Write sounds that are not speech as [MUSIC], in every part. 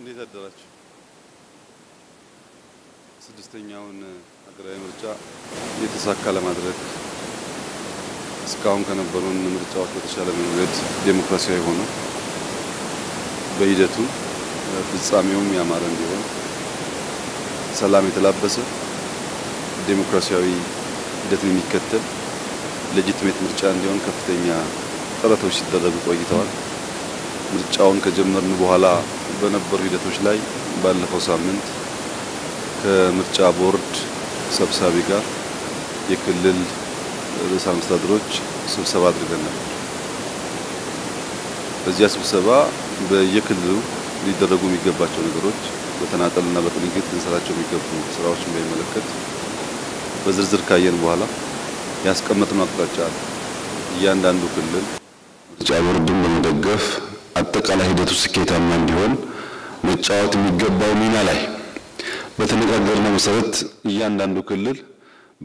እንዴት አደራችሁ? ስድስተኛውን ሀገራዊ ምርጫ የተሳካ ለማድረግ እስካሁን ከነበሩን ምርጫዎች በተሻለ መንገድ ዴሞክራሲያዊ ሆኖ በሂደቱ ፍጻሜውም ያማረ እንዲሆን ሰላም የተላበሰ ዴሞክራሲያዊ ሂደትን የሚከተል ሌጂትሜት ምርጫ እንዲሆን ከፍተኛ ጥረቶች ሲደረጉ ቆይተዋል። ምርጫውን ከጀመርን በኋላ በነበሩ ሂደቶች ላይ ባለፈው ሳምንት ከምርጫ ቦርድ ሰብሳቢ ጋር የክልል ርዕሰ መስተዳድሮች ስብሰባ አድርገን ነበር። በዚያ ስብሰባ በየክልሉ ሊደረጉ የሚገባቸው ነገሮች በተናጠልና በቅንጅት ልንሰራቸው የሚገቡ ስራዎችን በሚመለከት በዝርዝር ካየን በኋላ ያስቀመጥነው አቅጣጫ አለ። እያንዳንዱ ክልል ምርጫ ቦርድን በመደገፍ አጠቃላይ ሂደቱ ስኬታማ እንዲሆን መጫወት የሚገባው ሚና ላይ በተነጋገርነው መሰረት እያንዳንዱ ክልል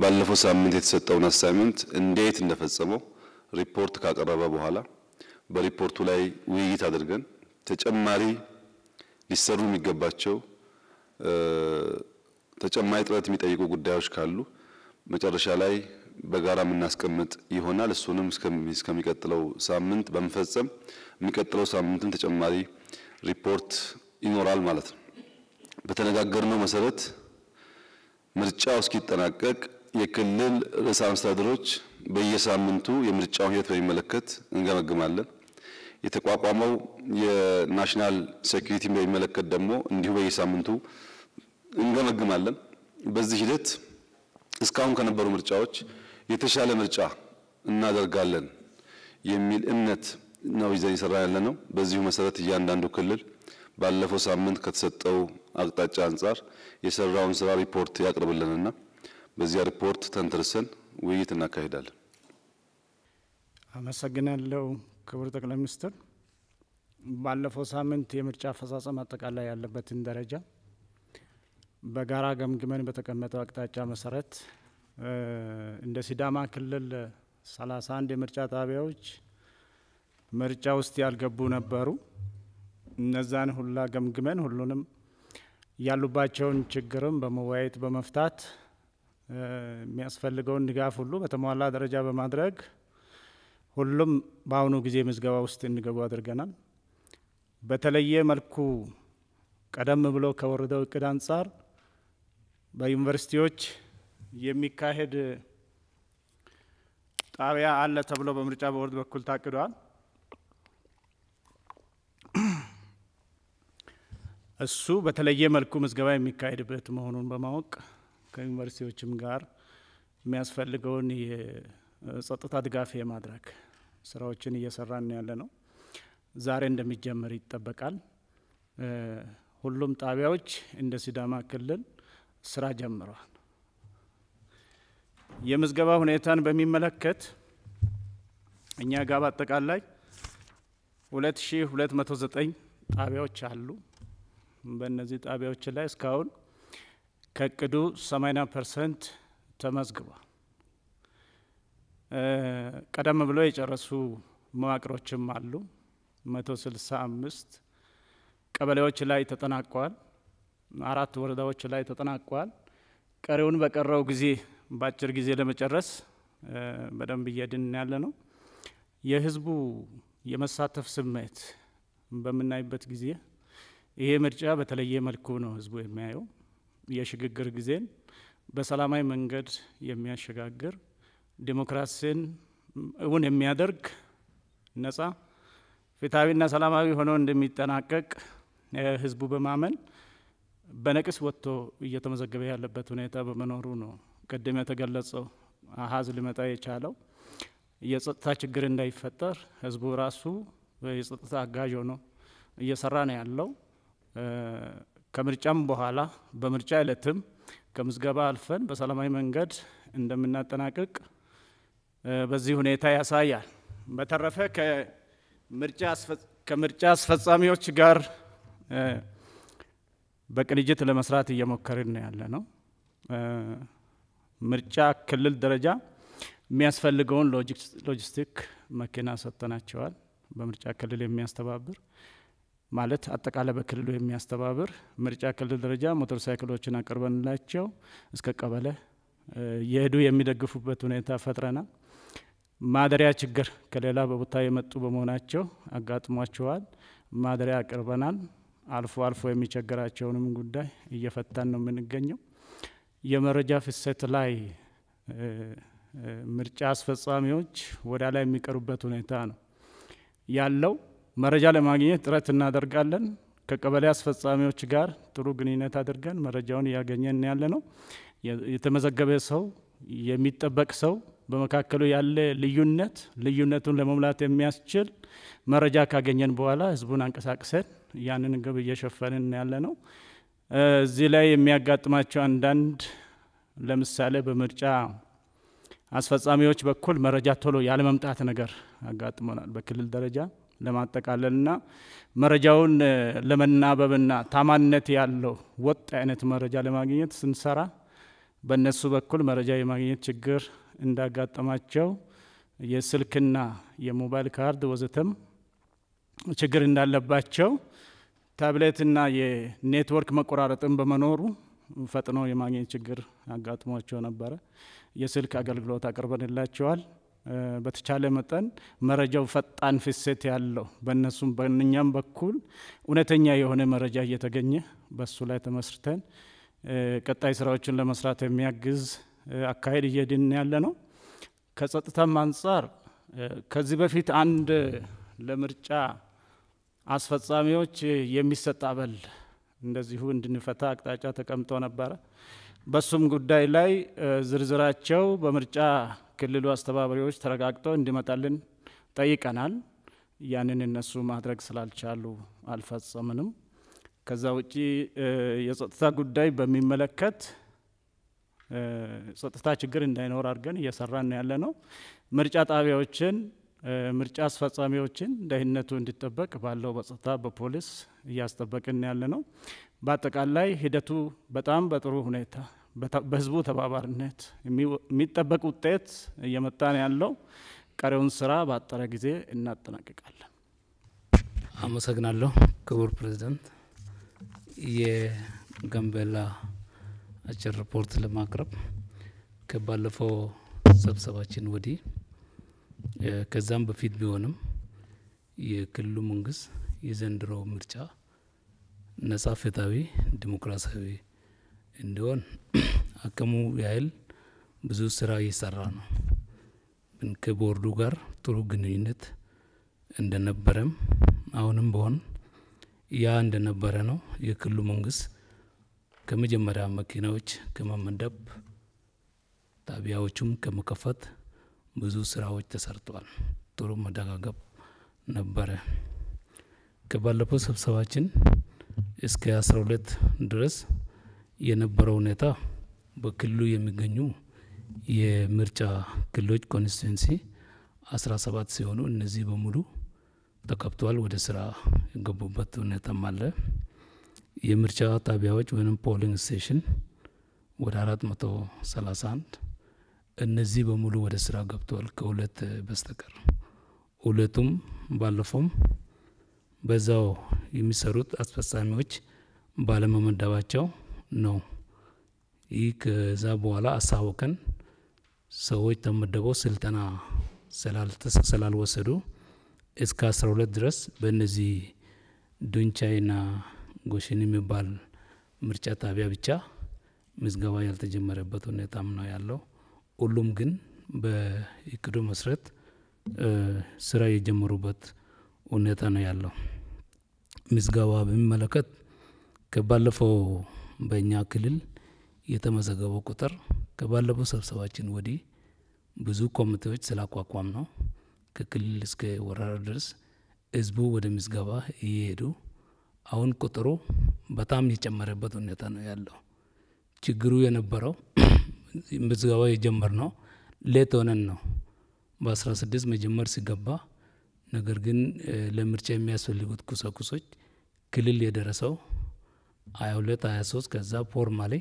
ባለፈው ሳምንት የተሰጠውን አሳይመንት እንዴት እንደፈጸመው ሪፖርት ካቀረበ በኋላ በሪፖርቱ ላይ ውይይት አድርገን ተጨማሪ ሊሰሩ የሚገባቸው ተጨማሪ ጥረት የሚጠይቁ ጉዳዮች ካሉ መጨረሻ ላይ በጋራ የምናስቀምጥ ይሆናል። እሱንም እስከሚቀጥለው ሳምንት በመፈጸም የሚቀጥለው ሳምንትም ተጨማሪ ሪፖርት ይኖራል ማለት ነው። በተነጋገርነው መሰረት ምርጫው እስኪጠናቀቅ የክልል ርዕሰ መስተዳድሮች በየሳምንቱ የምርጫውን ሂደት በሚመለከት እንገመግማለን። የተቋቋመው የናሽናል ሴኩሪቲን በሚመለከት ደግሞ እንዲሁ በየሳምንቱ እንገመግማለን። በዚህ ሂደት እስካሁን ከነበሩ ምርጫዎች የተሻለ ምርጫ እናደርጋለን የሚል እምነት ነው ይዘን ይሰራ ያለ ነው። በዚሁ መሰረት እያንዳንዱ ክልል ባለፈው ሳምንት ከተሰጠው አቅጣጫ አንጻር የሰራውን ስራ ሪፖርት ያቅርብልንና በዚያ ሪፖርት ተንተርሰን ውይይት እናካሂዳለን። አመሰግናለሁ ክቡር ጠቅላይ ሚኒስትር። ባለፈው ሳምንት የምርጫ አፈጻጸም አጠቃላይ ያለበትን ደረጃ በጋራ ገምግመን በተቀመጠው አቅጣጫ መሰረት እንደ ሲዳማ ክልል 31 የምርጫ ጣቢያዎች ምርጫ ውስጥ ያልገቡ ነበሩ። እነዛን ሁላ ገምግመን ሁሉንም ያሉባቸውን ችግርም በመወያየት በመፍታት የሚያስፈልገውን ድጋፍ ሁሉ በተሟላ ደረጃ በማድረግ ሁሉም በአሁኑ ጊዜ ምዝገባ ውስጥ እንዲገቡ አድርገናል። በተለየ መልኩ ቀደም ብሎ ከወረደው እቅድ አንጻር በዩኒቨርሲቲዎች የሚካሄድ ጣቢያ አለ ተብሎ በምርጫ ቦርድ በኩል ታቅዷል። እሱ በተለየ መልኩ ምዝገባ የሚካሄድበት መሆኑን በማወቅ ከዩኒቨርሲቲዎችም ጋር የሚያስፈልገውን የጸጥታ ድጋፍ የማድረግ ስራዎችን እየሰራን ያለ ነው። ዛሬ እንደሚጀመር ይጠበቃል። ሁሉም ጣቢያዎች እንደ ሲዳማ ክልል ስራ ጀምረዋል። የምዝገባ ሁኔታን በሚመለከት እኛ ጋር በአጠቃላይ 2209 ጣቢያዎች አሉ። በእነዚህ ጣቢያዎች ላይ እስካሁን ከእቅዱ 80 ፐርሰንት ተመዝግቧል። ቀደም ብሎ የጨረሱ መዋቅሮችም አሉ። 165 ቀበሌዎች ላይ ተጠናቋል። አራት ወረዳዎች ላይ ተጠናቋል። ቀሪውን በቀረው ጊዜ በአጭር ጊዜ ለመጨረስ በደንብ እየድን ያለ ነው። የህዝቡ የመሳተፍ ስሜት በምናይበት ጊዜ ይሄ ምርጫ በተለየ መልኩ ነው ህዝቡ የሚያየው። የሽግግር ጊዜን በሰላማዊ መንገድ የሚያሸጋግር ዲሞክራሲን እውን የሚያደርግ ነጻ፣ ፍትሐዊና ሰላማዊ ሆኖ እንደሚጠናቀቅ ህዝቡ በማመን በነቅስ ወጥቶ እየተመዘገበ ያለበት ሁኔታ በመኖሩ ነው ቅድም የተገለጸው አሀዝ ሊመጣ የቻለው። የጸጥታ ችግር እንዳይፈጠር ህዝቡ ራሱ የጸጥታ አጋዥ ሆኖ እየሰራ ነው ያለው። ከምርጫም በኋላ በምርጫ ዕለትም ከምዝገባ አልፈን በሰላማዊ መንገድ እንደምናጠናቅቅ በዚህ ሁኔታ ያሳያል። በተረፈ ከምርጫ አስፈጻሚዎች ጋር በቅንጅት ለመስራት እየሞከርን ያለ ነው። ምርጫ ክልል ደረጃ የሚያስፈልገውን ሎጂስቲክ መኪና ሰጥተናቸዋል። በምርጫ ክልል የሚያስተባብር ማለት አጠቃላይ በክልሉ የሚያስተባብር ምርጫ ክልል ደረጃ ሞተር ሳይክሎችን አቅርበንላቸው እስከ ቀበለ የሄዱ የሚደግፉበት ሁኔታ ፈጥረናል። ማደሪያ ችግር ከሌላ በቦታ የመጡ በመሆናቸው አጋጥሟቸዋል። ማደሪያ አቅርበናል። አልፎ አልፎ የሚቸግራቸውንም ጉዳይ እየፈታን ነው የምንገኘው። የመረጃ ፍሰት ላይ ምርጫ አስፈጻሚዎች ወዳ ላይ የሚቀሩበት ሁኔታ ነው ያለው። መረጃ ለማግኘት ጥረት እናደርጋለን። ከቀበሌ አስፈጻሚዎች ጋር ጥሩ ግንኙነት አድርገን መረጃውን እያገኘን ያለ ነው። የተመዘገበ ሰው የሚጠበቅ ሰው በመካከሉ ያለ ልዩነት ልዩነቱን ለመሙላት የሚያስችል መረጃ ካገኘን በኋላ ህዝቡን አንቀሳቅሰን ያንን ግብ እየሸፈንን ያለ ነው። እዚህ ላይ የሚያጋጥማቸው አንዳንድ ለምሳሌ በምርጫ አስፈጻሚዎች በኩል መረጃ ቶሎ ያለመምጣት ነገር አጋጥመናል በክልል ደረጃ ለማጠቃለልና መረጃውን ለመናበብና ታማነት ያለው ወጥ አይነት መረጃ ለማግኘት ስንሰራ በእነሱ በኩል መረጃ የማግኘት ችግር እንዳጋጠማቸው የስልክና የሞባይል ካርድ ወዘተም ችግር እንዳለባቸው ታብሌትና የኔትወርክ መቆራረጥን በመኖሩ ፈጥኖ የማግኘት ችግር አጋጥሟቸው ነበረ። የስልክ አገልግሎት አቅርበንላቸዋል። በተቻለ መጠን መረጃው ፈጣን ፍሰት ያለው በእነሱም በእኛም በኩል እውነተኛ የሆነ መረጃ እየተገኘ በሱ ላይ ተመስርተን ቀጣይ ስራዎችን ለመስራት የሚያግዝ አካሄድ እየድን ያለ ነው። ከጸጥታም አንጻር ከዚህ በፊት አንድ ለምርጫ አስፈጻሚዎች የሚሰጥ አበል እንደዚሁ እንድንፈታ አቅጣጫ ተቀምጦ ነበረ። በሱም ጉዳይ ላይ ዝርዝራቸው በምርጫ ክልሉ አስተባባሪዎች ተረጋግጦ እንዲመጣልን ጠይቀናል። ያንን እነሱ ማድረግ ስላልቻሉ አልፈጸምንም። ከዛ ውጪ የጸጥታ ጉዳይ በሚመለከት ጸጥታ ችግር እንዳይኖር አድርገን እየሰራን ያለ ነው። ምርጫ ጣቢያዎችን፣ ምርጫ አስፈጻሚዎችን ደህንነቱ እንዲጠበቅ ባለው በጸጥታ በፖሊስ እያስጠበቅን ያለ ነው። በአጠቃላይ ሂደቱ በጣም በጥሩ ሁኔታ በህዝቡ ተባባሪነት የሚጠበቅ ውጤት እየመጣ ነው ያለው። ቀሪውን ስራ በአጠረ ጊዜ እናጠናቅቃለን። አመሰግናለሁ ክቡር ፕሬዚደንት። የጋምቤላ አጭር ሪፖርት ለማቅረብ ከባለፈው ስብሰባችን ወዲህ ከዛም በፊት ቢሆንም የክልሉ መንግስት የዘንድሮ ምርጫ ነጻ፣ ፍትሃዊ፣ ዲሞክራሲያዊ እንዲሆን አቅሙ ያህል ብዙ ስራ እየሰራ ነው። ከቦርዱ ጋር ጥሩ ግንኙነት እንደነበረም አሁንም በሆን ያ እንደነበረ ነው። የክልሉ መንግስት ከመጀመሪያ መኪናዎች ከመመደብ ጣቢያዎቹም ከመከፈት ብዙ ስራዎች ተሰርተዋል። ጥሩ መደጋገብ ነበረ። ከባለፈው ስብሰባችን እስከ 1ሁለት ድረስ የነበረው ሁኔታ በክልሉ የሚገኙ የምርጫ ክልሎች ኮንስቲትዌንሲ አስራ ሰባት ሲሆኑ እነዚህ በሙሉ ተከብተዋል። ወደ ስራ የገቡበት ሁኔታም አለ። የምርጫ ጣቢያዎች ወይም ፖሊንግ ስቴሽን ወደ አራት መቶ ሰላሳ አንድ እነዚህ በሙሉ ወደ ስራ ገብተዋል ከሁለት በስተቀር ሁለቱም ባለፈውም በዛው የሚሰሩት አስፈጻሚዎች ባለመመደባቸው ነው። ይህ ከዛ በኋላ አሳወቀን። ሰዎች ተመደበው ስልጠና ስላልወሰዱ እስከ 12 ድረስ በእነዚህ ዱንቻይና ጎሽን የሚባል ምርጫ ጣቢያ ብቻ ምዝገባ ያልተጀመረበት ሁኔታም ነው ያለው። ሁሉም ግን በእቅዱ መሰረት ስራ የጀመሩበት ሁኔታ ነው ያለው። ምዝገባ በሚመለከት ከባለፈው በእኛ ክልል የተመዘገበው ቁጥር ከባለፈው ስብሰባችን ወዲህ ብዙ ኮሚቴዎች ስላቋቋም ነው ከክልል እስከ ወረዳ ድረስ ህዝቡ ወደ ምዝገባ እየሄዱ አሁን ቁጥሩ በጣም የጨመረበት ሁኔታ ነው ያለው። ችግሩ የነበረው [CLEARS THROAT] ምዝገባ ነው ሌት ሆነን ነው በአስራ ስድስት መጀመር ሲገባ፣ ነገር ግን ለምርጫ የሚያስፈልጉት ቁሳቁሶች ክልል የደረሰው 22 23 ከዛ ፎርማሊ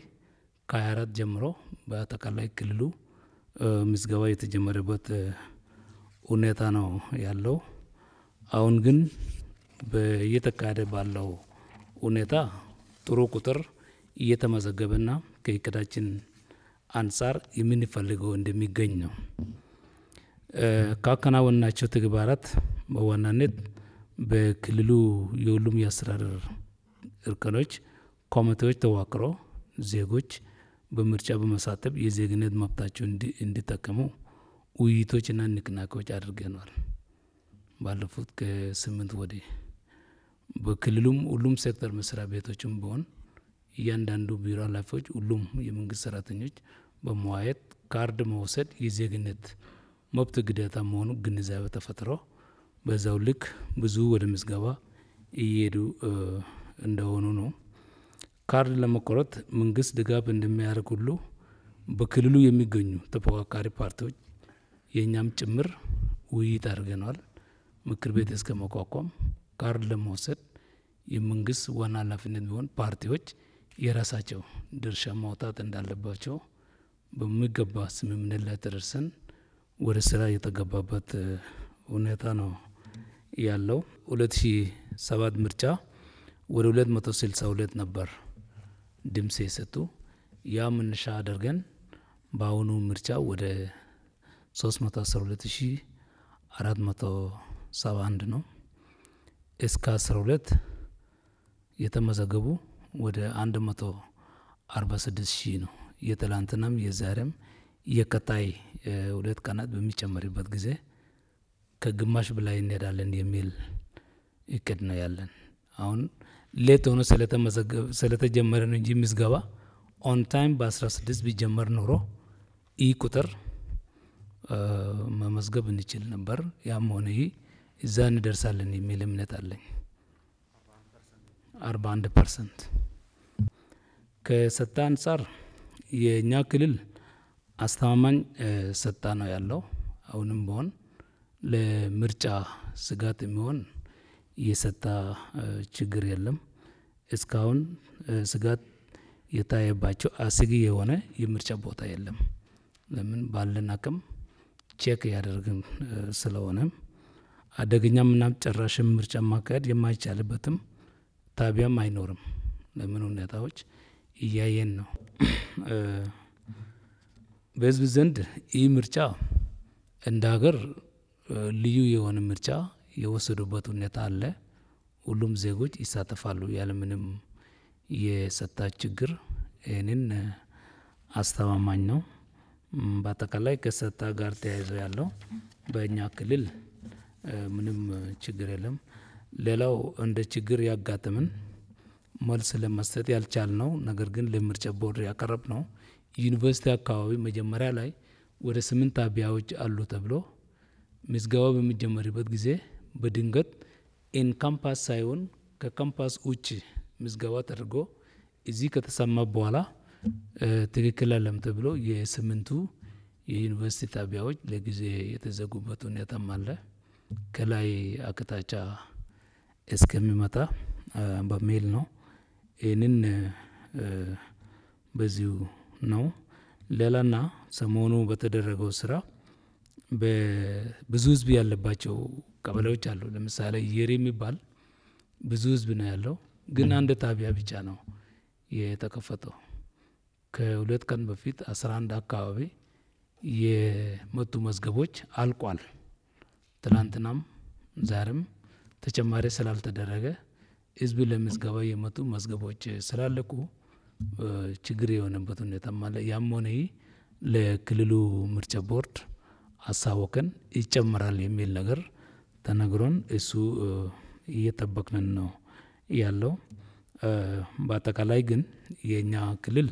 ከ24 ጀምሮ በአጠቃላይ ክልሉ ምዝገባ የተጀመረበት ሁኔታ ነው ያለው። አሁን ግን እየተካሄደ ባለው ሁኔታ ጥሩ ቁጥር እየተመዘገበና ከእቅዳችን አንጻር የምንፈልገው እንደሚገኝ ነው። ካከናወናቸው ተግባራት በዋናነት በክልሉ የሁሉም የአስተዳደር እርከኖች ኮሚቴዎች ተዋቅሮ ዜጎች በምርጫ በመሳተፍ የዜግነት መብታቸው እንዲጠቀሙ ውይይቶችና ንቅናቄዎች አድርገናል። ባለፉት ከስምንት ወዲህ በክልሉም ሁሉም ሴክተር መስሪያ ቤቶችም ቢሆን እያንዳንዱ ቢሮ ኃላፊዎች፣ ሁሉም የመንግስት ሰራተኞች በመዋየት ካርድ መውሰድ የዜግነት መብት ግዴታ መሆኑ ግንዛቤ ተፈጥሮ በዛው ልክ ብዙ ወደ ምዝገባ እየሄዱ እንደሆኑ ነው። ካርድ ለመቆረጥ መንግስት ድጋፍ እንደሚያደርግ ሁሉ በክልሉ የሚገኙ ተፎካካሪ ፓርቲዎች የእኛም ጭምር ውይይት አድርገነዋል። ምክር ቤት እስከ መቋቋም ካርድ ለመውሰድ የመንግስት ዋና ኃላፊነት ቢሆን ፓርቲዎች የራሳቸው ድርሻ ማውጣት እንዳለባቸው በሚገባ ስምምነት ላይ ተደርሰን ወደ ስራ የተገባበት ሁኔታ ነው ያለው። 2007 ምርጫ ወደ 262 ነበር። ድምፅ የሰጡ ያ መነሻ አድርገን በአሁኑ ምርጫ ወደ 312471 ነው እስከ 12 የተመዘገቡ ወደ 146 ሺህ ነው። የትላንትናም የዛሬም የቀጣይ ሁለት ቀናት በሚጨመርበት ጊዜ ከግማሽ በላይ እንሄዳለን የሚል እቅድ ነው ያለን አሁን ሌት ሆኖ ስለተጀመረ ነው እንጂ ምዝገባ ኦን ታይም በ16 ቢጀመር ኖሮ ይህ ቁጥር መመዝገብ እንችል ነበር። ያም ሆነ ይህ እዛ እንደርሳለን የሚል እምነት አለኝ። 41 ፐርሰንት ከሰጣ አንጻር የእኛ ክልል አስተማማኝ ሰጣ ነው ያለው። አሁንም በሆን ለምርጫ ስጋት የሚሆን የሰጣ ችግር የለም። እስካሁን ስጋት የታየባቸው አስጊ የሆነ የምርጫ ቦታ የለም። ለምን ባለን አቅም ቼክ እያደረግን ስለሆነ አደገኛ ምናም ጨራሽ ምርጫ ማካሄድ የማይቻልበትም ታቢያም አይኖርም። ለምን ሁኔታዎች እያየን ነው። በህዝብ ዘንድ ይህ ምርጫ እንደ ሀገር ልዩ የሆነ ምርጫ የወሰዱበት ሁኔታ አለ። ሁሉም ዜጎች ይሳተፋሉ ያለምንም የጸጥታ ችግር። ይህንን አስተማማኝ ነው። በአጠቃላይ ከጸጥታ ጋር ተያይዞ ያለው በእኛ ክልል ምንም ችግር የለም። ሌላው እንደ ችግር ያጋጥምን መልስ ለመስጠት ነው ነገር ግን ለምርጫ ቦርድ ነው። ዩኒቨርሲቲ አካባቢ መጀመሪያ ላይ ወደ ስምንት ጣቢያዎች አሉ ተብሎ ምዝገባ በሚጀመርበት ጊዜ በድንገት ኢንካምፓስ ሳይሆን ከካምፓስ ውጭ ምዝገባ ተደርጎ እዚህ ከተሰማ በኋላ ትክክል አለም ተብሎ የስምንቱ የዩኒቨርሲቲ ጣቢያዎች ለጊዜ የተዘጉበት ሁኔታም አለ። ከላይ አቅጣጫ እስከሚመጣ በሜል ነው። ይህንን በዚሁ ነው። ሌላና ሰሞኑ በተደረገው ስራ ብዙ ህዝብ ያለባቸው ቀበሌዎች አሉ። ለምሳሌ የሪ የሚባል ብዙ ህዝብ ነው ያለው፣ ግን አንድ ጣቢያ ብቻ ነው የተከፈተው። ከሁለት ቀን በፊት አስራ አንድ አካባቢ የመጡ መዝገቦች አልቋል። ትላንትናም ዛሬም ተጨማሪ ስላልተደረገ ህዝብ ለምዝገባ የመጡ መዝገቦች ስላለቁ ችግር የሆነበት ሁኔታ ማለ ያም ሆነ ለክልሉ ምርጫ ቦርድ አሳወቀን ይጨምራል የሚል ነገር ተነግሮን እሱ እየጠበቅንን ነው ያለው። በአጠቃላይ ግን የእኛ ክልል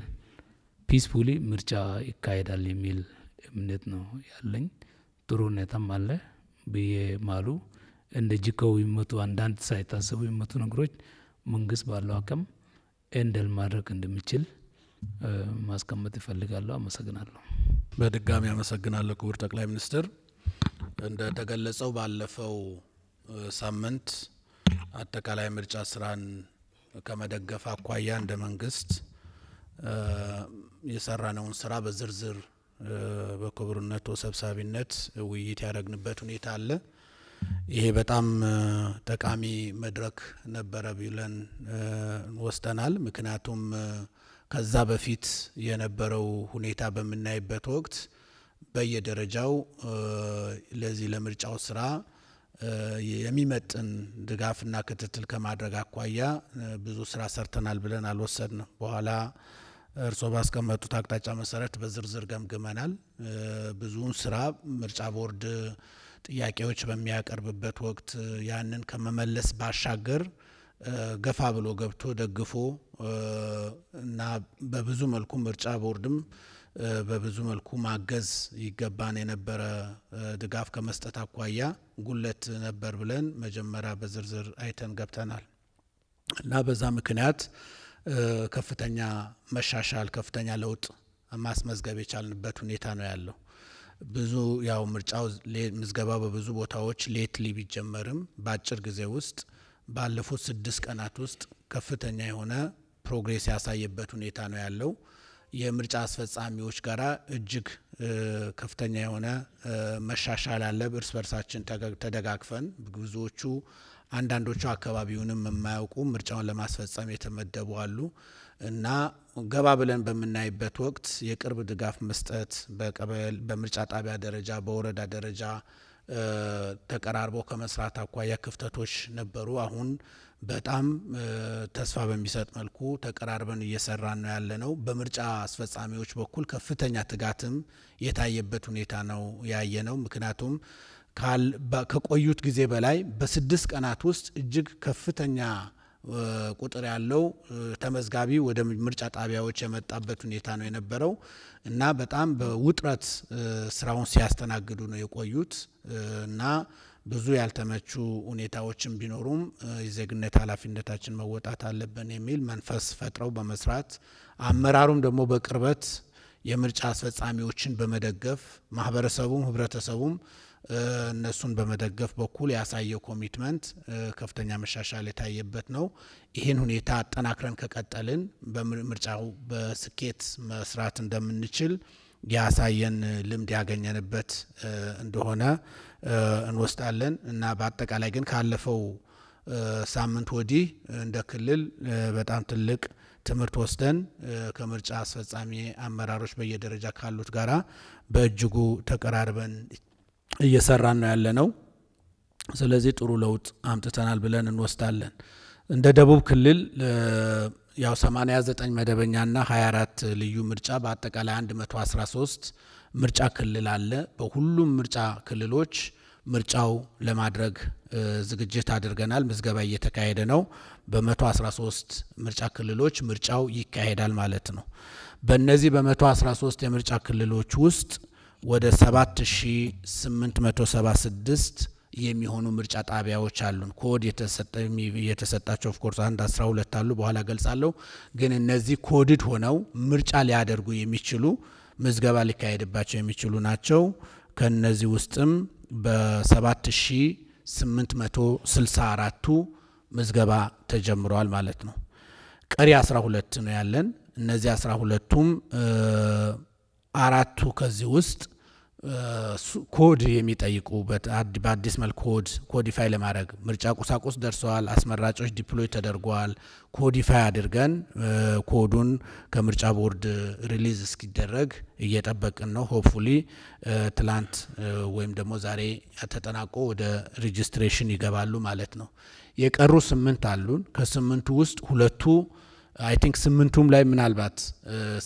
ፒስፉሊ ምርጫ ይካሄዳል የሚል እምነት ነው ያለኝ። ጥሩ ሁኔታም አለ ብዬ ማሉ እንደ ጅከው የሚመጡ አንዳንድ ሳይታሰቡ የሚመጡ ነገሮች መንግስት ባለው አቅም እንደል ማድረግ እንደሚችል ማስቀመጥ ይፈልጋለሁ። አመሰግናለሁ። በድጋሚ አመሰግናለሁ ክቡር ጠቅላይ ሚኒስትር። እንደተገለጸው ባለፈው ሳምንት አጠቃላይ ምርጫ ስራን ከመደገፍ አኳያ እንደ መንግስት የሰራነውን ስራ በዝርዝር በክቡርነቱ ሰብሳቢነት ውይይት ያደረግንበት ሁኔታ አለ። ይሄ በጣም ጠቃሚ መድረክ ነበረ ብለን ወስደናል። ምክንያቱም ከዛ በፊት የነበረው ሁኔታ በምናይበት ወቅት በየደረጃው ለዚህ ለምርጫው ስራ የሚመጥን ድጋፍና ክትትል ከማድረግ አኳያ ብዙ ስራ ሰርተናል ብለን አልወሰድን በኋላ እርስዎ ባስቀመጡት አቅጣጫ መሰረት በዝርዝር ገምግመናል። ብዙውን ስራ ምርጫ ቦርድ ጥያቄዎች በሚያቀርብበት ወቅት ያንን ከመመለስ ባሻገር ገፋ ብሎ ገብቶ ደግፎ እና በብዙ መልኩ ምርጫ ቦርድም በብዙ መልኩ ማገዝ ይገባን የነበረ ድጋፍ ከመስጠት አኳያ ጉለት ነበር ብለን መጀመሪያ በዝርዝር አይተን ገብተናል እና በዛ ምክንያት ከፍተኛ መሻሻል፣ ከፍተኛ ለውጥ ማስመዝገብ የቻልንበት ሁኔታ ነው ያለው። ብዙ ያው ምርጫው ምዝገባው በብዙ ቦታዎች ሌትሊ ቢጀመርም በአጭር ጊዜ ውስጥ ባለፉት ስድስት ቀናት ውስጥ ከፍተኛ የሆነ ፕሮግሬስ ያሳየበት ሁኔታ ነው ያለው። የምርጫ አስፈጻሚዎች ጋራ እጅግ ከፍተኛ የሆነ መሻሻል አለ። እርስ በርሳችን ተደጋግፈን ብዙዎቹ አንዳንዶቹ አካባቢውንም የማያውቁ ምርጫውን ለማስፈጸም የተመደቡ አሉ እና ገባ ብለን በምናይበት ወቅት የቅርብ ድጋፍ መስጠት በቀበሌ በምርጫ ጣቢያ ደረጃ በወረዳ ደረጃ ተቀራርቦ ከመስራት አኳያ ክፍተቶች ነበሩ። አሁን በጣም ተስፋ በሚሰጥ መልኩ ተቀራርበን እየሰራን ነው ነው። በምርጫ አስፈጻሚዎች በኩል ከፍተኛ ትጋትም የታየበት ሁኔታ ነው ያየ ነው። ምክንያቱም ከቆዩት ጊዜ በላይ በስድስት ቀናት ውስጥ እጅግ ከፍተኛ ቁጥር ያለው ተመዝጋቢ ወደ ምርጫ ጣቢያዎች የመጣበት ሁኔታ ነው የነበረው እና በጣም በውጥረት ስራውን ሲያስተናግዱ ነው የቆዩት እና ብዙ ያልተመቹ ሁኔታዎችን ቢኖሩም የዜግነት ኃላፊነታችን መወጣት አለብን የሚል መንፈስ ፈጥረው በመስራት አመራሩም ደግሞ በቅርበት የምርጫ አስፈጻሚዎችን በመደገፍ ማህበረሰቡም ህብረተሰቡም እነሱን በመደገፍ በኩል ያሳየው ኮሚትመንት ከፍተኛ መሻሻል የታየበት ነው። ይህን ሁኔታ አጠናክረን ከቀጠልን በምርጫው በስኬት መስራት እንደምንችል ያሳየን ልምድ ያገኘንበት እንደሆነ እንወስዳለን እና በአጠቃላይ ግን ካለፈው ሳምንት ወዲህ እንደ ክልል በጣም ትልቅ ትምህርት ወስደን ከምርጫ አስፈጻሚ አመራሮች በየደረጃ ካሉት ጋራ በእጅጉ ተቀራርበን እየሰራን ነው ያለ ነው። ስለዚህ ጥሩ ለውጥ አምጥተናል ብለን እንወስዳለን። እንደ ደቡብ ክልል ያው 89 መደበኛና 24 ልዩ ምርጫ በአጠቃላይ 113 ምርጫ ክልል አለ። በሁሉም ምርጫ ክልሎች ምርጫው ለማድረግ ዝግጅት አድርገናል። ምዝገባ እየተካሄደ ነው። በ113 ምርጫ ክልሎች ምርጫው ይካሄዳል ማለት ነው። በእነዚህ በ113 የምርጫ ክልሎች ውስጥ ወደ 7876 የሚሆኑ ምርጫ ጣቢያዎች አሉን። ኮድ የተሰጣቸው ኦፍኮርስ አንድ 12 አሉ፣ በኋላ ገልጻለሁ። ግን እነዚህ ኮድድ ሆነው ምርጫ ሊያደርጉ የሚችሉ ምዝገባ ሊካሄድባቸው የሚችሉ ናቸው። ከነዚህ ውስጥም በ7864ቱ ምዝገባ ተጀምረዋል ማለት ነው። ቀሪ 12 ነው ያለን። እነዚህ 12ቱም አራቱ ከዚህ ውስጥ ኮድ የሚጠይቁ በአዲስ መልክ ኮድ ኮዲፋይ ለማድረግ ምርጫ ቁሳቁስ ደርሰዋል። አስመራጮች ዲፕሎይ ተደርጓል። ኮዲፋይ አድርገን ኮዱን ከምርጫ ቦርድ ሪሊዝ እስኪደረግ እየጠበቅን ነው። ሆፕፉሊ ትላንት ወይም ደግሞ ዛሬ ተጠናቆ ወደ ሬጅስትሬሽን ይገባሉ ማለት ነው። የቀሩ ስምንት አሉን። ከስምንቱ ውስጥ ሁለቱ አይ ቲንክ ስምንቱም ላይ ምናልባት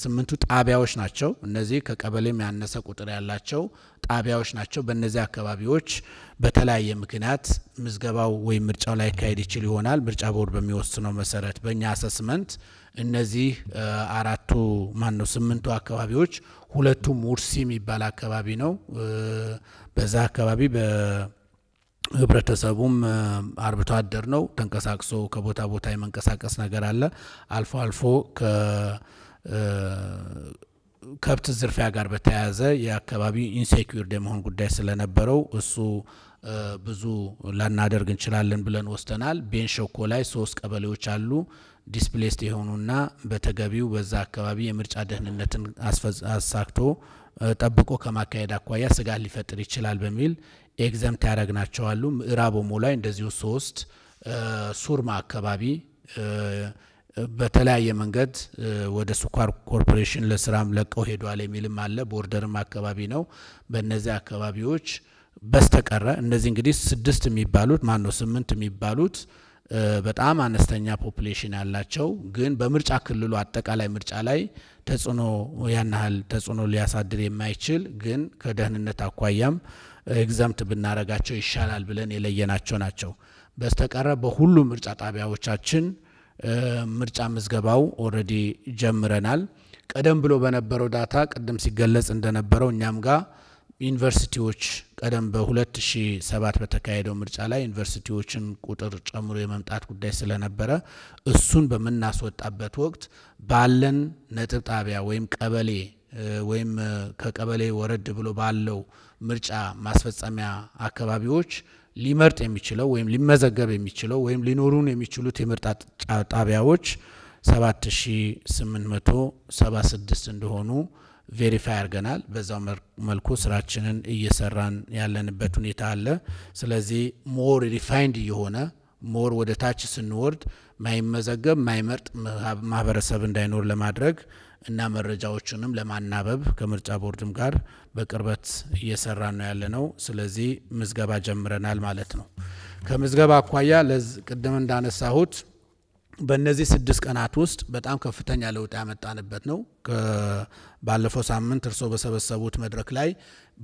ስምንቱ ጣቢያዎች ናቸው። እነዚህ ከቀበሌም ያነሰ ቁጥር ያላቸው ጣቢያዎች ናቸው። በእነዚህ አካባቢዎች በተለያየ ምክንያት ምዝገባው ወይም ምርጫው ላይ ካሄድ ይችል ይሆናል። ምርጫ ቦርድ በሚወስነው መሰረት በእኛ አሰስመንት እነዚህ አራቱ ማን ነው ስምንቱ አካባቢዎች ሁለቱም ውርሲ የሚባል አካባቢ ነው። በዛ አካባቢ ህብረተሰቡም አርብቶ አደር ነው። ተንቀሳቅሶ ከቦታ ቦታ የመንቀሳቀስ ነገር አለ። አልፎ አልፎ ከከብት ዝርፊያ ጋር በተያያዘ የአካባቢ ኢንሴኪር የመሆን ጉዳይ ስለነበረው እሱ ብዙ ላናደርግ እንችላለን ብለን ወስደናል። ቤንሸኮ ላይ ሶስት ቀበሌዎች አሉ ዲስፕሌስድ የሆኑና በተገቢው በዛ አካባቢ የምርጫ ደህንነትን አሳክቶ ጠብቆ ከማካሄድ አኳያ ስጋት ሊፈጥር ይችላል በሚል ኤግዘምት ያደረግናቸዋሉ። ምዕራብ ኦሞ ላይ እንደዚሁ ሶስት፣ ሱርማ አካባቢ በተለያየ መንገድ ወደ ስኳር ኮርፖሬሽን ለስራም ለቀው ሄዷል የሚልም አለ። ቦርደርም አካባቢ ነው። በእነዚህ አካባቢዎች በስተቀረ እነዚህ እንግዲህ ስድስት የሚባሉት ማን ነው ስምንት የሚባሉት በጣም አነስተኛ ፖፕሌሽን ያላቸው ግን በምርጫ ክልሉ አጠቃላይ ምርጫ ላይ ተጽዕኖ ያን ያህል ተጽዕኖ ሊያሳድር የማይችል ግን ከደህንነት አኳያም ኤግዘምት ብናረጋቸው ይሻላል ብለን የለየናቸው ናቸው። በስተቀረ በሁሉም ምርጫ ጣቢያዎቻችን ምርጫ ምዝገባው ኦልሬዲ ጀምረናል። ቀደም ብሎ በነበረው ዳታ ቅድም ሲገለጽ እንደነበረው እኛም ጋር ዩኒቨርሲቲዎች ቀደም በ2007 በተካሄደው ምርጫ ላይ ዩኒቨርሲቲዎችን ቁጥር ጨምሮ የመምጣት ጉዳይ ስለነበረ እሱን በምናስወጣበት ወቅት ባለን ነጥብ ጣቢያ ወይም ቀበሌ ወይም ከቀበሌ ወረድ ብሎ ባለው ምርጫ ማስፈጸሚያ አካባቢዎች ሊመርጥ የሚችለው ወይም ሊመዘገብ የሚችለው ወይም ሊኖሩን የሚችሉት የምርጫ ጣቢያዎች 7876 እንደሆኑ ቬሪፋይ አድርገናል። በዛው መልኩ ስራችንን እየሰራን ያለንበት ሁኔታ አለ። ስለዚህ ሞር ሪፋይንድ እየሆነ ሞር ወደ ታች ስንወርድ ማይመዘገብ ማይመርጥ ማህበረሰብ እንዳይኖር ለማድረግ እና መረጃዎቹንም ለማናበብ ከምርጫ ቦርድም ጋር በቅርበት እየሰራ ነው ነው። ስለዚህ ምዝገባ ጀምረናል ማለት ነው። ከምዝገባ አኳያ ቅድም እንዳነሳሁት በእነዚህ ስድስት ቀናት ውስጥ በጣም ከፍተኛ ለውጥ ያመጣንበት ነው። ባለፈው ሳምንት እርስዎ በሰበሰቡት መድረክ ላይ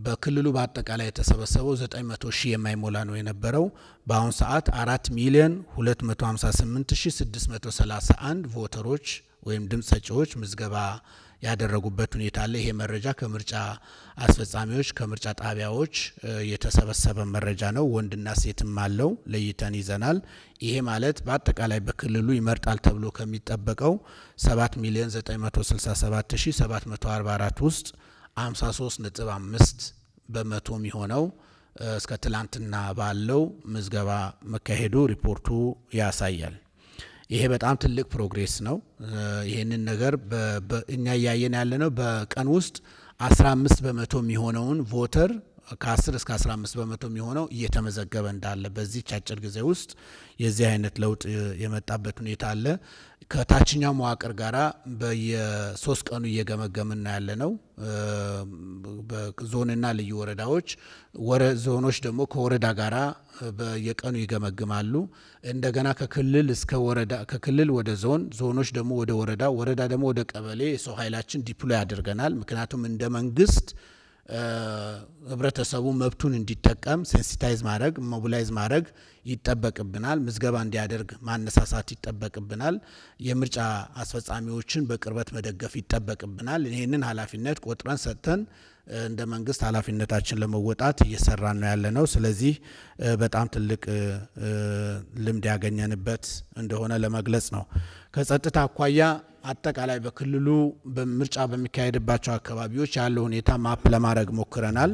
በክልሉ በአጠቃላይ የተሰበሰበው 900 ሺህ የማይሞላ ነው የነበረው። በአሁኑ ሰዓት 4 ሚሊዮን 258,631 ቮተሮች ወይም ድምፅ ሰጪዎች ምዝገባ ያደረጉበት ሁኔታ አለ። ይሄ መረጃ ከምርጫ አስፈጻሚዎች፣ ከምርጫ ጣቢያዎች የተሰበሰበ መረጃ ነው። ወንድና ሴትም አለው ለይተን ይዘናል። ይሄ ማለት በአጠቃላይ በክልሉ ይመርጣል ተብሎ ከሚጠበቀው 7 ሚሊዮን 967744 ውስጥ 53.5 በመቶ የሚሆነው እስከ ትላንትና ባለው ምዝገባ መካሄዱ ሪፖርቱ ያሳያል። ይሄ በጣም ትልቅ ፕሮግሬስ ነው። ይህንን ነገር እኛ እያየን ያለነው በቀን ውስጥ 15 በመቶ የሚሆነውን ቮተር ከ10 እስከ 15 በመቶ የሚሆነው እየተመዘገበ እንዳለ በዚህች አጭር ጊዜ ውስጥ የዚህ አይነት ለውጥ የመጣበት ሁኔታ አለ። ከታችኛው መዋቅር ጋራ በየሶስት ቀኑ እየገመገምን ነው ያለ ነው። በዞንና ልዩ ወረዳዎች ዞኖች ደግሞ ከወረዳ ጋራ በየቀኑ ይገመግማሉ። እንደገና ከክልል እስከ ወረዳ ከክልል ወደ ዞን፣ ዞኖች ደግሞ ወደ ወረዳ፣ ወረዳ ደግሞ ወደ ቀበሌ የሰው ኃይላችን ዲፕሎይ አድርገናል። ምክንያቱም እንደ መንግስት ህብረተሰቡ መብቱን እንዲጠቀም ሴንሲታይዝ ማድረግ ሞቢላይዝ ማድረግ ይጠበቅብናል። ምዝገባ እንዲያደርግ ማነሳሳት ይጠበቅብናል። የምርጫ አስፈጻሚዎችን በቅርበት መደገፍ ይጠበቅብናል። ይህንን ኃላፊነት ቆጥረን ሰጥተን እንደ መንግስት ኃላፊነታችን ለመወጣት እየሰራን ነው ያለ ነው። ስለዚህ በጣም ትልቅ ልምድ ያገኘንበት እንደሆነ ለመግለጽ ነው። ከጸጥታ አኳያ አጠቃላይ በክልሉ ምርጫ በሚካሄድባቸው አካባቢዎች ያለው ሁኔታ ማፕ ለማድረግ ሞክረናል።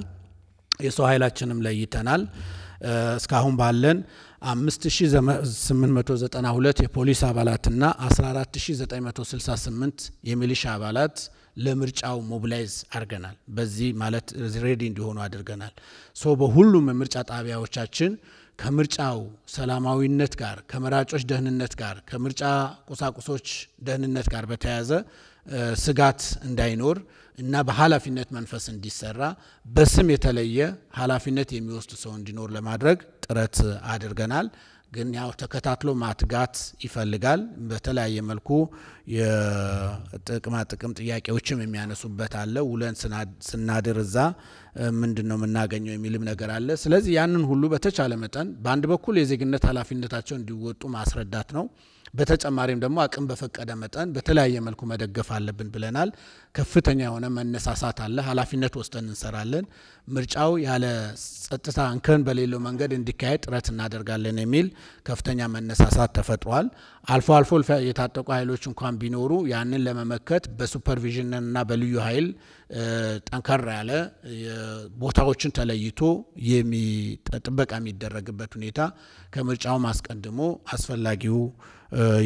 የሰው ኃይላችንም ለይተናል። እስካሁን ባለን 5892 የፖሊስ አባላትና 14968 የሚሊሻ አባላት ለምርጫው ሞቢላይዝ አድርገናል። በዚህ ማለት ሬዲ እንዲሆኑ አድርገናል። ሶ በሁሉም የምርጫ ጣቢያዎቻችን ከምርጫው ሰላማዊነት ጋር ከመራጮች ደህንነት ጋር ከምርጫ ቁሳቁሶች ደህንነት ጋር በተያያዘ ስጋት እንዳይኖር እና በኃላፊነት መንፈስ እንዲሰራ በስም የተለየ ኃላፊነት የሚወስድ ሰው እንዲኖር ለማድረግ ጥረት አድርገናል። ግን ያው ተከታትሎ ማትጋት ይፈልጋል። በተለያየ መልኩ የጥቅማ ጥቅም ጥያቄዎችም የሚያነሱበት አለ። ውለን ስናድር እዛ ምንድን ነው የምናገኘው የሚልም ነገር አለ። ስለዚህ ያንን ሁሉ በተቻለ መጠን በአንድ በኩል የዜግነት ኃላፊነታቸው እንዲወጡ ማስረዳት ነው። በተጨማሪም ደግሞ አቅም በፈቀደ መጠን በተለያየ መልኩ መደገፍ አለብን ብለናል። ከፍተኛ የሆነ መነሳሳት አለ። ኃላፊነት ወስደን እንሰራለን። ምርጫው ያለ ጸጥታ እንከን በሌለው መንገድ እንዲካሄድ ጥረት እናደርጋለን የሚል ከፍተኛ መነሳሳት ተፈጥሯል። አልፎ አልፎ የታጠቁ ኃይሎች እንኳን ቢኖሩ ያንን ለመመከት በሱፐርቪዥንና በልዩ ኃይል ጠንከር ያለ ቦታዎችን ተለይቶ ጥበቃ የሚደረግበት ሁኔታ ከምርጫውም አስቀድሞ አስፈላጊው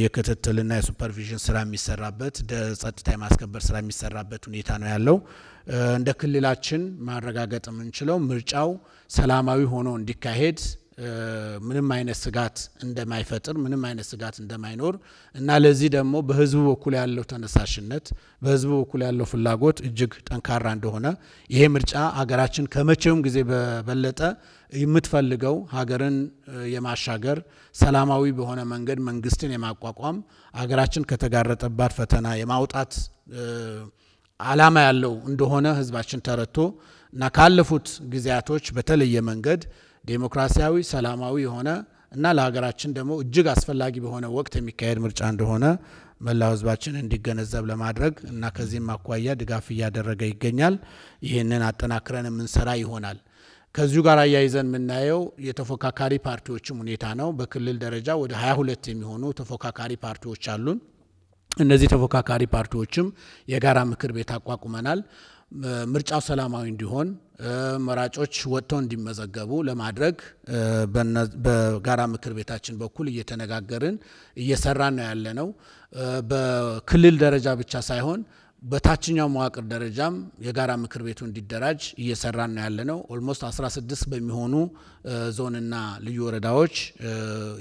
የክትትልና የሱፐርቪዥን ስራ የሚሰራበት ጸጥታ የማስከበር ስራ የሚሰራበት ሁኔታ ነው ያለው። እንደ ክልላችን ማረጋገጥ የምንችለው ምርጫው ሰላማዊ ሆኖ እንዲካሄድ ምንም አይነት ስጋት እንደማይፈጥር ምንም አይነት ስጋት እንደማይኖር እና ለዚህ ደግሞ በህዝቡ በኩል ያለው ተነሳሽነት በህዝቡ በኩል ያለው ፍላጎት እጅግ ጠንካራ እንደሆነ ይሄ ምርጫ ሀገራችን ከመቼውም ጊዜ በበለጠ የምትፈልገው ሀገርን የማሻገር ሰላማዊ በሆነ መንገድ መንግስትን የማቋቋም ሀገራችን ከተጋረጠባት ፈተና የማውጣት አላማ ያለው እንደሆነ ህዝባችን ተረድቶ እና ካለፉት ጊዜያቶች በተለየ መንገድ ዴሞክራሲያዊ፣ ሰላማዊ የሆነ እና ለሀገራችን ደግሞ እጅግ አስፈላጊ በሆነ ወቅት የሚካሄድ ምርጫ እንደሆነ መላው ህዝባችን እንዲገነዘብ ለማድረግ እና ከዚህም አኳያ ድጋፍ እያደረገ ይገኛል። ይህንን አጠናክረን የምንሰራ ይሆናል። ከዚሁ ጋር አያይዘን የምናየው የተፎካካሪ ፓርቲዎችም ሁኔታ ነው። በክልል ደረጃ ወደ 22 የሚሆኑ ተፎካካሪ ፓርቲዎች አሉን። እነዚህ ተፎካካሪ ፓርቲዎችም የጋራ ምክር ቤት አቋቁመናል። ምርጫው ሰላማዊ እንዲሆን መራጮች ወጥተው እንዲመዘገቡ ለማድረግ በጋራ ምክር ቤታችን በኩል እየተነጋገርን እየሰራን ነው ያለ ነው። በክልል ደረጃ ብቻ ሳይሆን በታችኛው መዋቅር ደረጃም የጋራ ምክር ቤቱ እንዲደራጅ እየሰራን ነው ነው። ኦልሞስት 16 በሚሆኑ ዞንና ልዩ ወረዳዎች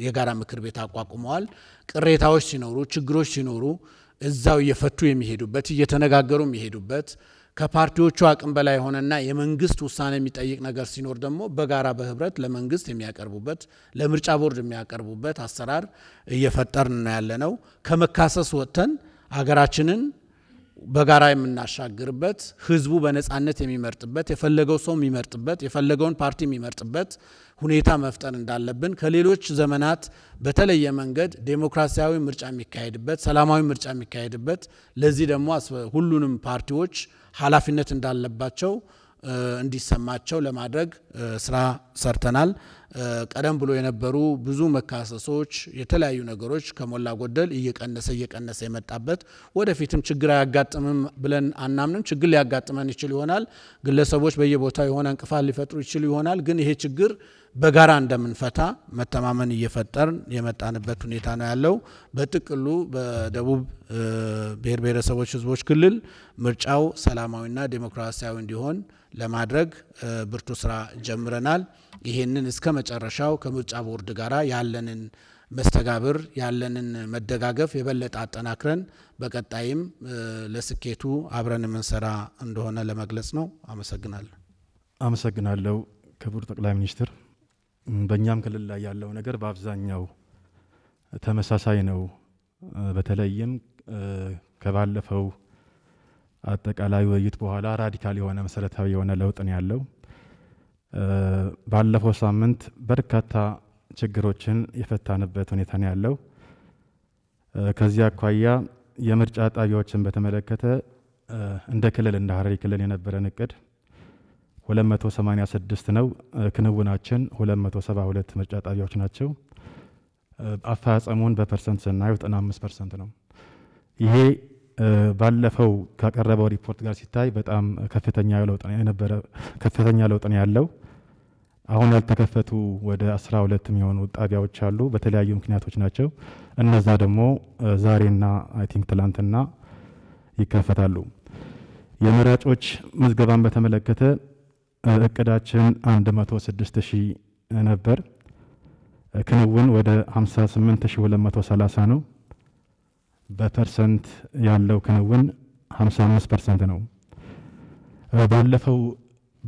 የጋራ ምክር ቤት አቋቁመዋል። ቅሬታዎች ሲኖሩ፣ ችግሮች ሲኖሩ እዛው እየፈቱ የሚሄዱበት እየተነጋገሩ የሚሄዱበት ከፓርቲዎቹ አቅም በላይ የሆነና የመንግስት ውሳኔ የሚጠይቅ ነገር ሲኖር ደግሞ በጋራ በህብረት ለመንግስት የሚያቀርቡበት ለምርጫ ቦርድ የሚያቀርቡበት አሰራር እየፈጠርን ነው ከመካሰስ ወጥተን አገራችንን በጋራ የምናሻግርበት ህዝቡ በነፃነት የሚመርጥበት የፈለገው ሰው የሚመርጥበት የፈለገውን ፓርቲ የሚመርጥበት ሁኔታ መፍጠር እንዳለብን ከሌሎች ዘመናት በተለየ መንገድ ዴሞክራሲያዊ ምርጫ የሚካሄድበት፣ ሰላማዊ ምርጫ የሚካሄድበት ለዚህ ደግሞ ሁሉንም ፓርቲዎች ኃላፊነት እንዳለባቸው እንዲሰማቸው ለማድረግ ስራ ሰርተናል። ቀደም ብሎ የነበሩ ብዙ መካሰሶች፣ የተለያዩ ነገሮች ከሞላ ጎደል እየቀነሰ እየቀነሰ የመጣበት ወደፊትም ችግር አያጋጥምም ብለን አናምንም። ችግር ሊያጋጥመን ይችል ይሆናል። ግለሰቦች በየቦታው የሆነ እንቅፋት ሊፈጥሩ ይችል ይሆናል። ግን ይሄ ችግር በጋራ እንደምንፈታ መተማመን እየፈጠርን የመጣንበት ሁኔታ ነው ያለው። በጥቅሉ በደቡብ ብሔር ብሔረሰቦች ህዝቦች ክልል ምርጫው ሰላማዊና ዴሞክራሲያዊ እንዲሆን ለማድረግ ብርቱ ስራ ጀምረናል። ይሄንን እስከ መጨረሻው ከምርጫ ቦርድ ጋራ ያለንን መስተጋብር ያለንን መደጋገፍ የበለጠ አጠናክረን በቀጣይም ለስኬቱ አብረን የምንሰራ እንደሆነ ለመግለጽ ነው። አመሰግናለሁ። አመሰግናለሁ ክቡር ጠቅላይ ሚኒስትር በእኛም ክልል ላይ ያለው ነገር በአብዛኛው ተመሳሳይ ነው። በተለይም ከባለፈው አጠቃላይ ውይይት በኋላ ራዲካል የሆነ መሰረታዊ የሆነ ለውጥ ነው ያለው። ባለፈው ሳምንት በርካታ ችግሮችን የፈታንበት ሁኔታ ነው ያለው። ከዚህ አኳያ የምርጫ ጣቢያዎችን በተመለከተ እንደ ክልል እንደ ሀረሪ ክልል የነበረን እቅድ 286 ነው። ክንውናችን 272 ምርጫ ጣቢያዎች ናቸው። አፈጻጸሙን በፐርሰንት ስናየው 95 ፐርሰንት ነው። ይሄ ባለፈው ካቀረበው ሪፖርት ጋር ሲታይ በጣም ከፍተኛ ለውጥ የነበረ ከፍተኛ ለውጥ ነው ያለው። አሁን ያልተከፈቱ ወደ 12 የሚሆኑ ጣቢያዎች አሉ። በተለያዩ ምክንያቶች ናቸው። እነዛ ደግሞ ዛሬና አይ ቲንክ ትላንትና ይከፈታሉ። የመራጮች ምዝገባን በተመለከተ እቅዳችን 106 ነበር። ክንውን ወደ 58230 ነው። በፐርሰንት ያለው ክንውን 55 ፐርሰንት ነው። ባለፈው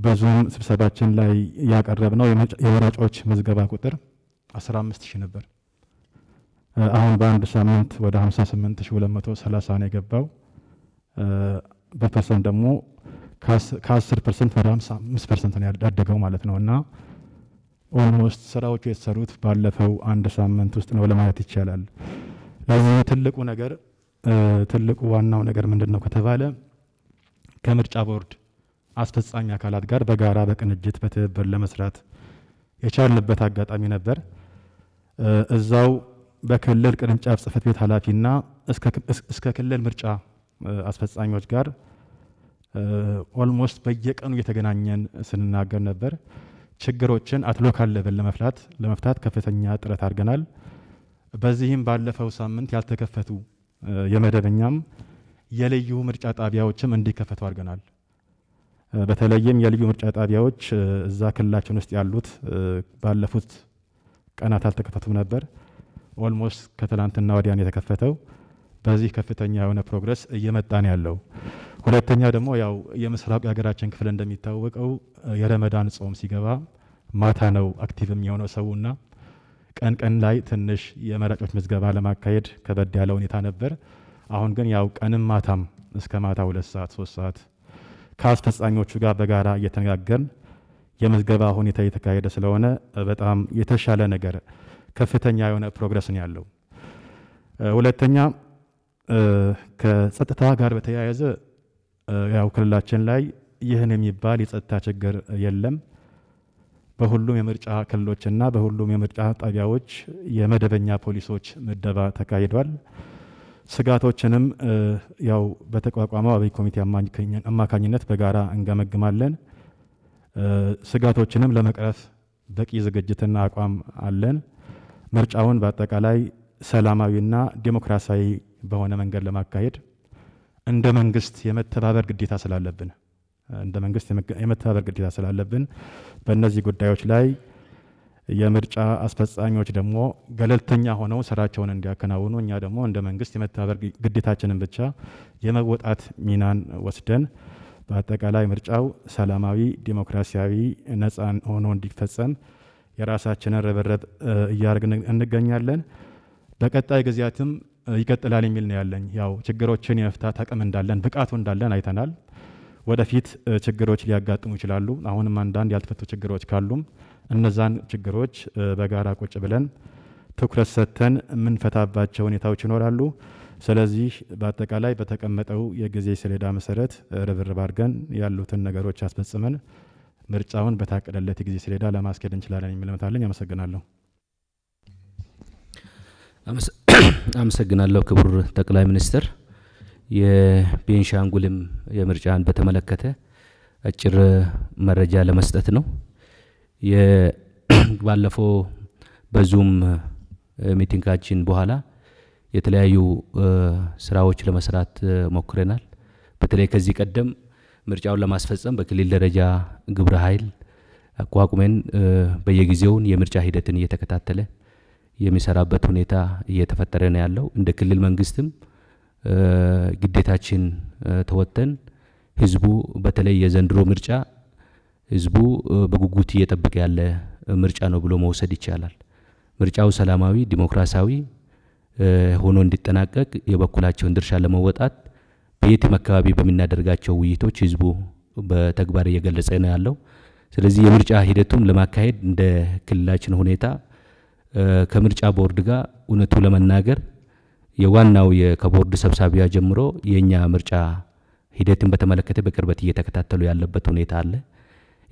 በዙም ስብሰባችን ላይ ያቀረብነው የመራጮች ምዝገባ ቁጥር 15 ነበር። አሁን በአንድ ሳምንት ወደ 58230 ነው የገባው። በፐርሰንት ደግሞ ከ10 ፐርሰንት ወደ 55 ፐርሰንት ነው ያደገው ማለት ነው እና ኦልሞስት ስራዎቹ የተሰሩት ባለፈው አንድ ሳምንት ውስጥ ነው ለማለት ይቻላል። ለዚህ ትልቁ ነገር ትልቁ ዋናው ነገር ምንድን ነው ከተባለ ከምርጫ ቦርድ አስፈጻሚ አካላት ጋር በጋራ በቅንጅት በትብብር ለመስራት የቻልንበት አጋጣሚ ነበር። እዛው በክልል ቅርንጫፍ ጽህፈት ቤት ኃላፊና እስከ ክልል ምርጫ አስፈጻሚዎች ጋር ኦልሞስት በየቀኑ እየተገናኘን ስንናገር ነበር። ችግሮችን ሎካል ሌቨል ለመፍላት ለመፍታት ከፍተኛ ጥረት አድርገናል። በዚህም ባለፈው ሳምንት ያልተከፈቱ የመደበኛም የልዩ ምርጫ ጣቢያዎችም እንዲከፈቱ አድርገናል። በተለይም የልዩ ምርጫ ጣቢያዎች እዛ ክልላችን ውስጥ ያሉት ባለፉት ቀናት አልተከፈቱም ነበር። ኦልሞስት ከትላንትና ወዲያን የተከፈተው በዚህ ከፍተኛ የሆነ ፕሮግረስ እየመጣ ነው ያለው። ሁለተኛ ደግሞ ያው የምስራቅ የሀገራችን ክፍል እንደሚታወቀው የረመዳን ጾም ሲገባ ማታ ነው አክቲቭ የሚሆነው ሰውና ቀን ቀን ላይ ትንሽ የመራጮች ምዝገባ ለማካሄድ ከበድ ያለ ሁኔታ ነበር። አሁን ግን ያው ቀንም ማታም እስከ ማታ ሁለት ሰዓት ሶስት ሰዓት ከአስፈጻሚዎቹ ጋር በጋራ እየተነጋገርን የምዝገባ ሁኔታ እየተካሄደ ስለሆነ በጣም የተሻለ ነገር ከፍተኛ የሆነ ፕሮግረስ ነው ያለው። ሁለተኛ ከጸጥታ ጋር በተያያዘ ያው ክልላችን ላይ ይህን የሚባል የጸጥታ ችግር የለም። በሁሉም የምርጫ ክልሎችና በሁሉም የምርጫ ጣቢያዎች የመደበኛ ፖሊሶች ምደባ ተካሂዷል። ስጋቶችንም ያው በተቋቋመው አብይ ኮሚቴ አማካኝነት በጋራ እንገመግማለን። ስጋቶችንም ለመቅረፍ በቂ ዝግጅትና አቋም አለን። ምርጫውን በአጠቃላይ ሰላማዊና ዴሞክራሲያዊ በሆነ መንገድ ለማካሄድ እንደ መንግስት የመተባበር ግዴታ ስላለብን እንደ መንግስት የመተባበር ግዴታ ስላለብን በእነዚህ ጉዳዮች ላይ የምርጫ አስፈጻሚዎች ደግሞ ገለልተኛ ሆነው ስራቸውን እንዲያከናውኑ እኛ ደግሞ እንደ መንግስት የመተባበር ግዴታችንን ብቻ የመወጣት ሚናን ወስደን በአጠቃላይ ምርጫው ሰላማዊ፣ ዲሞክራሲያዊ፣ ነጻ ሆኖ እንዲፈጸም የራሳችንን ርብርብ እያደረግን እንገኛለን። በቀጣይ ጊዜያትም ይቀጥላል የሚል ነው ያለኝ። ያው ችግሮችን የመፍታት አቅም እንዳለን ብቃቱ እንዳለን አይተናል። ወደፊት ችግሮች ሊያጋጥሙ ይችላሉ። አሁንም አንዳንድ ያልተፈቱ ችግሮች ካሉም እነዛን ችግሮች በጋራ ቁጭ ብለን ትኩረት ሰጥተን የምንፈታባቸው ሁኔታዎች ይኖራሉ። ስለዚህ በአጠቃላይ በተቀመጠው የጊዜ ሰሌዳ መሰረት ርብርብ አድርገን ያሉትን ነገሮች አስፈጽመን ምርጫውን በታቀደለት የጊዜ ሰሌዳ ለማስኬድ እንችላለን የሚል እምነት አለኝ። አመሰግናለሁ። አመሰግናለሁ ክቡር ጠቅላይ ሚኒስትር። የቤንሻንጉልም የምርጫን በተመለከተ አጭር መረጃ ለመስጠት ነው። [CLEARS THROAT] ባለፈው በዙም ሚቲንጋችን በኋላ የተለያዩ ስራዎች ለመስራት ሞክረናል። በተለይ ከዚህ ቀደም ምርጫውን ለማስፈጸም በክልል ደረጃ ግብረ ኃይል አቋቁመን በየጊዜውን የምርጫ ሂደትን እየተከታተለ የሚሰራበት ሁኔታ እየተፈጠረ ነው ያለው። እንደ ክልል መንግስትም ግዴታችን ተወጥተን ህዝቡ በተለይ የዘንድሮ ምርጫ ህዝቡ በጉጉት እየጠበቀ ያለ ምርጫ ነው ብሎ መውሰድ ይቻላል። ምርጫው ሰላማዊ፣ ዲሞክራሲያዊ ሆኖ እንዲጠናቀቅ የበኩላቸውን ድርሻ ለመወጣት በየትም አካባቢ በሚናደርጋቸው ውይይቶች ህዝቡ በተግባር እየገለጸ ነው ያለው። ስለዚህ የምርጫ ሂደቱም ለማካሄድ እንደ ክልላችን ሁኔታ ከምርጫ ቦርድ ጋር እውነቱ ለመናገር የዋናው ከቦርድ ሰብሳቢያ ጀምሮ የእኛ ምርጫ ሂደትን በተመለከተ በቅርበት እየተከታተሉ ያለበት ሁኔታ አለ።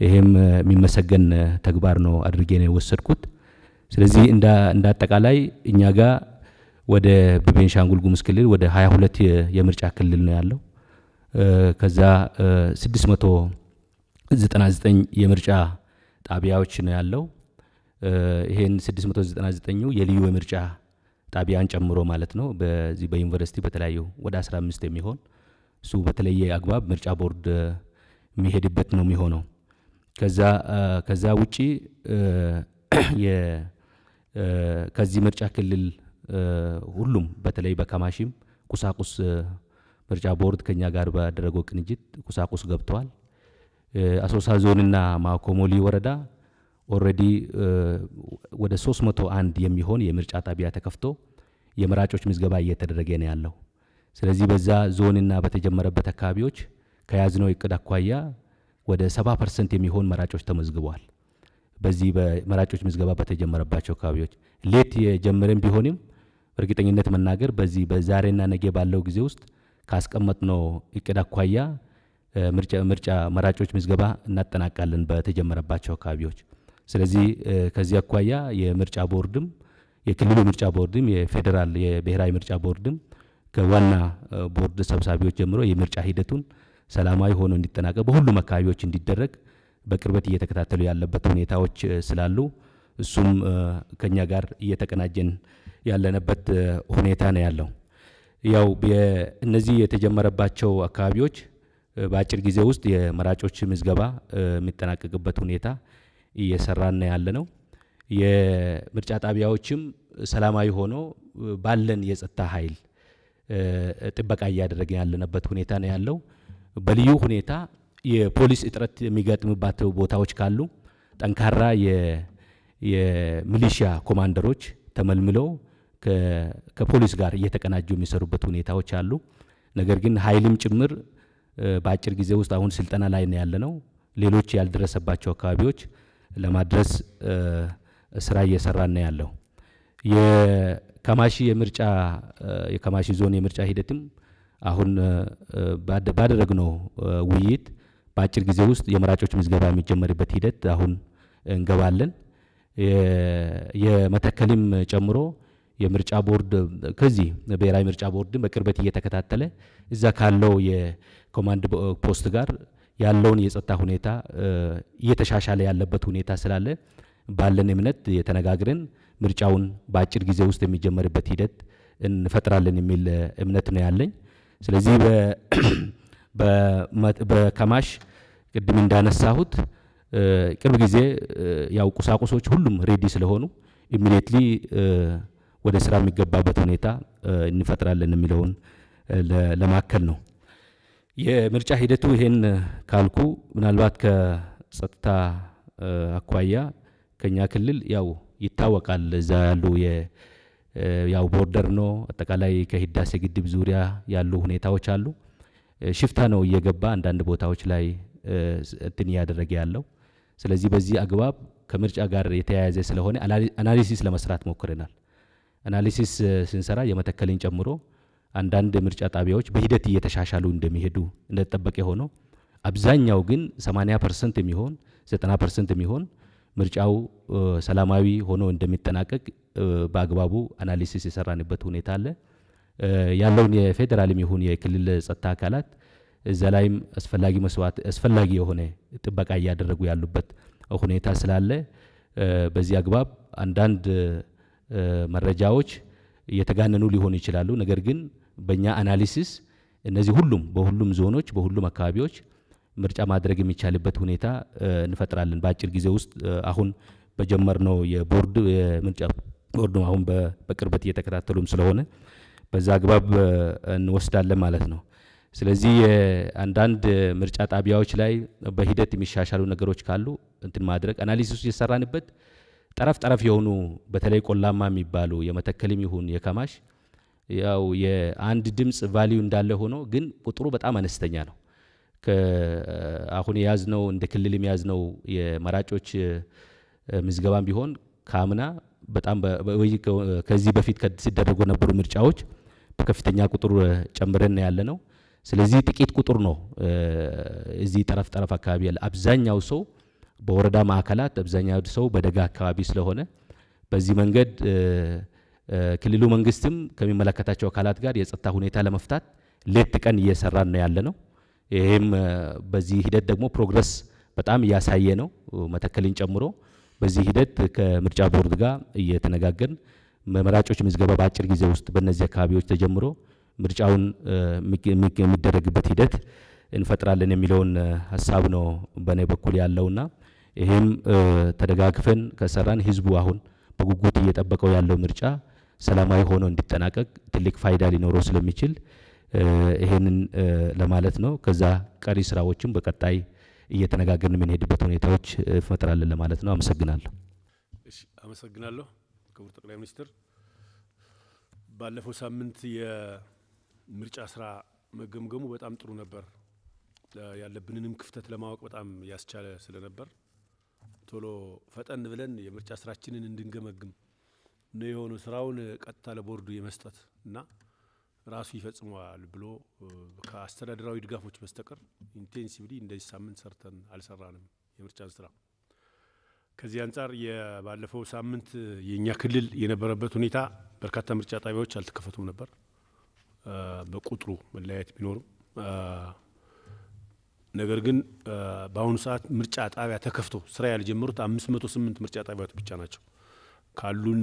ይህም የሚመሰገን ተግባር ነው አድርጌ ነው የወሰድኩት። ስለዚህ እንደ አጠቃላይ እኛ ጋር ወደ በቤንሻንጉል ጉሙዝ ክልል ወደ 22 የምርጫ ክልል ነው ያለው። ከዛ 699 የምርጫ ጣቢያዎች ነው ያለው። ይሄን 699 የልዩ የምርጫ ጣቢያን ጨምሮ ማለት ነው በዚህ በዩኒቨርሲቲ በተለያዩ ወደ 15 የሚሆን እሱ በተለየ አግባብ ምርጫ ቦርድ የሚሄድበት ነው የሚሆነው። ከዛ ውጪ ከዚህ ምርጫ ክልል ሁሉም በተለይ በከማሽም ቁሳቁስ ምርጫ ቦርድ ከኛ ጋር ባደረገው ቅንጅት ቁሳቁስ ገብተዋል። አሶሳ ዞንና ማኮሞሊ ወረዳ ኦልሬዲ ወደ 301 የሚሆን የምርጫ ጣቢያ ተከፍቶ የመራጮች ምዝገባ እየተደረገ ነው ያለው። ስለዚህ በዛ ዞንና በተጀመረበት አካባቢዎች ከያዝነው እቅድ አኳያ ወደ 70 ፐርሰንት የሚሆን መራጮች ተመዝግበዋል። በዚህ በመራጮች ምዝገባ በተጀመረባቸው አካባቢዎች ሌት የጀመረን ቢሆንም እርግጠኝነት መናገር በዚህ በዛሬና ነገ ባለው ጊዜ ውስጥ ካስቀመጥነው እቅድ አኳያ ምርጫ መራጮች ምዝገባ እናጠናቃለን በተጀመረባቸው አካባቢዎች። ስለዚህ ከዚህ አኳያ የምርጫ ቦርድም የክልሉ ምርጫ ቦርድም የፌዴራል የብሔራዊ ምርጫ ቦርድም ከዋና ቦርድ ሰብሳቢዎች ጀምሮ የምርጫ ሂደቱን ሰላማዊ ሆኖ እንዲጠናቀቅ በሁሉም አካባቢዎች እንዲደረግ በቅርበት እየተከታተሉ ያለበት ሁኔታዎች ስላሉ እሱም ከኛ ጋር እየተቀናጀን ያለንበት ሁኔታ ነው ያለው። ያው እነዚህ የተጀመረባቸው አካባቢዎች በአጭር ጊዜ ውስጥ የመራጮች ምዝገባ የሚጠናቀቅበት ሁኔታ እየሰራን ያለ ነው። የምርጫ ጣቢያዎችም ሰላማዊ ሆኖ ባለን የጸጥታ ኃይል ጥበቃ እያደረግን ያለንበት ሁኔታ ነው ያለው። በልዩ ሁኔታ የፖሊስ እጥረት የሚገጥምባቸው ቦታዎች ካሉ ጠንካራ የሚሊሻ ኮማንደሮች ተመልምለው ከፖሊስ ጋር እየተቀናጁ የሚሰሩበት ሁኔታዎች አሉ። ነገር ግን ኃይልም ጭምር በአጭር ጊዜ ውስጥ አሁን ስልጠና ላይ ነው ያለነው። ሌሎች ያልደረሰባቸው አካባቢዎች ለማድረስ ስራ እየሰራን ነው ያለው። የከማሺ የምርጫ የከማሺ ዞን የምርጫ ሂደትም አሁን ባደረግነው ውይይት በአጭር ጊዜ ውስጥ የመራጮች ምዝገባ የሚጀመርበት ሂደት አሁን እንገባለን። የመተከልም ጨምሮ የምርጫ ቦርድ ከዚህ ብሔራዊ ምርጫ ቦርድን በቅርበት እየተከታተለ እዛ ካለው የኮማንድ ፖስት ጋር ያለውን የጸጥታ ሁኔታ እየተሻሻለ ያለበት ሁኔታ ስላለ ባለን እምነት የተነጋግረን ምርጫውን በአጭር ጊዜ ውስጥ የሚጀመርበት ሂደት እንፈጥራለን የሚል እምነት ነው ያለኝ። ስለዚህ [CLEARS THROAT] በከማሽ ቅድም እንዳነሳሁት ቅርብ ጊዜ ያው ቁሳቁሶች ሁሉም ሬዲ ስለሆኑ ኢሚዲየትሊ ወደ ስራ የሚገባበት ሁኔታ እንፈጥራለን የሚለውን ለማከል ነው። የምርጫ ሂደቱ ይሄን ካልኩ ምናልባት ከጸጥታ አኳያ ከኛ ክልል ያው ይታወቃል። እዛ ያሉ ያው ቦርደር ነው። አጠቃላይ ከህዳሴ ግድብ ዙሪያ ያሉ ሁኔታዎች አሉ። ሽፍታ ነው እየገባ አንዳንድ ቦታዎች ላይ እንትን እያደረገ ያለው። ስለዚህ በዚህ አግባብ ከምርጫ ጋር የተያያዘ ስለሆነ አናሊሲስ ለመስራት ሞክረናል። አናሊሲስ ስንሰራ የመተከልን ጨምሮ አንዳንድ ምርጫ ጣቢያዎች በሂደት እየተሻሻሉ እንደሚሄዱ እንደተጠበቀ ሆኖ አብዛኛው ግን 80 ፐርሰንት የሚሆን 90 ፐርሰንት የሚሆን ምርጫው ሰላማዊ ሆኖ እንደሚጠናቀቅ በአግባቡ አናሊሲስ የሰራንበት ሁኔታ አለ። ያለውን የፌዴራልም ይሁን የክልል ጸጥታ አካላት እዛ ላይም አስፈላጊ መስዋዕት አስፈላጊ የሆነ ጥበቃ እያደረጉ ያሉበት ሁኔታ ስላለ በዚህ አግባብ አንዳንድ መረጃዎች የተጋነኑ ሊሆኑ ይችላሉ። ነገር ግን በእኛ አናሊሲስ እነዚህ ሁሉም በሁሉም ዞኖች በሁሉም አካባቢዎች ምርጫ ማድረግ የሚቻልበት ሁኔታ እንፈጥራለን በአጭር ጊዜ ውስጥ አሁን በጀመርነው የቦርድ የምርጫ አሁን በቅርበት እየተከታተሉም ስለሆነ በዛ አግባብ እንወስዳለን ማለት ነው። ስለዚህ አንዳንድ ምርጫ ጣቢያዎች ላይ በሂደት የሚሻሻሉ ነገሮች ካሉ እንትን ማድረግ አናሊሲሱ የሰራንበት ጠረፍ ጠረፍ የሆኑ በተለይ ቆላማ የሚባሉ የመተከልም ይሁን የከማሽ ያው የአንድ ድምፅ ቫሊዩ እንዳለ ሆኖ ግን ቁጥሩ በጣም አነስተኛ ነው። አሁን የያዝነው እንደ ክልልም የያዝነው የመራጮች ምዝገባም ቢሆን ከአምና በጣም ከዚህ በፊት ሲደረጉ ነበሩ ምርጫዎች በከፍተኛ ቁጥር ጨምረን ያለ ነው። ስለዚህ ጥቂት ቁጥር ነው እዚህ ጠረፍ ጠረፍ አካባቢ ያለ አብዛኛው ሰው በወረዳ ማዕከላት አብዛኛው ሰው በደጋ አካባቢ ስለሆነ በዚህ መንገድ ክልሉ መንግስትም ከሚመለከታቸው አካላት ጋር የጸጥታ ሁኔታ ለመፍታት ሌት ቀን እየሰራን ነው ያለ ነው። ይህም በዚህ ሂደት ደግሞ ፕሮግረስ በጣም እያሳየ ነው። መተከልን ጨምሮ በዚህ ሂደት ከምርጫ ቦርድ ጋር እየተነጋገርን መራጮች ምዝገባ በአጭር ጊዜ ውስጥ በእነዚህ አካባቢዎች ተጀምሮ ምርጫውን የሚደረግበት ሂደት እንፈጥራለን የሚለውን ሀሳብ ነው በእኔ በኩል ያለውና ይህም ተደጋግፈን ከሰራን ህዝቡ አሁን በጉጉት እየጠበቀው ያለው ምርጫ ሰላማዊ ሆኖ እንዲጠናቀቅ ትልቅ ፋይዳ ሊኖረው ስለሚችል ይሄንን ለማለት ነው። ከዛ ቀሪ ስራዎችም በቀጣይ እየተነጋገርን የምንሄድበት ሁኔታዎች ፈጥራለን ለማለት ነው። አመሰግናለሁ። አመሰግናለሁ ክቡር ጠቅላይ ሚኒስትር። ባለፈው ሳምንት የምርጫ ስራ መገምገሙ በጣም ጥሩ ነበር። ያለብንንም ክፍተት ለማወቅ በጣም ያስቻለ ስለነበር ቶሎ ፈጠን ብለን የምርጫ ስራችንን እንድንገመግም ነው የሆኑ ስራውን ቀጥታ ለቦርዱ የመስጠት እና ራሱ ይፈጽመዋል ብሎ ከአስተዳደራዊ ድጋፎች በስተቀር ኢንቴንሲቭሊ እንደዚህ ሳምንት ሰርተን አልሰራንም የምርጫን ስራ። ከዚህ አንጻር የባለፈው ሳምንት የእኛ ክልል የነበረበት ሁኔታ በርካታ ምርጫ ጣቢያዎች አልተከፈቱም ነበር በቁጥሩ መለያየት ቢኖርም ነገር ግን በአሁኑ ሰዓት ምርጫ ጣቢያ ተከፍቶ ስራ ያልጀመሩት 508 ምርጫ ጣቢያዎች ብቻ ናቸው። ካሉን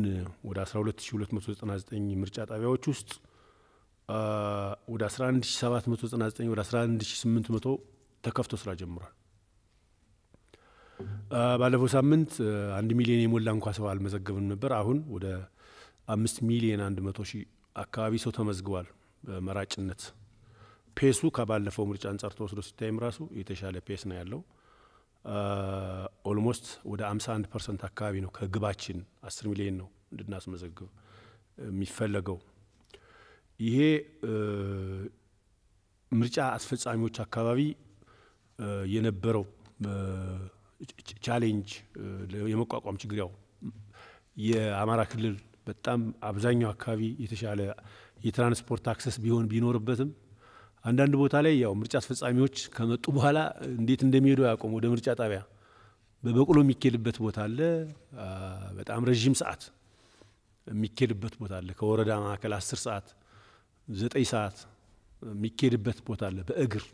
ወደ 12299 ምርጫ ጣቢያዎች ውስጥ ወደ 11799 ወደ 11800 ተከፍቶ ስራ ጀምሯል። ባለፈው ሳምንት አንድ ሚሊዮን የሞላ እንኳ ሰው አልመዘገብም ነበር። አሁን ወደ አምስት ሚሊዮን አንድ መቶ ሺህ አካባቢ ሰው ተመዝግቧል በመራጭነት ፔሱ ከባለፈው ምርጫ አንጻር ተወስዶ ሲታይም ራሱ የተሻለ ፔስ ነው ያለው። ኦልሞስት ወደ 51 ፐርሰንት አካባቢ ነው ከግባችን 10 ሚሊዮን ነው እንድናስመዘግብ የሚፈለገው። ይሄ ምርጫ አስፈጻሚዎች አካባቢ የነበረው ቻሌንጅ የመቋቋም ችግር ያው የአማራ ክልል በጣም አብዛኛው አካባቢ የተሻለ የትራንስፖርት አክሰስ ቢሆን ቢኖርበትም አንዳንድ ቦታ ላይ ያው ምርጫ አስፈጻሚዎች ከመጡ በኋላ እንዴት እንደሚሄዱ አያውቁም። ወደ ምርጫ ጣቢያ በበቅሎ የሚኬድበት ቦታ አለ። በጣም ረዥም ሰዓት የሚኬድበት ቦታ አለ። ከወረዳ ማዕከል አስር ሰዓት ዘጠኝ ሰዓት የሚኬድበት ቦታ አለ በእግር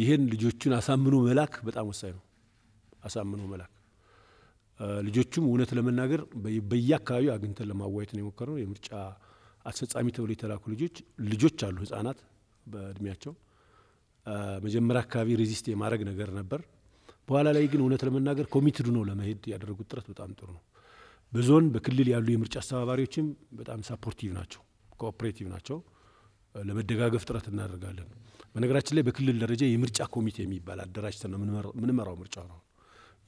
ይህን ልጆቹን አሳምኖ መላክ በጣም ወሳኝ ነው። አሳምኖ መላክ ልጆቹም እውነት ለመናገር በየአካባቢው አግኝተን ለማዋየት ነው የሞከርነው። የምርጫ አስፈጻሚ ተብሎ የተላኩ ልጆች ልጆች አሉ ህጻናት በእድሜያቸው መጀመሪያ አካባቢ ሬዚስት የማድረግ ነገር ነበር። በኋላ ላይ ግን እውነት ለመናገር ኮሚትድ ነው ለመሄድ ያደረጉት ጥረት በጣም ጥሩ ነው። በዞን በክልል ያሉ የምርጫ አስተባባሪዎችም በጣም ሳፖርቲቭ ናቸው፣ ኮኦፕሬቲቭ ናቸው። ለመደጋገፍ ጥረት እናደርጋለን። በነገራችን ላይ በክልል ደረጃ የምርጫ ኮሚቴ የሚባል አደራጅተን ነው ምንመራው ምርጫ ነው።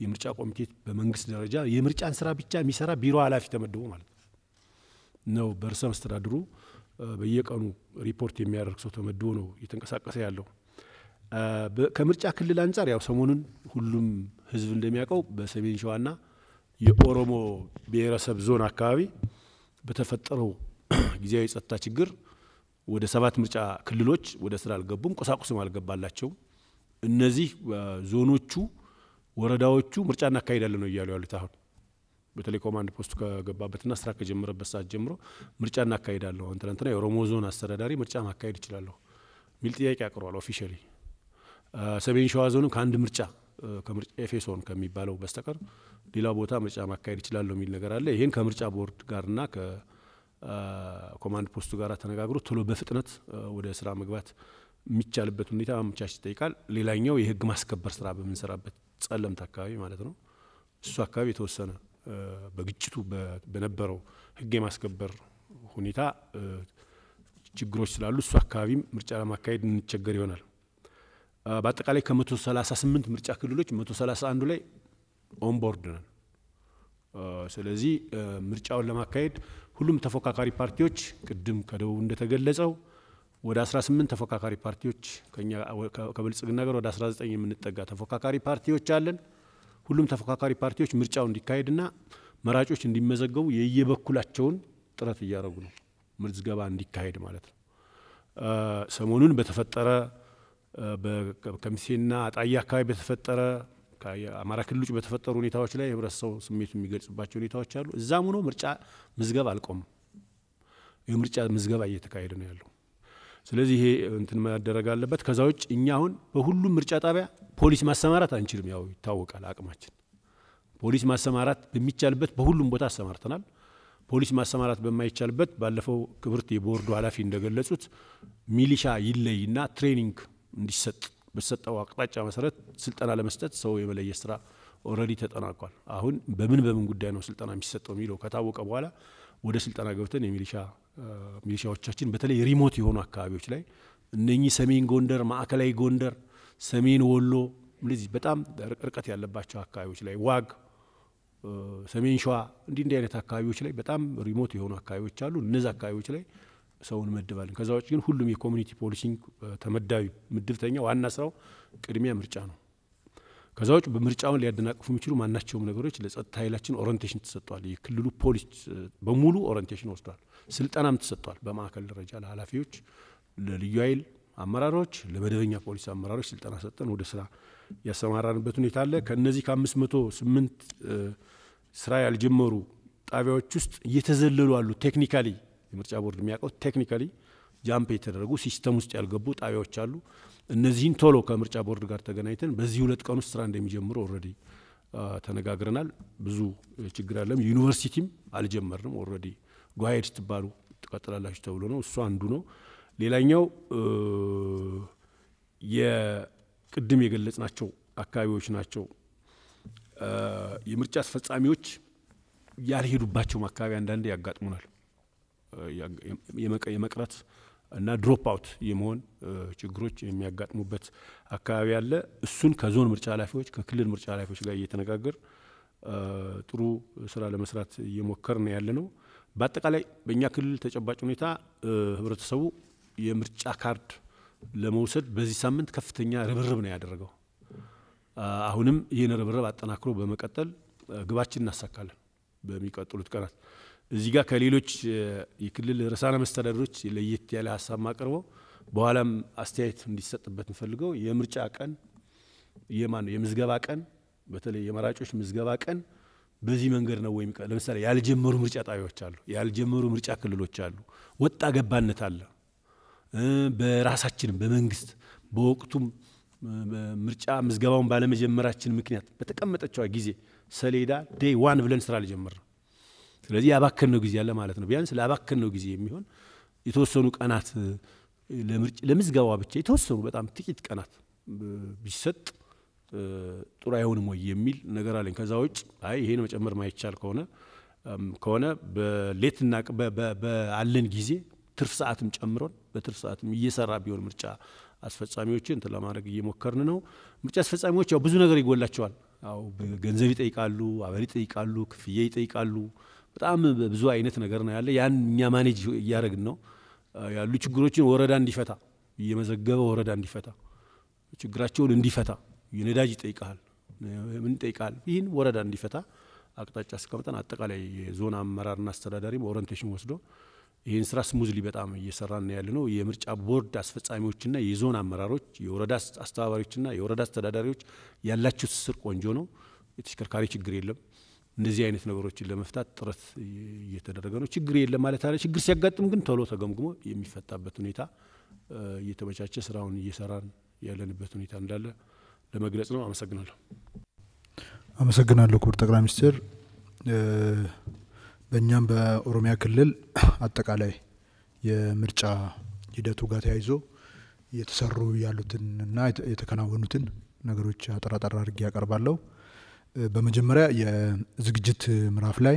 የምርጫ ኮሚቴ በመንግስት ደረጃ የምርጫን ስራ ብቻ የሚሰራ ቢሮ ኃላፊ ተመድቦ ማለት ነው በርዕሰ መስተዳድሩ በየቀኑ ሪፖርት የሚያደርግ ሰው ተመድቦ ነው እየተንቀሳቀሰ ያለው። ከምርጫ ክልል አንጻር ያው ሰሞኑን ሁሉም ህዝብ እንደሚያውቀው በሰሜን ሸዋና የኦሮሞ ብሔረሰብ ዞን አካባቢ በተፈጠረው [CLEARS THROAT] ጊዜያዊ ጸጥታ ችግር ወደ ሰባት ምርጫ ክልሎች ወደ ስራ አልገቡም፣ ቁሳቁስም አልገባላቸውም። እነዚህ ዞኖቹ፣ ወረዳዎቹ ምርጫ እናካሄዳለን ነው እያሉ ያሉት አሁን በተለይ ኮማንድ ፖስቱ ከገባበትና ስራ ከጀመረበት ሰዓት ጀምሮ ምርጫ እናካሄዳለሁ አሁን ትናንትና የኦሮሞ ዞን አስተዳዳሪ ምርጫ ማካሄድ ይችላለሁ ሚል ጥያቄ አቅርቧል። ኦፊሻሊ ሰሜን ሸዋ ዞንም ከአንድ ምርጫ ኤፌሶን ከሚባለው በስተቀር ሌላ ቦታ ምርጫ ማካሄድ ይችላለሁ የሚል ነገር አለ። ይህን ከምርጫ ቦርድ ጋርና ከኮማንድ ፖስቱ ጋር ተነጋግሮ ቶሎ በፍጥነት ወደ ስራ መግባት የሚቻልበት ሁኔታ አመቻች ይጠይቃል። ሌላኛው የህግ ማስከበር ስራ በምንሰራበት ጸለምት አካባቢ ማለት ነው እሱ አካባቢ የተወሰነ በግጭቱ በነበረው ህግ የማስከበር ሁኔታ ችግሮች ስላሉ እሱ አካባቢም ምርጫ ለማካሄድ እንቸገር ይሆናል። በአጠቃላይ ከመቶ 138 ምርጫ ክልሎች መቶ ላይ ኦንቦርድ ነን። ስለዚህ ምርጫውን ለማካሄድ ሁሉም ተፎካካሪ ፓርቲዎች ቅድም ከደቡብ እንደተገለጸው ወደ 18 ተፎካካሪ ፓርቲዎች ከብልጽግና ጋር ወደ 19 የምንጠጋ ተፎካካሪ ፓርቲዎች አለን። ሁሉም ተፎካካሪ ፓርቲዎች ምርጫው እንዲካሄድና መራጮች እንዲመዘገቡ የየበኩላቸውን ጥረት እያደረጉ ነው፣ ምዝገባ እንዲካሄድ ማለት ነው። ሰሞኑን በተፈጠረ በከሚሴና አጣዬ አካባቢ በተፈጠረ አማራ ክልል ውጭ በተፈጠሩ ሁኔታዎች ላይ የህብረተሰቡ ስሜቱ የሚገልጽባቸው ሁኔታዎች አሉ። እዛም ሆኖ ምርጫ ምዝገባ አልቆም የምርጫ ምዝገባ እየተካሄደ ነው ያለው። ስለዚህ ይሄ እንትን መደረግ አለበት። ከዛ ውጭ እኛ አሁን በሁሉም ምርጫ ጣቢያ ፖሊስ ማሰማራት አንችልም። ያው ይታወቃል አቅማችን። ፖሊስ ማሰማራት በሚቻልበት በሁሉም ቦታ አሰማርተናል። ፖሊስ ማሰማራት በማይቻልበት ባለፈው ክብርት የቦርዱ ኃላፊ እንደገለጹት ሚሊሻ ይለይና ትሬኒንግ እንዲሰጥ በሰጠው አቅጣጫ መሰረት ስልጠና ለመስጠት ሰው የመለየት ስራ ኦልሬዲ ተጠናቋል። አሁን በምን በምን ጉዳይ ነው ስልጠና የሚሰጠው የሚለው ከታወቀ በኋላ ወደ ስልጠና ገብተን የሚሊሻ ሚሊሻዎቻችን በተለይ ሪሞት የሆኑ አካባቢዎች ላይ እነኚህ ሰሜን ጎንደር፣ ማዕከላዊ ጎንደር፣ ሰሜን ወሎ እንደዚህ በጣም ርቀት ያለባቸው አካባቢዎች ላይ ዋግ፣ ሰሜን ሸዋ እንዲህ እንዲህ አይነት አካባቢዎች ላይ በጣም ሪሞት የሆኑ አካባቢዎች አሉ። እነዚህ አካባቢዎች ላይ ሰው እንመድባለን። ከዛ ውጭ ግን ሁሉም የኮሚኒቲ ፖሊሲንግ ተመዳቢ ምድብተኛ ዋና ስራው ቅድሚያ ምርጫ ነው። ከዛ ውጭ በምርጫውን ሊያደናቅፉ የሚችሉ ማናቸውም ነገሮች ለጸጥታ ኃይላችን ኦሪንቴሽን ተሰጥቷል። የክልሉ ፖሊስ በሙሉ ኦሪንቴሽን ወስዷል። ስልጠናም ተሰጥቷል። በማዕከል ደረጃ ለኃላፊዎች፣ ለልዩ ኃይል አመራሮች፣ ለመደበኛ ፖሊስ አመራሮች ስልጠና ሰጠን ወደ ስራ ያሰማራንበት ሁኔታ አለ። ከእነዚህ ከአምስት መቶ ስምንት ስራ ያልጀመሩ ጣቢያዎች ውስጥ እየተዘለሉ አሉ። ቴክኒካሊ የምርጫ ቦርድ የሚያውቀው ቴክኒካሊ ጃምፕ የተደረጉ ሲስተም ውስጥ ያልገቡ ጣቢያዎች አሉ። እነዚህን ቶሎ ከምርጫ ቦርድ ጋር ተገናኝተን በዚህ ሁለት ቀን ውስጥ ስራ እንደሚጀምሩ ኦልሬዲ ተነጋግረናል። ብዙ ችግር አለም። ዩኒቨርሲቲም አልጀመርንም። ኦልሬዲ ጓሄድ ስትባሉ ትቀጥላላችሁ ተብሎ ነው። እሱ አንዱ ነው። ሌላኛው የቅድም የገለጽናቸው አካባቢዎች ናቸው። የምርጫ አስፈጻሚዎች ያልሄዱባቸውም አካባቢ አንዳንዴ ያጋጥሙናል የመቅረት እና ድሮፕ አውት የመሆን ችግሮች የሚያጋጥሙበት አካባቢ አለ። እሱን ከዞን ምርጫ ኃላፊዎች ከክልል ምርጫ ኃላፊዎች ጋር እየተነጋገር ጥሩ ስራ ለመስራት እየሞከር ነው ያለ ነው። በአጠቃላይ በእኛ ክልል ተጨባጭ ሁኔታ ህብረተሰቡ የምርጫ ካርድ ለመውሰድ በዚህ ሳምንት ከፍተኛ ርብርብ ነው ያደረገው። አሁንም ይህን ርብርብ አጠናክሮ በመቀጠል ግባችን እናሳካለን በሚቀጥሉት ቀናት እዚህ ጋር ከሌሎች የክልል ርዕሳነ መስተዳደሮች ለየት ያለ ሀሳብ ማቅርበው በኋላም አስተያየት እንዲሰጥበት እንፈልገው የምርጫ ቀን የማን የምዝገባ ቀን በተለይ የመራጮች ምዝገባ ቀን በዚህ መንገድ ነው ወይም ለምሳሌ ያልጀመሩ ምርጫ ጣቢያዎች አሉ፣ ያልጀመሩ ምርጫ ክልሎች አሉ፣ ወጣ ገባነት አለ። በራሳችንም በመንግስት በወቅቱም ምርጫ ምዝገባውን ባለመጀመራችን ምክንያት በተቀመጠችዋ ጊዜ ሰሌዳ ዴይ ዋን ብለን ስራ አልጀመርም። ስለዚህ ነው ጊዜ አለ ማለት ነው። ቢያንስ ነው ጊዜ የሚሆን የተወሰኑ ቀናት ለምዝገባ ብቻ የተወሰኑ በጣም ጥቂት ቀናት ቢሰጥ ጥሩ አይሆንም ወይ የሚል ነገር አለኝ። ከዛ ውጭ አይ ይሄን መጨመር ማይቻል ከሆነ ከሆነ በሌትና በአለን ጊዜ ትርፍ ሰዓትም ጨምሮን በትርፍ ሰዓትም እየሰራ ቢሆን ምርጫ አስፈጻሚዎችን እንትን ለማድረግ እየሞከርን ነው። ምርጫ አስፈጻሚዎች ያው ብዙ ነገር ይጎላቸዋል። ያው ገንዘብ ይጠይቃሉ፣ አበል ይጠይቃሉ፣ ክፍያ ይጠይቃሉ። በጣም ብዙ አይነት ነገር ነው ያለ። ያን እኛ ማኔጅ እያደረግን ነው ያሉ ችግሮችን ወረዳ እንዲፈታ እየመዘገበ ወረዳ እንዲፈታ ችግራቸውን እንዲፈታ የነዳጅ ይጠይቃል፣ ምን ይጠይቃል፣ ይህን ወረዳ እንዲፈታ አቅጣጫ አስቀምጠን አጠቃላይ የዞን አመራርና አስተዳዳሪም ኦሪንቴሽን ወስዶ ይህን ስራ ስሙዝሊ በጣም እየሰራን ያለ ነው። የምርጫ ቦርድ አስፈጻሚዎችና የዞን አመራሮች፣ የወረዳ አስተባባሪዎችና የወረዳ አስተዳዳሪዎች ያላቸው ትስስር ቆንጆ ነው። የተሽከርካሪ ችግር የለም። እንደዚህ አይነት ነገሮችን ለመፍታት ጥረት እየተደረገ ነው። ችግር የለም ማለት አለ። ችግር ሲያጋጥም ግን ቶሎ ተገምግሞ የሚፈታበት ሁኔታ እየተመቻቸ ስራውን እየሰራን ያለንበት ሁኔታ እንዳለ ለመግለጽ ነው። አመሰግናለሁ። አመሰግናለሁ ክቡር ጠቅላይ ሚኒስትር። በእኛም በኦሮሚያ ክልል አጠቃላይ የምርጫ ሂደቱ ጋር ተያይዞ እየተሰሩ ያሉትን እና የተከናወኑትን ነገሮች አጠራጠራ አድርጌ ያቀርባለሁ። በመጀመሪያ የዝግጅት ምዕራፍ ላይ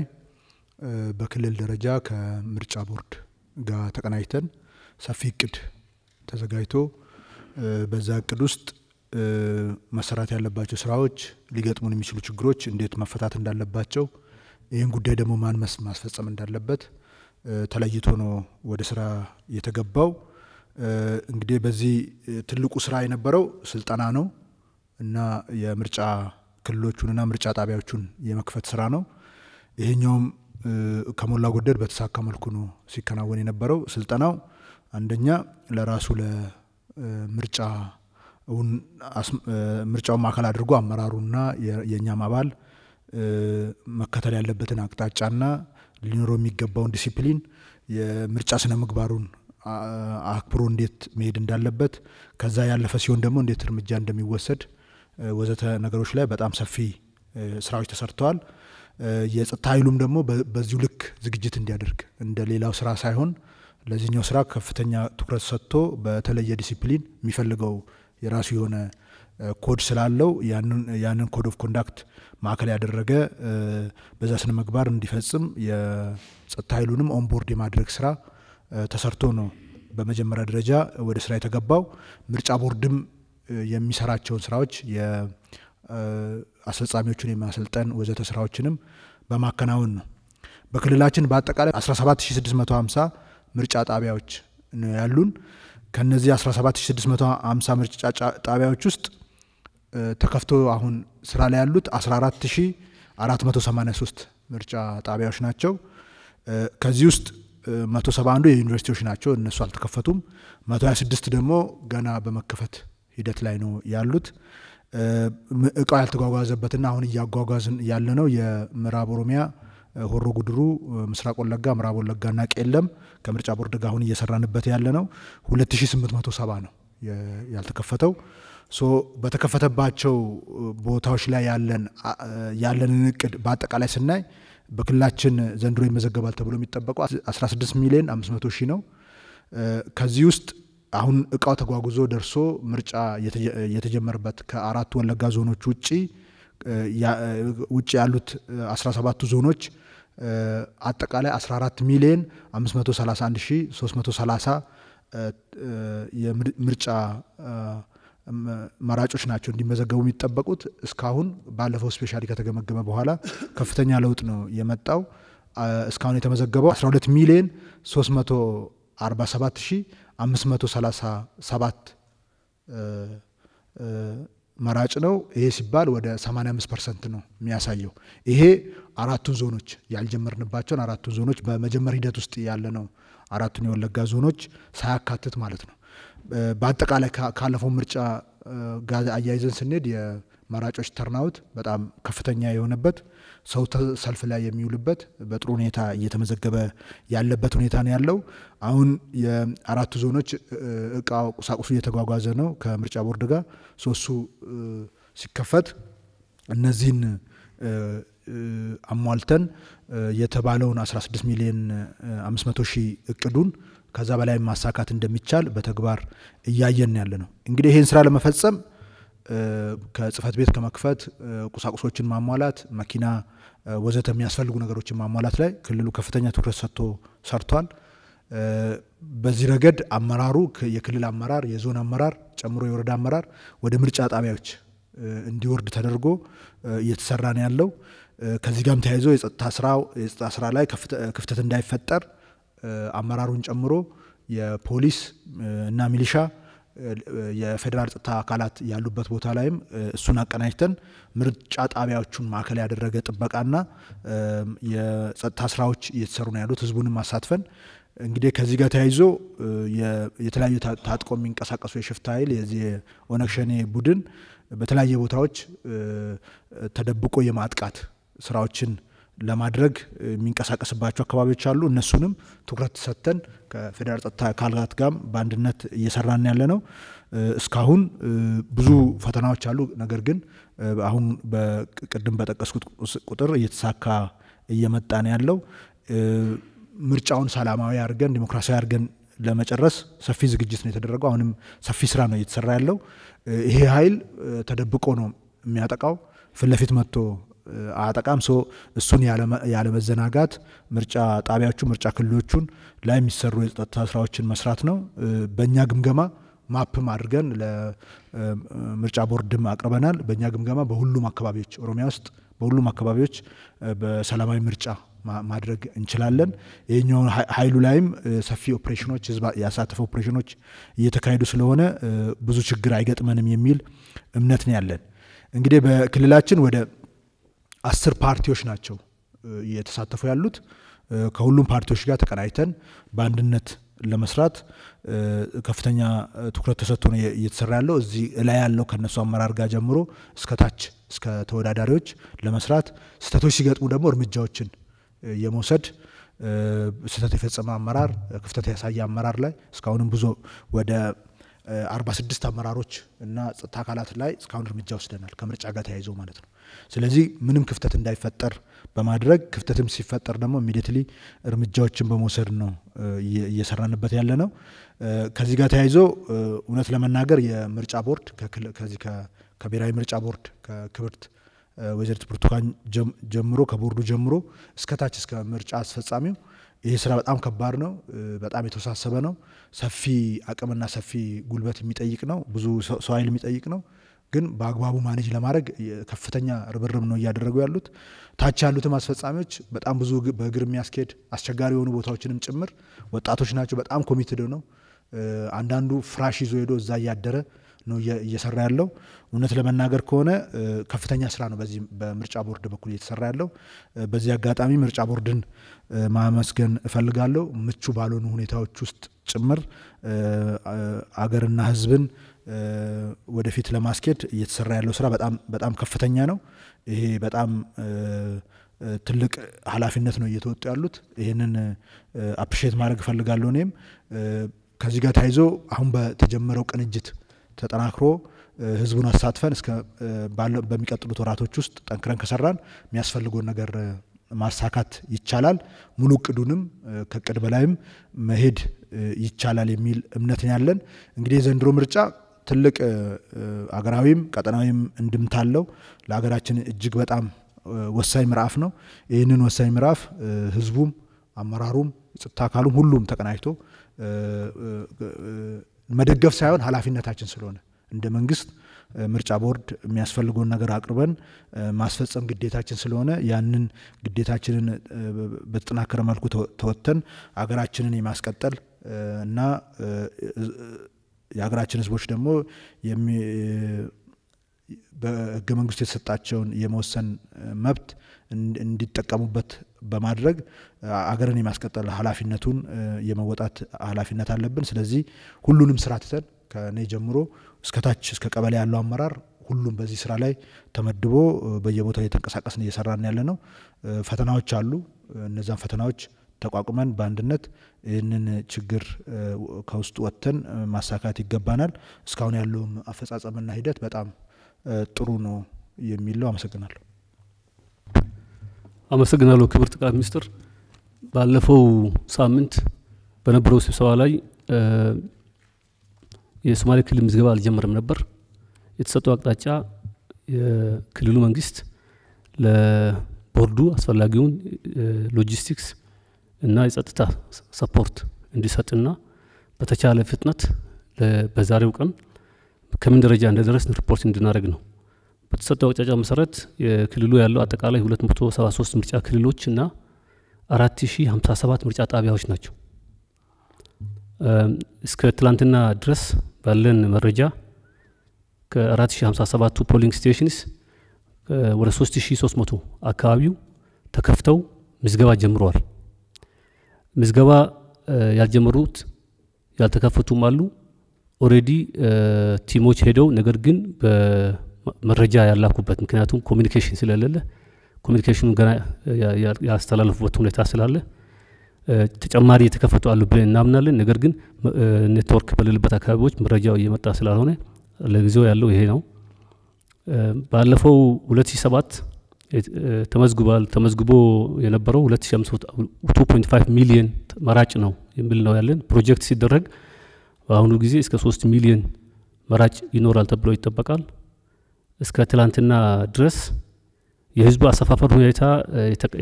በክልል ደረጃ ከምርጫ ቦርድ ጋር ተቀናጅተን ሰፊ እቅድ ተዘጋጅቶ በዛ እቅድ ውስጥ መሰራት ያለባቸው ስራዎች፣ ሊገጥሙን የሚችሉ ችግሮች እንዴት መፈታት እንዳለባቸው፣ ይህን ጉዳይ ደግሞ ማን ማስፈጸም እንዳለበት ተለይቶ ነው ወደ ስራ የተገባው። እንግዲህ በዚህ ትልቁ ስራ የነበረው ስልጠና ነው እና የምርጫ ክልሎቹንና ምርጫ ጣቢያዎቹን የመክፈት ስራ ነው። ይሄኛውም ከሞላ ጎደል በተሳካ መልኩ ነው ሲከናወን የነበረው። ስልጠናው አንደኛ ለራሱ ለምርጫውን ማዕከል አድርጎ አመራሩና የእኛም አባል መከተል ያለበትን አቅጣጫና ሊኖረው የሚገባውን ዲሲፕሊን የምርጫ ስነ ምግባሩን አክብሮ እንዴት መሄድ እንዳለበት ከዛ ያለፈ ሲሆን ደግሞ እንዴት እርምጃ እንደሚወሰድ ወዘተ ነገሮች ላይ በጣም ሰፊ ስራዎች ተሰርተዋል። የጸጥታ ኃይሉም ደግሞ በዚሁ ልክ ዝግጅት እንዲያደርግ እንደ ሌላው ስራ ሳይሆን ለዚህኛው ስራ ከፍተኛ ትኩረት ሰጥቶ በተለየ ዲሲፕሊን የሚፈልገው የራሱ የሆነ ኮድ ስላለው ያንን ኮድ ኦፍ ኮንዳክት ማዕከል ያደረገ በዛ ስነ ምግባር እንዲፈጽም የጸጥታ ኃይሉንም ኦንቦርድ የማድረግ ስራ ተሰርቶ ነው በመጀመሪያ ደረጃ ወደ ስራ የተገባው። ምርጫ ቦርድም የሚሰራቸውን ስራዎች አስፈጻሚዎቹን የማሰልጠን ወዘተ ስራዎችንም በማከናወን ነው። በክልላችን በአጠቃላይ 17650 ምርጫ ጣቢያዎች ነው ያሉን። ከነዚህ 17650 ምርጫ ጣቢያዎች ውስጥ ተከፍቶ አሁን ስራ ላይ ያሉት 14483 ምርጫ ጣቢያዎች ናቸው። ከዚህ ውስጥ 171 የዩኒቨርሲቲዎች ናቸው፣ እነሱ አልተከፈቱም። 126 ደግሞ ገና በመከፈት ሂደት ላይ ነው ያሉት። እቃው ያልተጓጓዘበትና አሁን እያጓጓዝን ያለ ነው የምዕራብ ኦሮሚያ ሆሮ ጉድሩ፣ ምስራቅ ወለጋ፣ ምዕራብ ወለጋና ቄለም ከምርጫ ቦርድ ጋር አሁን እየሰራንበት ያለ ነው። 2870 ነው ያልተከፈተው። ሶ በተከፈተባቸው ቦታዎች ላይ ያለንን እቅድ በአጠቃላይ ስናይ በክልላችን ዘንድሮ ይመዘገባል ተብሎ የሚጠበቀው 16 ሚሊዮን 500 ሺህ ነው። ከዚህ ውስጥ አሁን እቃው ተጓጉዞ ደርሶ ምርጫ የተጀመረበት ከአራት ወለጋ ዞኖች ውጭ ውጭ ያሉት 17ቱ ዞኖች አጠቃላይ 14 ሚሊዮን 531330 የምርጫ መራጮች ናቸው እንዲመዘገቡ የሚጠበቁት። እስካሁን ባለፈው ስፔሻሊ ከተገመገመ በኋላ ከፍተኛ ለውጥ ነው የመጣው። እስካሁን የተመዘገበው 12 ሚሊዮን 47537 መራጭ ነው። ይሄ ሲባል ወደ 85 ፐርሰንት ነው የሚያሳየው። ይሄ አራቱን ዞኖች ያልጀመርንባቸውን አራቱን ዞኖች በመጀመር ሂደት ውስጥ ያለ ነው። አራቱን የወለጋ ዞኖች ሳያካትት ማለት ነው። በአጠቃላይ ካለፈው ምርጫ ጋር አያይዘን ስንሄድ የመራጮች ተርናውት በጣም ከፍተኛ የሆነበት ሰው ሰልፍ ላይ የሚውልበት በጥሩ ሁኔታ እየተመዘገበ ያለበት ሁኔታ ነው ያለው። አሁን የአራቱ ዞኖች እቃ ቁሳቁሱ እየተጓጓዘ ነው ከምርጫ ቦርድ ጋር ሶሱ ሲከፈት እነዚህን አሟልተን የተባለውን 16 ሚሊዮን 500 ሺህ እቅዱን ከዛ በላይ ማሳካት እንደሚቻል በተግባር እያየን ያለ ነው። እንግዲህ ይህን ስራ ለመፈጸም ከጽህፈት ቤት ከመክፈት ቁሳቁሶችን ማሟላት፣ መኪና ወዘተ የሚያስፈልጉ ነገሮችን ማሟላት ላይ ክልሉ ከፍተኛ ትኩረት ሰጥቶ ሰርቷል። በዚህ ረገድ አመራሩ የክልል አመራር፣ የዞን አመራር ጨምሮ የወረዳ አመራር ወደ ምርጫ ጣቢያዎች እንዲወርድ ተደርጎ እየተሰራ ነው ያለው። ከዚህ ጋርም ተያይዞ የጸጥታ ስራ የጸጥታ ስራ ላይ ክፍተት እንዳይፈጠር አመራሩን ጨምሮ የፖሊስ እና ሚሊሻ የፌዴራል ጸጥታ አካላት ያሉበት ቦታ ላይም እሱን አቀናጅተን ምርጫ ጣቢያዎቹን ማዕከል ያደረገ ጥበቃና የጸጥታ ስራዎች እየተሰሩ ነው ያሉት። ህዝቡንም አሳትፈን እንግዲህ ከዚህ ጋር ተያይዞ የተለያዩ ታጥቆ የሚንቀሳቀሱ የሽፍታ ኃይል የዚህ ኦነግ ሸኔ ቡድን በተለያየ ቦታዎች ተደብቆ የማጥቃት ስራዎችን ለማድረግ የሚንቀሳቀስባቸው አካባቢዎች አሉ። እነሱንም ትኩረት ሰጥተን ከፌዴራል ጸጥታ አካላት ጋር በአንድነት እየሰራን ያለ ነው። እስካሁን ብዙ ፈተናዎች አሉ። ነገር ግን አሁን ቅድም በጠቀስኩት ቁጥር እየተሳካ እየመጣ ነው ያለው። ምርጫውን ሰላማዊ አድርገን ዲሞክራሲያዊ አድርገን ለመጨረስ ሰፊ ዝግጅት ነው የተደረገው። አሁንም ሰፊ ስራ ነው እየተሰራ ያለው። ይሄ ኃይል ተደብቆ ነው የሚያጠቃው። ፊት ለፊት መጥቶ አያጠቃም። እሱን ያለመዘናጋት ምርጫ ጣቢያዎቹ ምርጫ ክልሎቹን ላይ የሚሰሩ የጸጥታ ስራዎችን መስራት ነው። በእኛ ግምገማ ማፕም አድርገን ለምርጫ ቦርድም አቅርበናል። በእኛ ግምገማ በሁሉም አካባቢዎች ኦሮሚያ ውስጥ በሁሉም አካባቢዎች በሰላማዊ ምርጫ ማድረግ እንችላለን። ይህኛው ኃይሉ ላይም ሰፊ ኦፕሬሽኖች ያሳተፈ ኦፕሬሽኖች እየተካሄዱ ስለሆነ ብዙ ችግር አይገጥመንም የሚል እምነት ነው ያለን። እንግዲህ በክልላችን ወደ አስር ፓርቲዎች ናቸው እየተሳተፉ ያሉት። ከሁሉም ፓርቲዎች ጋር ተቀናጅተን በአንድነት ለመስራት ከፍተኛ ትኩረት ተሰጥቶ ነው እየተሰራ ያለው። እዚህ ላይ ያለው ከነሱ አመራር ጋር ጀምሮ እስከ ታች እስከ ተወዳዳሪዎች ለመስራት ስህተቶች ሲገጥሙ ደግሞ እርምጃዎችን የመውሰድ ስህተት የፈጸመ አመራር፣ ክፍተት ያሳየ አመራር ላይ እስካሁንም ብዙ ወደ 46 አመራሮች እና ጸጥታ አካላት ላይ እስካሁን እርምጃ ወስደናል፣ ከምርጫ ጋር ተያይዞ ማለት ነው። ስለዚህ ምንም ክፍተት እንዳይፈጠር በማድረግ ክፍተትም ሲፈጠር ደግሞ ኢሚዲየትሊ እርምጃዎችን በመውሰድ ነው እየሰራንበት ያለ ነው። ከዚህ ጋር ተያይዞ እውነት ለመናገር የምርጫ ቦርድ ከዚህ ከብሔራዊ ምርጫ ቦርድ ከክብርት ወይዘሪት ብርቱካን ጀምሮ ከቦርዱ ጀምሮ እስከታች እስከ ምርጫ አስፈጻሚው ይህ ስራ በጣም ከባድ ነው። በጣም የተወሳሰበ ነው። ሰፊ አቅምና ሰፊ ጉልበት የሚጠይቅ ነው። ብዙ ሰው ኃይል የሚጠይቅ ነው። ግን በአግባቡ ማኔጅ ለማድረግ ከፍተኛ ርብርብ ነው እያደረጉ ያሉት። ታች ያሉትም አስፈጻሚዎች በጣም ብዙ በእግር የሚያስኬድ አስቸጋሪ የሆኑ ቦታዎችንም ጭምር ወጣቶች ናቸው። በጣም ኮሚትድ ነው። አንዳንዱ ፍራሽ ይዞ ሄዶ እዛ እያደረ ነው እየሰራ ያለው። እውነት ለመናገር ከሆነ ከፍተኛ ስራ ነው በዚህ በምርጫ ቦርድ በኩል እየተሰራ ያለው። በዚህ አጋጣሚ ምርጫ ቦርድን ማመስገን እፈልጋለሁ። ምቹ ባልሆኑ ሁኔታዎች ውስጥ ጭምር አገርና ህዝብን ወደፊት ለማስኬድ እየተሰራ ያለው ስራ በጣም በጣም ከፍተኛ ነው። ይሄ በጣም ትልቅ ኃላፊነት ነው እየተወጡ ያሉት። ይህንን አፕሪሼት ማድረግ እፈልጋለሁ። እኔም ከዚህ ጋር ተያይዞ አሁን በተጀመረው ቅንጅት ተጠናክሮ ህዝቡን አሳትፈን እስከ በሚቀጥሉት ወራቶች ውስጥ ጠንክረን ከሰራን የሚያስፈልገውን ነገር ማሳካት ይቻላል። ሙሉ እቅዱንም ከቅድ በላይም መሄድ ይቻላል የሚል እምነት ያለን እንግዲህ የዘንድሮ ምርጫ ትልቅ አገራዊም ቀጠናዊም እንድምታለው ለሀገራችን እጅግ በጣም ወሳኝ ምዕራፍ ነው። ይህንን ወሳኝ ምዕራፍ ህዝቡም፣ አመራሩም፣ የጸጥታ አካሉም ሁሉም ተቀናጅቶ መደገፍ ሳይሆን ኃላፊነታችን ስለሆነ እንደ መንግስት ምርጫ ቦርድ የሚያስፈልገውን ነገር አቅርበን ማስፈጸም ግዴታችን ስለሆነ ያንን ግዴታችንን በተጠናከረ መልኩ ተወጥተን አገራችንን የማስቀጠል እና የሀገራችን ህዝቦች ደግሞ በህገ መንግስቱ የተሰጣቸውን የመወሰን መብት እንዲጠቀሙበት በማድረግ አገርን የማስቀጠል ኃላፊነቱን የመወጣት ኃላፊነት አለብን። ስለዚህ ሁሉንም ስራ ትተን ከእኔ ጀምሮ እስከታች እስከ ቀበሌ ያለው አመራር ሁሉም በዚህ ስራ ላይ ተመድቦ በየቦታው እየተንቀሳቀስን እየሰራን ያለ ነው። ፈተናዎች አሉ። እነዛን ፈተናዎች ተቋቁመን በአንድነት ይህንን ችግር ከውስጡ ወጥተን ማሳካት ይገባናል። እስካሁን ያለውም አፈጻጸምና ሂደት በጣም ጥሩ ነው የሚለው አመሰግናለሁ። አመሰግናለሁ ክብር ጠቅላይ ሚኒስትር። ባለፈው ሳምንት በነበረው ስብሰባ ላይ የሶማሌ ክልል ምዝገባ አልጀመረም ነበር። የተሰጠው አቅጣጫ የክልሉ መንግስት ለቦርዱ አስፈላጊውን ሎጂስቲክስ እና የጸጥታ ሰፖርት እንዲሰጥና በተቻለ ፍጥነት በዛሬው ቀን ከምን ደረጃ እንደደረስን ሪፖርት እንድናደርግ ነው። በተሰጠው አቅጣጫ መሰረት የክልሉ ያለው አጠቃላይ 273 ምርጫ ክልሎች እና 4057 ምርጫ ጣቢያዎች ናቸው። እስከ ትላንትና ድረስ ባለን መረጃ ከ4057ቱ ፖሊንግ ስቴሽንስ ወደ 3300 አካባቢው ተከፍተው ምዝገባ ጀምረዋል። ምዝገባ ያልጀመሩት ያልተከፈቱም አሉ። ኦሬዲ ቲሞች ሄደው ነገር ግን በመረጃ ያላኩበት ምክንያቱም ኮሚኒኬሽን ስለሌለ ኮሚኒኬሽኑ ገና ያስተላለፉበት ሁኔታ ስላለ ተጨማሪ የተከፈቱ አሉ ብለን እናምናለን። ነገር ግን ኔትወርክ በሌለበት አካባቢዎች መረጃው እየመጣ ስላልሆነ ለጊዜው ያለው ይሄ ነው። ባለፈው 2007 ተመዝግቧል። ተመዝግቦ የነበረው 2.5 ሚሊየን መራጭ ነው የሚል ነው ያለን። ፕሮጀክት ሲደረግ በአሁኑ ጊዜ እስከ 3 ሚሊዮን መራጭ ይኖራል ተብሎ ይጠበቃል። እስከ ትላንትና ድረስ የህዝቡ አሰፋፈር ሁኔታ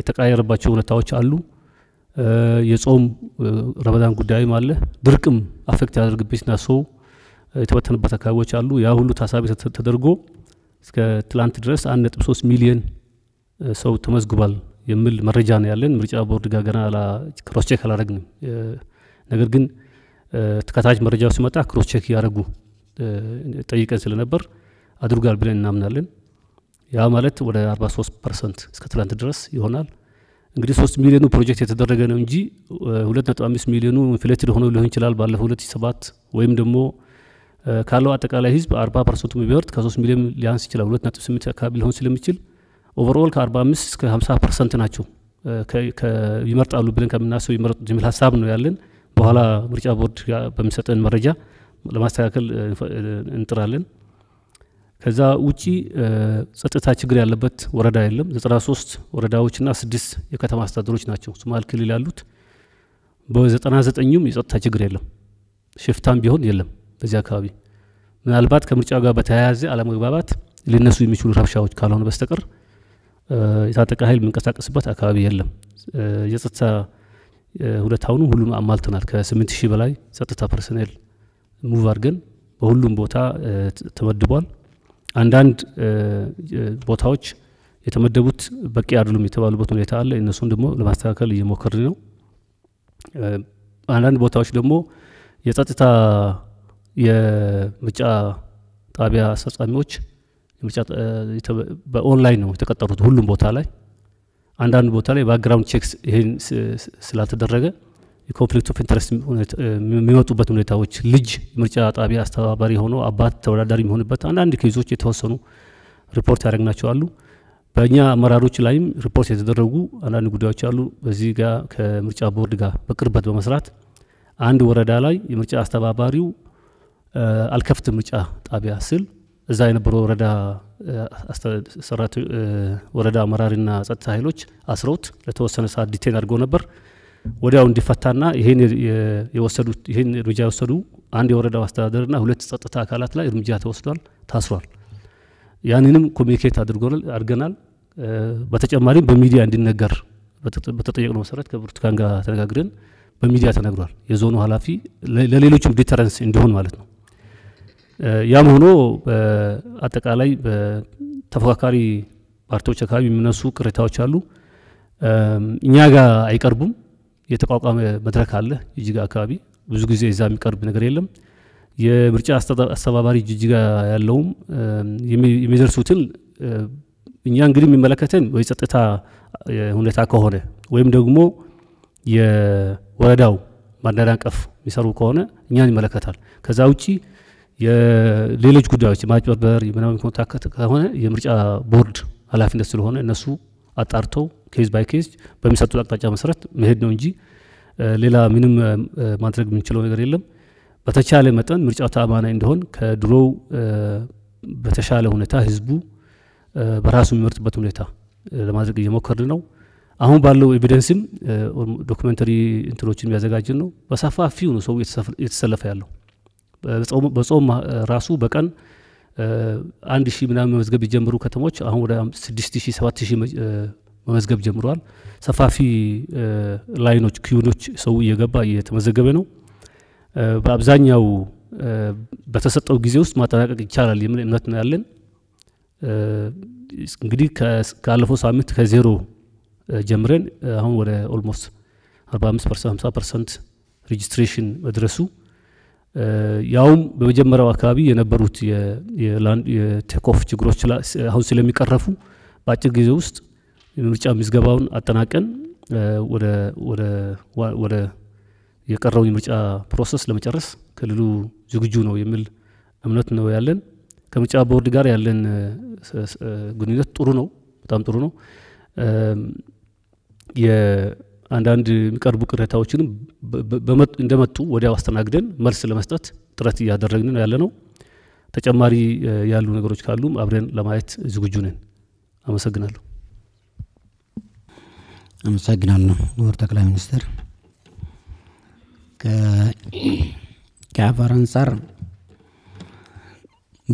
የተቀያየረባቸው ሁኔታዎች አሉ። የጾም ረመዳን ጉዳይም አለ። ድርቅም አፌክት ያደርግብኝና ሰው የተበተንበት አካባቢዎች አሉ። ያ ሁሉ ታሳቢ ተደርጎ እስከ ትላንት ድረስ 13 ሚሊዮን ሰው ተመዝግቧል የሚል መረጃ ነው ያለን። ምርጫ ቦርድ ጋር ገና ክሮስቼክ አላደረግንም። ነገር ግን ተከታታይ መረጃው ሲመጣ ክሮስቼክ እያደረጉ ጠይቀን ስለነበር አድርጓል ብለን እናምናለን። ያ ማለት ወደ 43 ፐርሰንት እስከ ትላንት ድረስ ይሆናል። እንግዲህ ሶስት ሚሊዮኑ ፕሮጀክት የተደረገ ነው እንጂ ሁለት ነጥብ አምስት ሚሊዮኑ ኢንፍሌትድ ሆኖ ሊሆን ይችላል ባለፈው ሁለት ሰባት ወይም ደግሞ ካለው አጠቃላይ ህዝብ አርባ ፐርሰንቱ ከ ከሶስት ሚሊዮን ሊያንስ ይችላል። ሁለት ስምንት አካባቢ ሊሆን ስለሚችል ኦቨርኦል ከ45 እስከ 50 ፐርሰንት ናቸው ይመርጣሉ ብለን ከምናስብ ይመረጡት የሚል ሀሳብ ነው ያለን። በኋላ ምርጫ ቦርድ በሚሰጠን መረጃ ለማስተካከል እንጥራለን። ከዛ ውጪ ጸጥታ ችግር ያለበት ወረዳ የለም። 93 ወረዳዎችና ስድስት የከተማ አስተዳደሮች ናቸው ሶማሌ ክልል ያሉት። በ99ኙም የጸጥታ ችግር የለም፣ ሽፍታም ቢሆን የለም። በዚህ አካባቢ ምናልባት ከምርጫ ጋር በተያያዘ አለመግባባት ሊነሱ የሚችሉ ረብሻዎች ካልሆነ በስተቀር የታጠቀ ኃይል የምንቀሳቀስበት አካባቢ የለም። የጸጥታ ሁኔታውን ሁሉም አሟልተናል። ከስምንት ሺህ በላይ ጸጥታ ፐርሰኔል ሙቭ አድርገን በሁሉም ቦታ ተመድቧል። አንዳንድ ቦታዎች የተመደቡት በቂ አይደሉም የተባሉበት ሁኔታ አለ። እነሱን ደግሞ ለማስተካከል እየሞከርን ነው። አንዳንድ ቦታዎች ደግሞ የጸጥታ የምርጫ ጣቢያ አስፈጻሚዎች በኦንላይን ነው የተቀጠሩት ሁሉም ቦታ ላይ። አንዳንድ ቦታ ላይ ባክግራውንድ ቼክስ ይህን ስላልተደረገ የኮንፍሊክት ኦፍ ኢንተረስት የሚመጡበት ሁኔታዎች ልጅ ምርጫ ጣቢያ አስተባባሪ ሆኖ አባት ተወዳዳሪ የሚሆንበት አንዳንድ ኬዞች የተወሰኑ ሪፖርት ያደረግናቸው አሉ። በእኛ አመራሮች ላይም ሪፖርት የተደረጉ አንዳንድ ጉዳዮች አሉ። በዚህ ጋር ከምርጫ ቦርድ ጋር በቅርበት በመስራት አንድ ወረዳ ላይ የምርጫ አስተባባሪው አልከፍት ምርጫ ጣቢያ ስል እዛ የነበሩ ወረዳ ወረዳ አመራሪና ጸጥታ ኃይሎች አስረውት ለተወሰነ ሰዓት ዲቴን አድርጎ ነበር። ወዲያው እንዲፈታና ይህን የወሰዱት ይህን እርምጃ የወሰዱ አንድ የወረዳው አስተዳደርና ሁለት ጸጥታ አካላት ላይ እርምጃ ተወስዷል፣ ታስሯል። ያንንም ኮሚኒኬት አድርገናል። በተጨማሪም በሚዲያ እንዲነገር በተጠየቅነው መሰረት ከብርቱካን ጋር ተነጋግረን በሚዲያ ተነግሯል። የዞኑ ኃላፊ ለሌሎችም ዲተረንስ እንዲሆን ማለት ነው። ያም ሆኖ በአጠቃላይ በተፎካካሪ ፓርቲዎች አካባቢ የሚነሱ ቅሬታዎች አሉ። እኛ ጋር አይቀርቡም። የተቋቋመ መድረክ አለ ጅጅጋ አካባቢ። ብዙ ጊዜ እዛ የሚቀርብ ነገር የለም። የምርጫ አስተባባሪ ጅጅጋ ያለውም የሚደርሱትን እኛ እንግዲህ የሚመለከተን ወይ ጸጥታ ሁኔታ ከሆነ ወይም ደግሞ የወረዳው ማደናቀፍ የሚሰሩ ከሆነ እኛን ይመለከታል። ከዛ ውጭ የሌሎች ጉዳዮች ማጭበርበር ምናምን ኮንታክት ከሆነ የምርጫ ቦርድ ኃላፊነት ስለሆነ እነሱ አጣርተው ኬዝ ባይ ኬዝ በሚሰጡት አቅጣጫ መሰረት መሄድ ነው እንጂ ሌላ ምንም ማድረግ የምንችለው ነገር የለም። በተቻለ መጠን ምርጫው ተአማናይ እንደሆን ከድሮው በተሻለ ሁኔታ ህዝቡ በራሱ የሚመርጥበት ሁኔታ ለማድረግ እየሞከርን ነው። አሁን ባለው ኤቪደንስም ዶክመንተሪ እንትኖችን የሚያዘጋጅን ነው። በሰፋፊው ነው ሰው እየተሰለፈ ያለው። በጾም ራሱ በቀን አንድ ሺህ ምናምን መመዝገብ ቢጀምሩ ከተሞች አሁን ወደ ስድስት ሺህ ሰባት ሺህ መመዝገብ ጀምረዋል። ሰፋፊ ላይኖች፣ ኪዩኖች ሰው እየገባ እየተመዘገበ ነው። በአብዛኛው በተሰጠው ጊዜ ውስጥ ማጠናቀቅ ይቻላል የሚል እምነት ነው ያለን። እንግዲህ ካለፈው ሳምንት ከዜሮ ጀምረን አሁን ወደ ኦልሞስት 45 50 ፐርሰንት ሬጅስትሬሽን መድረሱ ያውም በመጀመሪያው አካባቢ የነበሩት የቴኮፍ ችግሮች አሁን ስለሚቀረፉ በአጭር ጊዜ ውስጥ የምርጫ ምዝገባውን አጠናቀን ወደ የቀረውን የምርጫ ፕሮሰስ ለመጨረስ ክልሉ ዝግጁ ነው የሚል እምነት ነው ያለን። ከምርጫ ቦርድ ጋር ያለን ግንኙነት ጥሩ ነው፣ በጣም ጥሩ ነው። አንዳንድ የሚቀርቡ ቅሬታዎችንም እንደመጡ ወዲያው አስተናግደን መልስ ለመስጠት ጥረት እያደረግን ያለ ነው። ተጨማሪ ያሉ ነገሮች ካሉም አብረን ለማየት ዝግጁ ነን። አመሰግናለሁ። አመሰግናለሁ ክቡር ጠቅላይ ሚኒስትር። ከአፋር አንጻር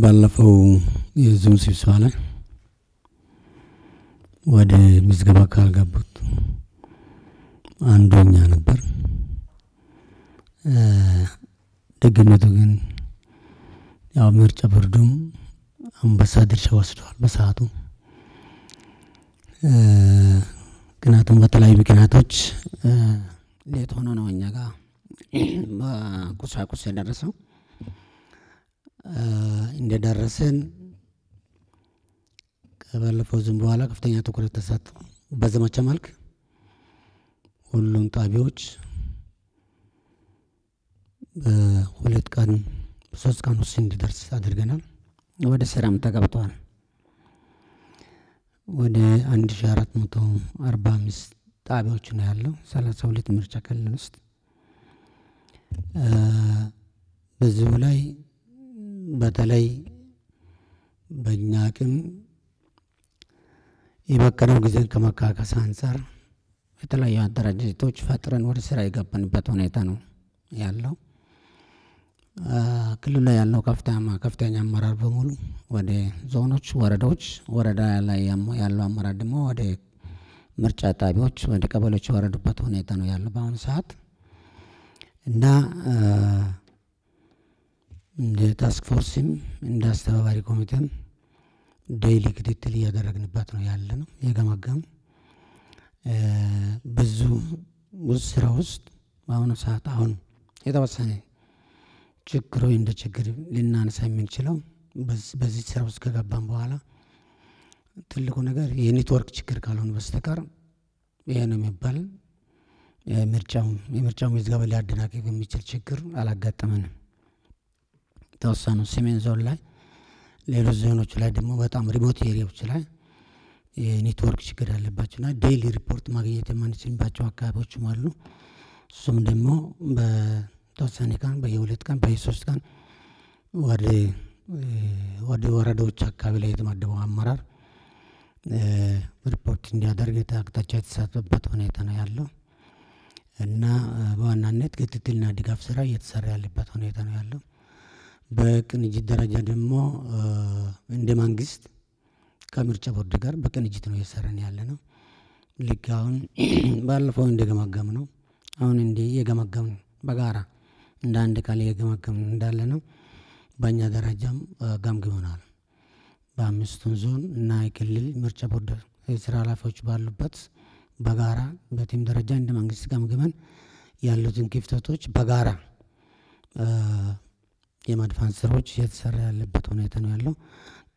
ባለፈው የዙም ስብሰባ ላይ ወደ ምዝገባ ካልገቡት አንዱ ነበር። ደግነቱ ግን ያው ምርጫ ቦርዱም አንበሳ ድርሻ ወስደዋል በሰዓቱ። ምክንያቱም በተለያዩ ምክንያቶች ሌት ሆኖ ነው እኛ ጋር በቁሳቁስ የደረሰው። እንደደረስን ከባለፈው ዝም በኋላ ከፍተኛ ትኩረት ተሰጥቶ በዘመቻ መልክ ሁሉም ጣቢያዎች በሁለት ቀን በሶስት ቀን ውስጥ እንዲደርስ አድርገናል። ወደ ስራም ተገብተዋል። ወደ አምስት ጣቢያዎች ነው ያለው ሁለት ምርጫ ክልል ውስጥ። በዚሁ ላይ በተለይ በእኛ አቅም የበቀለው ጊዜን ከመካከስ አንጻር የተለያዩ አደረጃጀቶች ፈጥረን ወደ ስራ የገባንበት ሁኔታ ነው ያለው። ክልሉ ላይ ያለው ከፍተኛ አመራር በሙሉ ወደ ዞኖች፣ ወረዳዎች፣ ወረዳ ላይ ያለው አመራር ደግሞ ወደ ምርጫ ጣቢያዎች፣ ወደ ቀበሌዎች የወረዱበት ሁኔታ ነው ያለው በአሁኑ ሰዓት እና እንደ ታስክ ፎርስም እንደ አስተባባሪ ኮሚቴም ዴይሊ ክትትል እያደረግንበት ነው ያለ ነው የገመገም ብዙ ብዙ ስራ ውስጥ በአሁኑ ሰዓት አሁን የተወሰነ ችግር ወይ እንደ ችግር ልናነሳ የምንችለው በዚህ ስራ ውስጥ ከገባን በኋላ ትልቁ ነገር የኔትወርክ ችግር ካልሆነ በስተቀር ይሄ ነው የሚባል ምርጫው የምርጫው ምዝገባ ሊያደናቅፍ የሚችል ችግር አላጋጠመንም። የተወሰኑ ሰሜን ዞን ላይ ሌሎች ዞኖች ላይ ደግሞ በጣም ሪሞት ኤሪያዎች ላይ የኔትወርክ ችግር ያለባቸው እና ዴይሊ ሪፖርት ማግኘት የማንችልባቸው አካባቢዎችም አሉ። እሱም ደግሞ በተወሰነ ቀን በየሁለት ቀን በየሶስት ቀን ወደ ወረዳዎች አካባቢ ላይ የተመደበው አመራር ሪፖርት እንዲያደርግ አቅጣጫ የተሰጠበት ሁኔታ ነው ያለው እና በዋናነት ክትትልና ድጋፍ ስራ እየተሰራ ያለበት ሁኔታ ነው ያለው። በቅንጅት ደረጃ ደግሞ እንደ መንግስት ከምርጫ ቦርድ ጋር በቅንጅት ነው እየሰራን ያለ ነው። ልክ አሁን [CLEARS THROAT] ባለፈው እንደገመገም ነው አሁን እንዲህ የገመገም በጋራ እንደ አንድ ቃል የገመገም እንዳለ ነው። በእኛ ደረጃም ገምግመናል። በአምስቱን ዞን እና የክልል ምርጫ ቦርድ የስራ ኃላፊዎች ባሉበት በጋራ በቲም ደረጃ እንደ መንግስት ገምግመን ያሉትን ክፍተቶች በጋራ የማድፋን ስራዎች እየተሰራ ያለበት ሁኔታ ነው ያለው።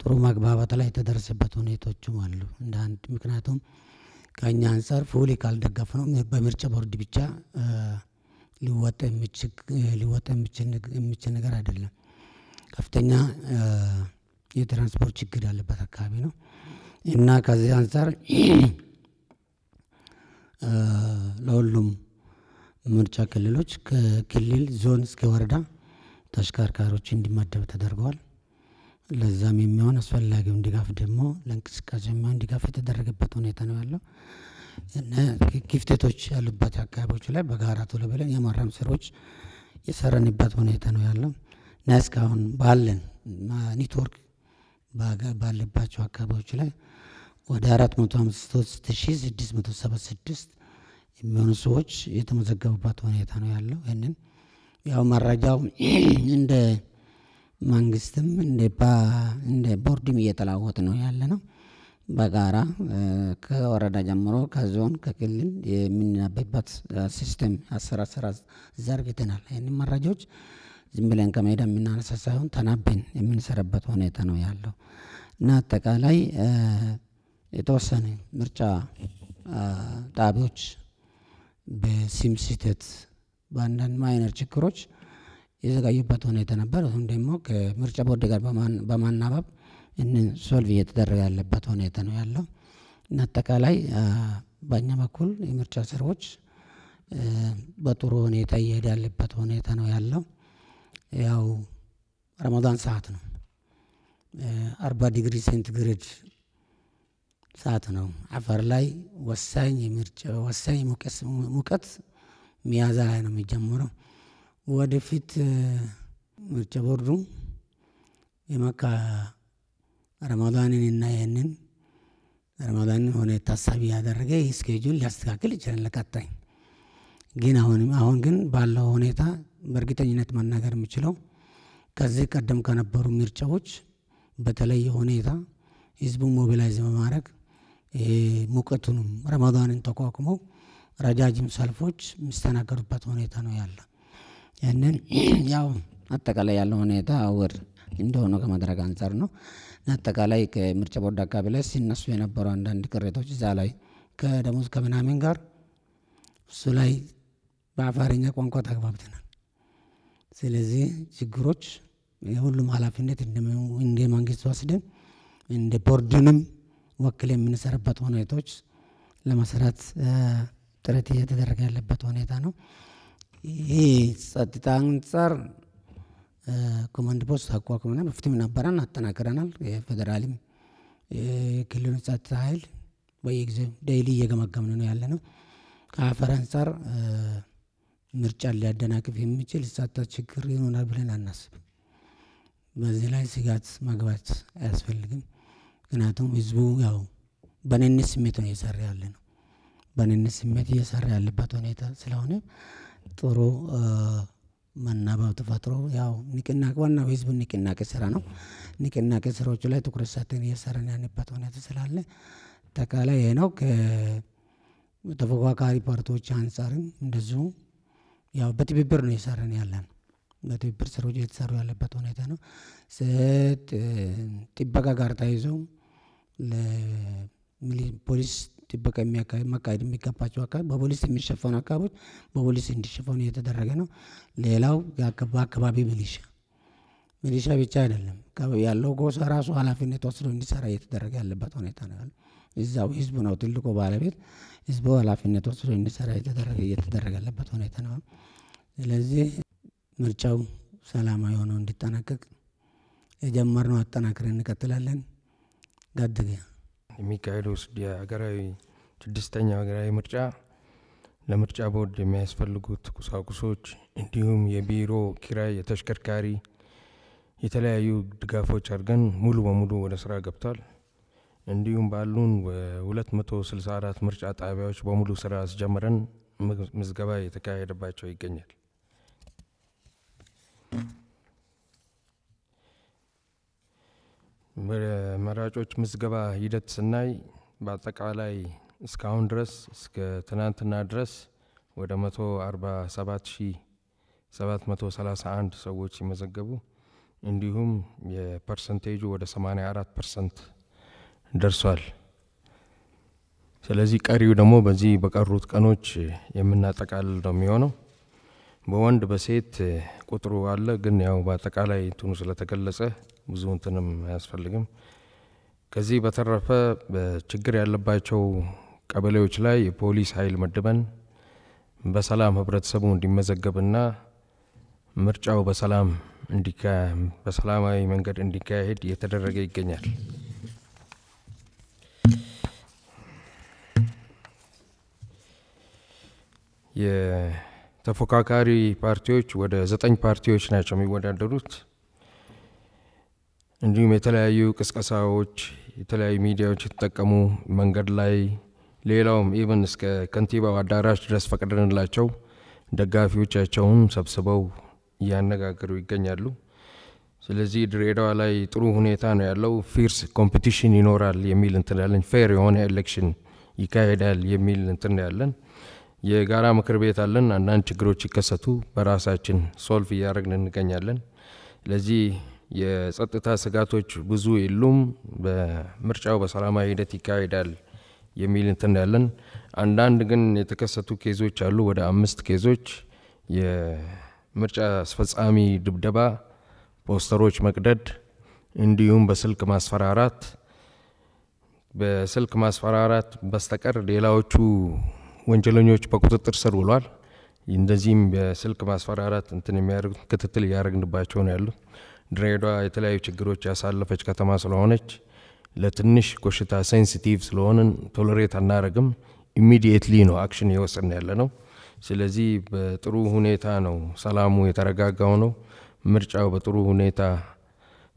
ጥሩ መግባባት ላይ የተደረሰበት ሁኔታዎችም አሉ። እንደ አንድ ምክንያቱም ከእኛ አንጻር ፉሊ ካልደገፍ ነው በምርጫ ቦርድ ብቻ ሊወጣ የሚችል ነገር አይደለም። ከፍተኛ የትራንስፖርት ችግር ያለበት አካባቢ ነው እና ከዚህ አንጻር ለሁሉም ምርጫ ክልሎች ከክልል ዞን እስከ ወረዳ ተሽከርካሪዎች እንዲመደብ ተደርገዋል። ለዛም የሚሆን አስፈላጊውን ድጋፍ ደግሞ ለእንቅስቃሴ የሚሆን ድጋፍ የተደረገበት ሁኔታ ነው ያለው። ክፍተቶች ያሉባቸው አካባቢዎች ላይ በጋራ ቶሎ ብለን የማረም ስራዎች የሰረንበት ሁኔታ ነው ያለው እና እስካሁን ባለን ኔትወርክ ባለባቸው አካባቢዎች ላይ ወደ አራት መቶ አምስት ሺ ስድስት መቶ ሰባ ስድስት የሚሆኑ ሰዎች የተመዘገቡበት ሁኔታ ነው ያለው። ይህንን ያው መረጃው [CLEARS THROAT] እንደ መንግስትም እንደ ቦርድም እየተለዋወጥ ነው ያለ ነው። በጋራ ከወረዳ ጀምሮ ከዞን ከክልል የምናበበት ሲስተም አሰራር ስራ ዘርግተናል። ይህን መረጃዎች ዝም ብለን ከመሄዳ የምናነሳ ሳይሆን ተናበን የምንሰረበት ሁኔታ ነው ያለው እና አጠቃላይ የተወሰነ ምርጫ ጣቢያዎች በሲም ስህተት በአንዳንድ ማይነር ችግሮች የዘጋዩበት ሁኔታ ነበር። እሱም ደግሞ ከምርጫ ቦርድ ጋር በማናበብ እንን ሶልቭ እየተደረገ ያለበት ሁኔታ ነው ያለው እና አጠቃላይ በእኛ በኩል የምርጫ ስራዎች በጥሩ ሁኔታ እየሄደ ያለበት ሁኔታ ነው ያለው። ያው ረመዳን ሰዓት ነው፣ አርባ ዲግሪ ሴንቲግሬድ ሰዓት ነው። አፈር ላይ ወሳኝ ወሳኝ ሙቀት ሚያዝያ ላይ ነው የሚጀምረው። ወደፊት ምርጫ ቦርዱ የመካ ረመዳንን እና ይህንን ረመዳንን ሆነ ታሳቢ ያደረገ ስኬጁል ሊያስተካክል ይችላል ለቀጣይ። ግን አሁንም አሁን ግን ባለው ሁኔታ በእርግጠኝነት መናገር የምችለው ከዚህ ቀደም ከነበሩ ምርጫዎች በተለየ ሁኔታ ህዝቡን ሞቢላይዝ በማድረግ ሙቀቱንም ረመዳንን ተቋቁመው ረጃጅም ሰልፎች የሚስተናገዱበት ሁኔታ ነው ያለ። ያንን [CLEARS THROAT] ያው አጠቃላይ ያለው ሁኔታ እውር እንደሆነ ከማድረግ አንጻር ነው። አጠቃላይ ከምርጫ ቦርድ አካባቢ ላይ ሲነሱ የነበሩ አንዳንድ ቅሬቶች እዛ ላይ ከደሞዝ ከምናምን ጋር እሱ ላይ በአፋርኛ ቋንቋ ተግባብተናል። ስለዚህ ችግሮች የሁሉም ኃላፊነት እንደ መንግስት ወስደን እንደ ቦርድንም ወክል የምንሰርበት ሁኔታዎች ለመስራት ጥረት እየተደረገ ያለበት ሁኔታ ነው። ይሄ ጸጥታ አንጻር ኮማንድ ፖስት አቋቁመናል። በፊትም ነበረን፣ አጠናክረናል። የፌዴራልም የክልሉን ጸጥታ ኃይል በየጊዜው ዴይሊ እየገመገምን ነው ያለ ነው። ከአፈር አንጻር ምርጫን ሊያደናቅፍ የሚችል ጸጥታ ችግር ይሆናል ብለን አናስብም። በዚህ ላይ ስጋት መግባት አያስፈልግም። ምክንያቱም ህዝቡ ያው በነን ስሜት ነው እየሰራ ያለ ነው። በነን ስሜት እየሰራ ያለበት ሁኔታ ስለሆነ ጥሩ መናበብ ተፈጥሮ ያው ንቅናቄ ዋናው ህዝብ ንቅናቄ ስራ ነው። ንቅናቄ ስራዎቹ ላይ ትኩረት ሰጥተን እየሰራን ያንበት ሁኔታ ስላለ አጠቃላይ ይሄ ነው። ከተፎካካሪ ፓርቲዎች አንጻርም እንደዚሁ ያው በትብብር ነው እየሰራን ያለነው በትብብር ስራዎች እየተሰሩ ያለበት ሁኔታ ነው። ስት ጥበቃ ጋር ተያይዞ ለፖሊስ ጥበቃ መካሄድ የሚገባቸው አካባቢ በፖሊስ የሚሸፈኑ አካባቢዎች በፖሊስ እንዲሸፈኑ እየተደረገ ነው። ሌላው በአካባቢ ሚሊሻ ሚሊሻ ብቻ አይደለም ያለው ጎሳ ራሱ ኃላፊነት ወስዶ እንዲሰራ እየተደረገ ያለበት ሁኔታ ነው እዛው ህዝቡ ነው ትልቁ ባለቤት፣ ህዝቡ ኃላፊነት ወስዶ እንዲሰራ እየተደረገ እየተደረገ ያለበት ሁኔታ ነው። ስለዚህ ምርጫው ሰላማዊ ሆኖ እንዲጠናቀቅ የጀመርነው አጠናክረን እንቀጥላለን። ጋድግያ የሚካሄደው የሀገራዊ ስድስተኛው ሀገራዊ ምርጫ ለምርጫ ቦርድ የሚያስፈልጉት ቁሳቁሶች እንዲሁም የቢሮ ኪራይ፣ የተሽከርካሪ የተለያዩ ድጋፎች አድርገን ሙሉ በሙሉ ወደ ስራ ገብቷል። እንዲሁም ባሉን ስልሳ 264 ምርጫ ጣቢያዎች በሙሉ ስራ አስጀምረን ምዝገባ የተካሄደባቸው ይገኛል። መራጮች ምዝገባ ሂደት ስናይ በአጠቃላይ እስካሁን ድረስ እስከ ትናንትና ድረስ ወደ 147731 ሰዎች ሲመዘገቡ እንዲሁም የፐርሰንቴጁ ወደ 84 ፐርሰንት ደርሷል። ስለዚህ ቀሪው ደግሞ በዚህ በቀሩት ቀኖች የምናጠቃልል ነው የሚሆነው። በወንድ በሴት ቁጥሩ አለ፣ ግን ያው በአጠቃላይ እንትኑ ስለተገለጸ ብዙ እንትንም አያስፈልግም። ከዚህ በተረፈ ችግር ያለባቸው ቀበሌዎች ላይ የፖሊስ ኃይል መድበን በሰላም ህብረተሰቡ እንዲመዘገብና ምርጫው በሰላም በሰላማዊ መንገድ እንዲካሄድ እየተደረገ ይገኛል። የተፎካካሪ ፓርቲዎች ወደ ዘጠኝ ፓርቲዎች ናቸው የሚወዳደሩት። እንዲሁም የተለያዩ ቅስቀሳዎች፣ የተለያዩ ሚዲያዎች የተጠቀሙ መንገድ ላይ ሌላውም ኢቨን እስከ ከንቲባው አዳራሽ ድረስ ፈቅደንላቸው ደጋፊዎቻቸውን ሰብስበው እያነጋገሩ ይገኛሉ። ስለዚህ ድሬዳዋ ላይ ጥሩ ሁኔታ ነው ያለው። ፊርስ ኮምፒቲሽን ይኖራል የሚል እንትን ያለን፣ ፌር የሆነ ኤሌክሽን ይካሄዳል የሚል እንትን ያለን። የጋራ ምክር ቤት አለን። አንዳንድ ችግሮች ይከሰቱ በራሳችን ሶልፍ እያደረግን እንገኛለን። ስለዚህ የጸጥታ ስጋቶች ብዙ የሉም፣ በምርጫው በሰላማዊ ሂደት ይካሄዳል የሚል እንትን ያለን። አንዳንድ ግን የተከሰቱ ኬዞች አሉ። ወደ አምስት ኬዞች የምርጫ አስፈጻሚ ድብደባ፣ ፖስተሮች መቅደድ፣ እንዲሁም በስልክ ማስፈራራት በስልክ ማስፈራራት በስተቀር ሌላዎቹ ወንጀለኞች በቁጥጥር ስር ውሏል። እንደዚህም በስልክ ማስፈራራት እንትን የሚያደርግ ክትትል እያደረግንባቸው ነው ያሉት። ድሬዳዋ የተለያዩ ችግሮች ያሳለፈች ከተማ ስለሆነች ለትንሽ ኮሽታ ሴንሲቲቭ ስለሆንን ቶሎሬት አናረግም። ኢሚዲየትሊ ነው አክሽን የወሰን ያለ ነው። ስለዚህ በጥሩ ሁኔታ ነው ሰላሙ የተረጋጋው ነው። ምርጫው በጥሩ ሁኔታ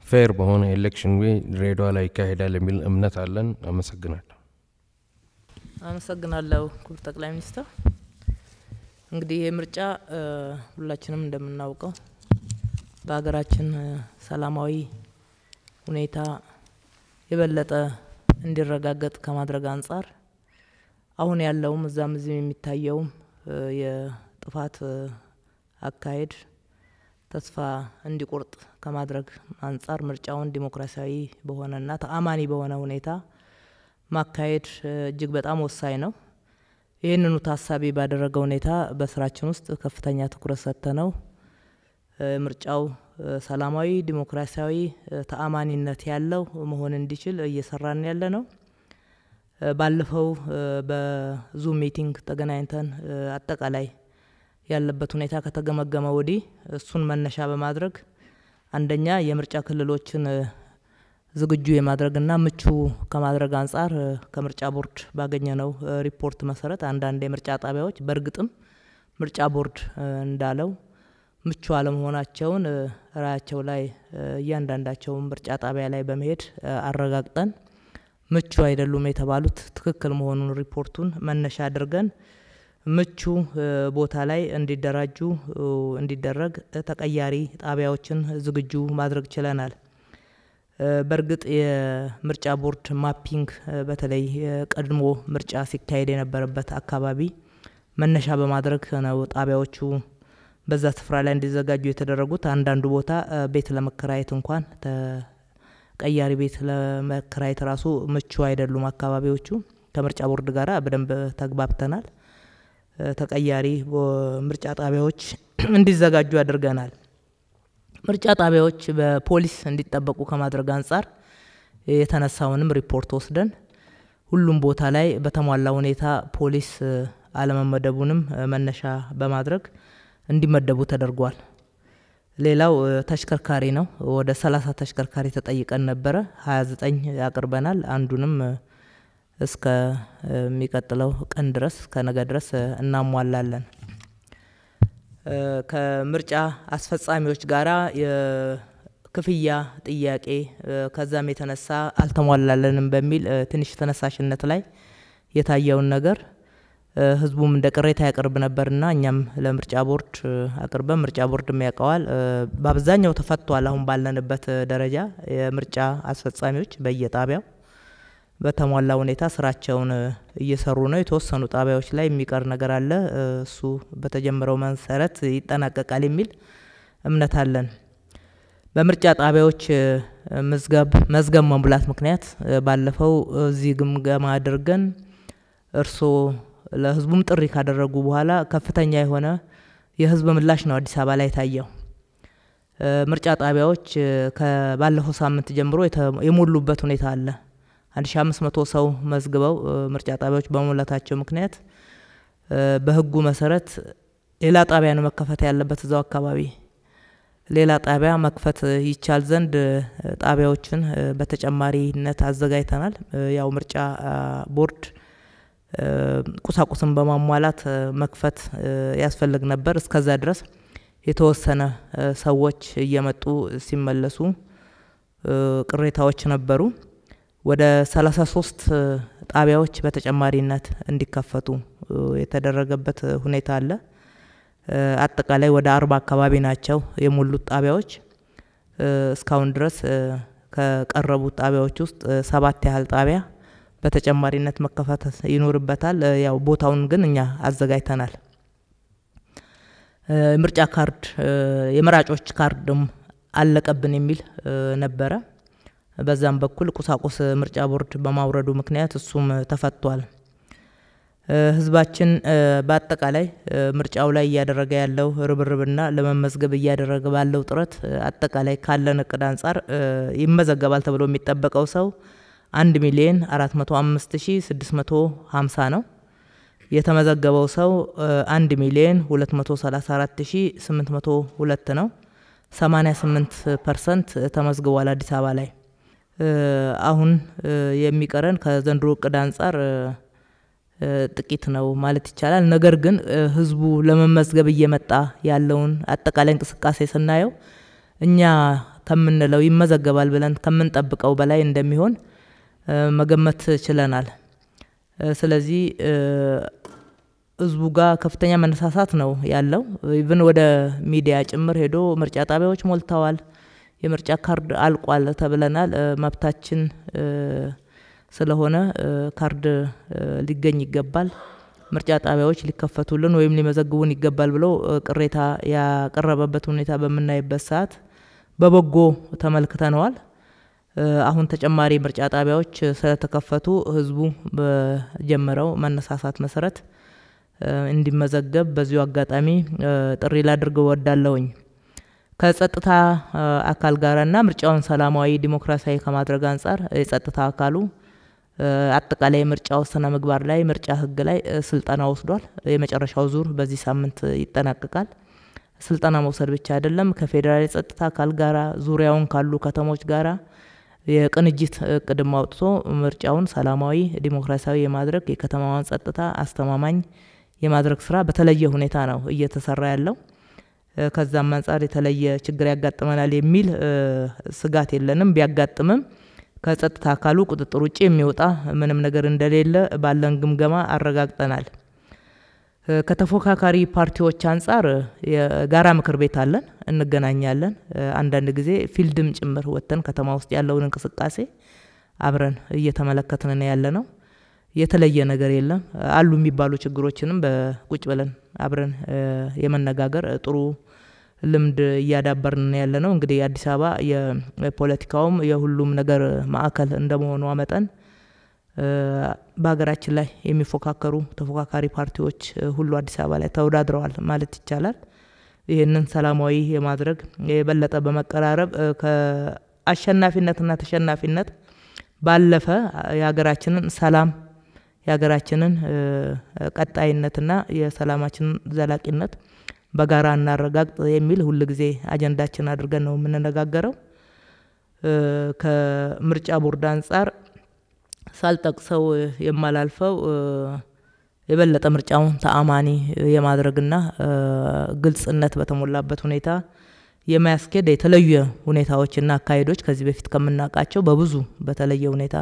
ፌር በሆነ ኤሌክሽን ዌይ ድሬዳዋ ላይ ይካሄዳል የሚል እምነት አለን። አመሰግናለሁ። አመሰግናለሁ ክቡር ጠቅላይ ሚኒስትር። እንግዲህ ይህ ምርጫ ሁላችንም እንደምናውቀው በሀገራችን ሰላማዊ ሁኔታ የበለጠ እንዲረጋገጥ ከማድረግ አንጻር አሁን ያለውም እዛም እዚህም የሚታየውም የጥፋት አካሄድ ተስፋ እንዲቆርጥ ከማድረግ አንጻር ምርጫውን ዲሞክራሲያዊ በሆነና ተአማኒ በሆነ ሁኔታ ማካሄድ እጅግ በጣም ወሳኝ ነው። ይህንኑ ታሳቢ ባደረገ ሁኔታ በስራችን ውስጥ ከፍተኛ ትኩረት ሰጥተ ነው ምርጫው ሰላማዊ፣ ዲሞክራሲያዊ፣ ተአማኒነት ያለው መሆን እንዲችል እየሰራን ያለ ነው። ባለፈው በዙም ሚቲንግ ተገናኝተን አጠቃላይ ያለበት ሁኔታ ከተገመገመ ወዲህ እሱን መነሻ በማድረግ አንደኛ የምርጫ ክልሎችን ዝግጁ የማድረግና ምቹ ከማድረግ አንጻር ከምርጫ ቦርድ ባገኘነው ሪፖርት መሰረት አንዳንድ የምርጫ ጣቢያዎች በእርግጥም ምርጫ ቦርድ እንዳለው ምቹ አለመሆናቸውን ራያቸው ላይ እያንዳንዳቸውን ምርጫ ጣቢያ ላይ በመሄድ አረጋግጠን ምቹ አይደሉም የተባሉት ትክክል መሆኑን ሪፖርቱን መነሻ አድርገን ምቹ ቦታ ላይ እንዲደራጁ እንዲደረግ ተቀያሪ ጣቢያዎችን ዝግጁ ማድረግ ችለናል። በእርግጥ የምርጫ ቦርድ ማፒንግ በተለይ ቀድሞ ምርጫ ሲካሄድ የነበረበት አካባቢ መነሻ በማድረግ ነው ጣቢያዎቹ በዛ ስፍራ ላይ እንዲዘጋጁ የተደረጉት አንዳንዱ ቦታ ቤት ለመከራየት እንኳን ቀያሪ ቤት ለመከራየት ራሱ ምቹ አይደሉም አካባቢዎቹ። ከምርጫ ቦርድ ጋር በደንብ ተግባብተናል። ተቀያሪ ምርጫ ጣቢያዎች [CLEARS THROAT] እንዲዘጋጁ አድርገናል። ምርጫ ጣቢያዎች በፖሊስ እንዲጠበቁ ከማድረግ አንጻር የተነሳውንም ሪፖርት ወስደን ሁሉም ቦታ ላይ በተሟላ ሁኔታ ፖሊስ አለመመደቡንም መነሻ በማድረግ እንዲመደቡ ተደርጓል። ሌላው ተሽከርካሪ ነው። ወደ 30 ተሽከርካሪ ተጠይቀን ነበረ። 29 አቅርበናል። አንዱንም እስከሚቀጥለው ቀን ድረስ ከነገ ድረስ እናሟላለን። ከምርጫ አስፈጻሚዎች ጋራ የክፍያ ጥያቄ ከዛም የተነሳ አልተሟላለንም በሚል ትንሽ ተነሳሽነት ላይ የታየውን ነገር ህዝቡም እንደ ቅሬታ ያቀርብ ነበርና እኛም ለምርጫ ቦርድ አቅርበን ምርጫ ቦርድም ያውቀዋል። በአብዛኛው ተፈቷል። አሁን ባለንበት ደረጃ የምርጫ አስፈጻሚዎች በየጣቢያው በተሟላ ሁኔታ ስራቸውን እየሰሩ ነው። የተወሰኑ ጣቢያዎች ላይ የሚቀር ነገር አለ። እሱ በተጀመረው መሰረት ይጠናቀቃል የሚል እምነት አለን። በምርጫ ጣቢያዎች መዝገብ መዝገብ መሙላት ምክንያት ባለፈው እዚህ ግምገማ አድርገን እርስዎ ለህዝቡም ጥሪ ካደረጉ በኋላ ከፍተኛ የሆነ የህዝብ ምላሽ ነው አዲስ አበባ ላይ ታየው። ምርጫ ጣቢያዎች ከባለፈው ሳምንት ጀምሮ የሞሉበት ሁኔታ አለ። 1500 ሰው መዝግበው ምርጫ ጣቢያዎች በመሞላታቸው ምክንያት በህጉ መሰረት ሌላ ጣቢያ ነው መከፈት ያለበት እዛው አካባቢ ሌላ ጣቢያ መክፈት ይቻል ዘንድ ጣቢያዎችን በተጨማሪነት አዘጋጅተናል። ያው ምርጫ ቦርድ ቁሳቁስን በማሟላት መክፈት ያስፈልግ ነበር። እስከዛ ድረስ የተወሰነ ሰዎች እየመጡ ሲመለሱ ቅሬታዎች ነበሩ። ወደ 33 ጣቢያዎች በተጨማሪነት እንዲከፈቱ የተደረገበት ሁኔታ አለ። አጠቃላይ ወደ አርባ አካባቢ ናቸው የሞሉት ጣቢያዎች። እስካሁን ድረስ ከቀረቡት ጣቢያዎች ውስጥ ሰባት ያህል ጣቢያ በተጨማሪነት መከፋተት ይኖርበታል። ያው ቦታውን ግን እኛ አዘጋጅተናል። ምርጫ ካርድ የመራጮች ካርድም አለቀብን የሚል ነበረ። በዛም በኩል ቁሳቁስ ምርጫ ቦርድ በማውረዱ ምክንያት እሱም ተፈቷል። ህዝባችን በአጠቃላይ ምርጫው ላይ እያደረገ ያለው ርብርብና ለመመዝገብ እያደረገ ባለው ጥረት አጠቃላይ ካለን እቅድ አንጻር ይመዘገባል ተብሎ የሚጠበቀው ሰው አንድ ሚሊየን ሀምሳ ነው። የተመዘገበው ሰው 1 ሚሊየን ሁለት ነው። ስምንት ፐርሰንት ተመዝግቧል አዲስ አበባ ላይ። አሁን የሚቀረን ከዘንድሮ እቅድ አንጻር ጥቂት ነው ማለት ይቻላል። ነገር ግን ህዝቡ ለመመዝገብ እየመጣ ያለውን አጠቃላይ እንቅስቃሴ ስናየው እኛ ከምንለው ይመዘገባል ብለን ከምንጠብቀው በላይ እንደሚሆን መገመት ችለናል። ስለዚህ ህዝቡ ጋር ከፍተኛ መነሳሳት ነው ያለው። ኢቭን ወደ ሚዲያ ጭምር ሄዶ ምርጫ ጣቢያዎች ሞልተዋል፣ የምርጫ ካርድ አልቋል ተብለናል። መብታችን ስለሆነ ካርድ ሊገኝ ይገባል፣ ምርጫ ጣቢያዎች ሊከፈቱልን ወይም ሊመዘግቡን ይገባል ብሎ ቅሬታ ያቀረበበት ሁኔታ በምናይበት ሰዓት በበጎ ተመልክተነዋል። አሁን ተጨማሪ ምርጫ ጣቢያዎች ስለተከፈቱ ህዝቡ በጀመረው መነሳሳት መሰረት እንዲመዘገብ በዚሁ አጋጣሚ ጥሪ ላድርግ ወዳለውኝ ከጸጥታ አካል ጋርና ምርጫውን ሰላማዊ ዲሞክራሲያዊ ከማድረግ አንጻር የጸጥታ አካሉ አጠቃላይ ምርጫው ስነ ምግባር ላይ ምርጫ ህግ ላይ ስልጠና ወስዷል። የመጨረሻው ዙር በዚህ ሳምንት ይጠናቀቃል። ስልጠና መውሰድ ብቻ አይደለም፣ ከፌዴራል የጸጥታ አካል ጋራ ዙሪያውን ካሉ ከተሞች ጋራ የቅንጅት እቅድም አውጥቶ ምርጫውን ሰላማዊ፣ ዲሞክራሲያዊ የማድረግ የከተማዋን ጸጥታ አስተማማኝ የማድረግ ስራ በተለየ ሁኔታ ነው እየተሰራ ያለው። ከዛም አንጻር የተለየ ችግር ያጋጥመናል የሚል ስጋት የለንም። ቢያጋጥምም ከጸጥታ አካሉ ቁጥጥር ውጭ የሚወጣ ምንም ነገር እንደሌለ ባለን ግምገማ አረጋግጠናል። ከተፎካካሪ ፓርቲዎች አንጻር የጋራ ምክር ቤት አለን፣ እንገናኛለን። አንዳንድ ጊዜ ፊልድም ጭምር ወጥተን ከተማ ውስጥ ያለውን እንቅስቃሴ አብረን እየተመለከትን ያለ ነው። የተለየ ነገር የለም። አሉ የሚባሉ ችግሮችንም በቁጭ ብለን አብረን የመነጋገር ጥሩ ልምድ እያዳበርን ያለ ነው። እንግዲህ አዲስ አበባ የፖለቲካውም የሁሉም ነገር ማዕከል እንደመሆኗ መጠን በሀገራችን ላይ የሚፎካከሩ ተፎካካሪ ፓርቲዎች ሁሉ አዲስ አበባ ላይ ተወዳድረዋል ማለት ይቻላል። ይህንን ሰላማዊ የማድረግ የበለጠ በመቀራረብ ከአሸናፊነትና ተሸናፊነት ባለፈ የሀገራችንን ሰላም የሀገራችንን ቀጣይነትና የሰላማችንን ዘላቂነት በጋራ እናረጋግጥ የሚል ሁልጊዜ አጀንዳችን አድርገን ነው የምንነጋገረው። ከምርጫ ቦርድ አንጻር ሳልጠቅሰው የማላልፈው የበለጠ ምርጫውን ተአማኒ የማድረግና ግልጽነት በተሞላበት ሁኔታ የማያስኬድ የተለየ ሁኔታዎችና አካሄዶች ከዚህ በፊት ከምናውቃቸው በብዙ በተለየ ሁኔታ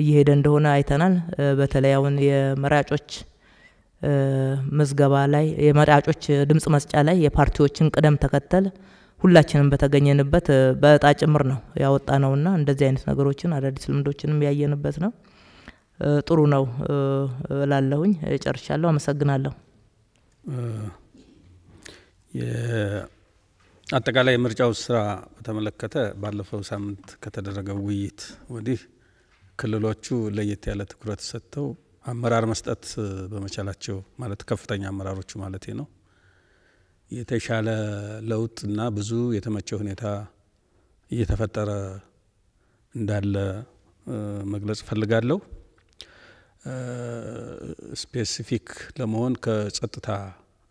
እየሄደ እንደሆነ አይተናል። በተለይ አሁን የመራጮች ምዝገባ ላይ የመራጮች ድምጽ መስጫ ላይ የፓርቲዎችን ቅደም ተከተል ሁላችንም በተገኘንበት በእጣ ጭምር ነው ያወጣ ነው እና እንደዚህ አይነት ነገሮችን አዳዲስ ልምዶችንም ያየንበት ነው። ጥሩ ነው እላለሁኝ። ጨርሻለሁ። አመሰግናለሁ። አጠቃላይ የምርጫው ስራ በተመለከተ ባለፈው ሳምንት ከተደረገው ውይይት ወዲህ ክልሎቹ ለየት ያለ ትኩረት ሰጥተው አመራር መስጠት በመቻላቸው ማለት ከፍተኛ አመራሮቹ ማለት ነው የተሻለ ለውጥ እና ብዙ የተመቸ ሁኔታ እየተፈጠረ እንዳለ መግለጽ እፈልጋለሁ። ስፔሲፊክ ለመሆን ከጸጥታ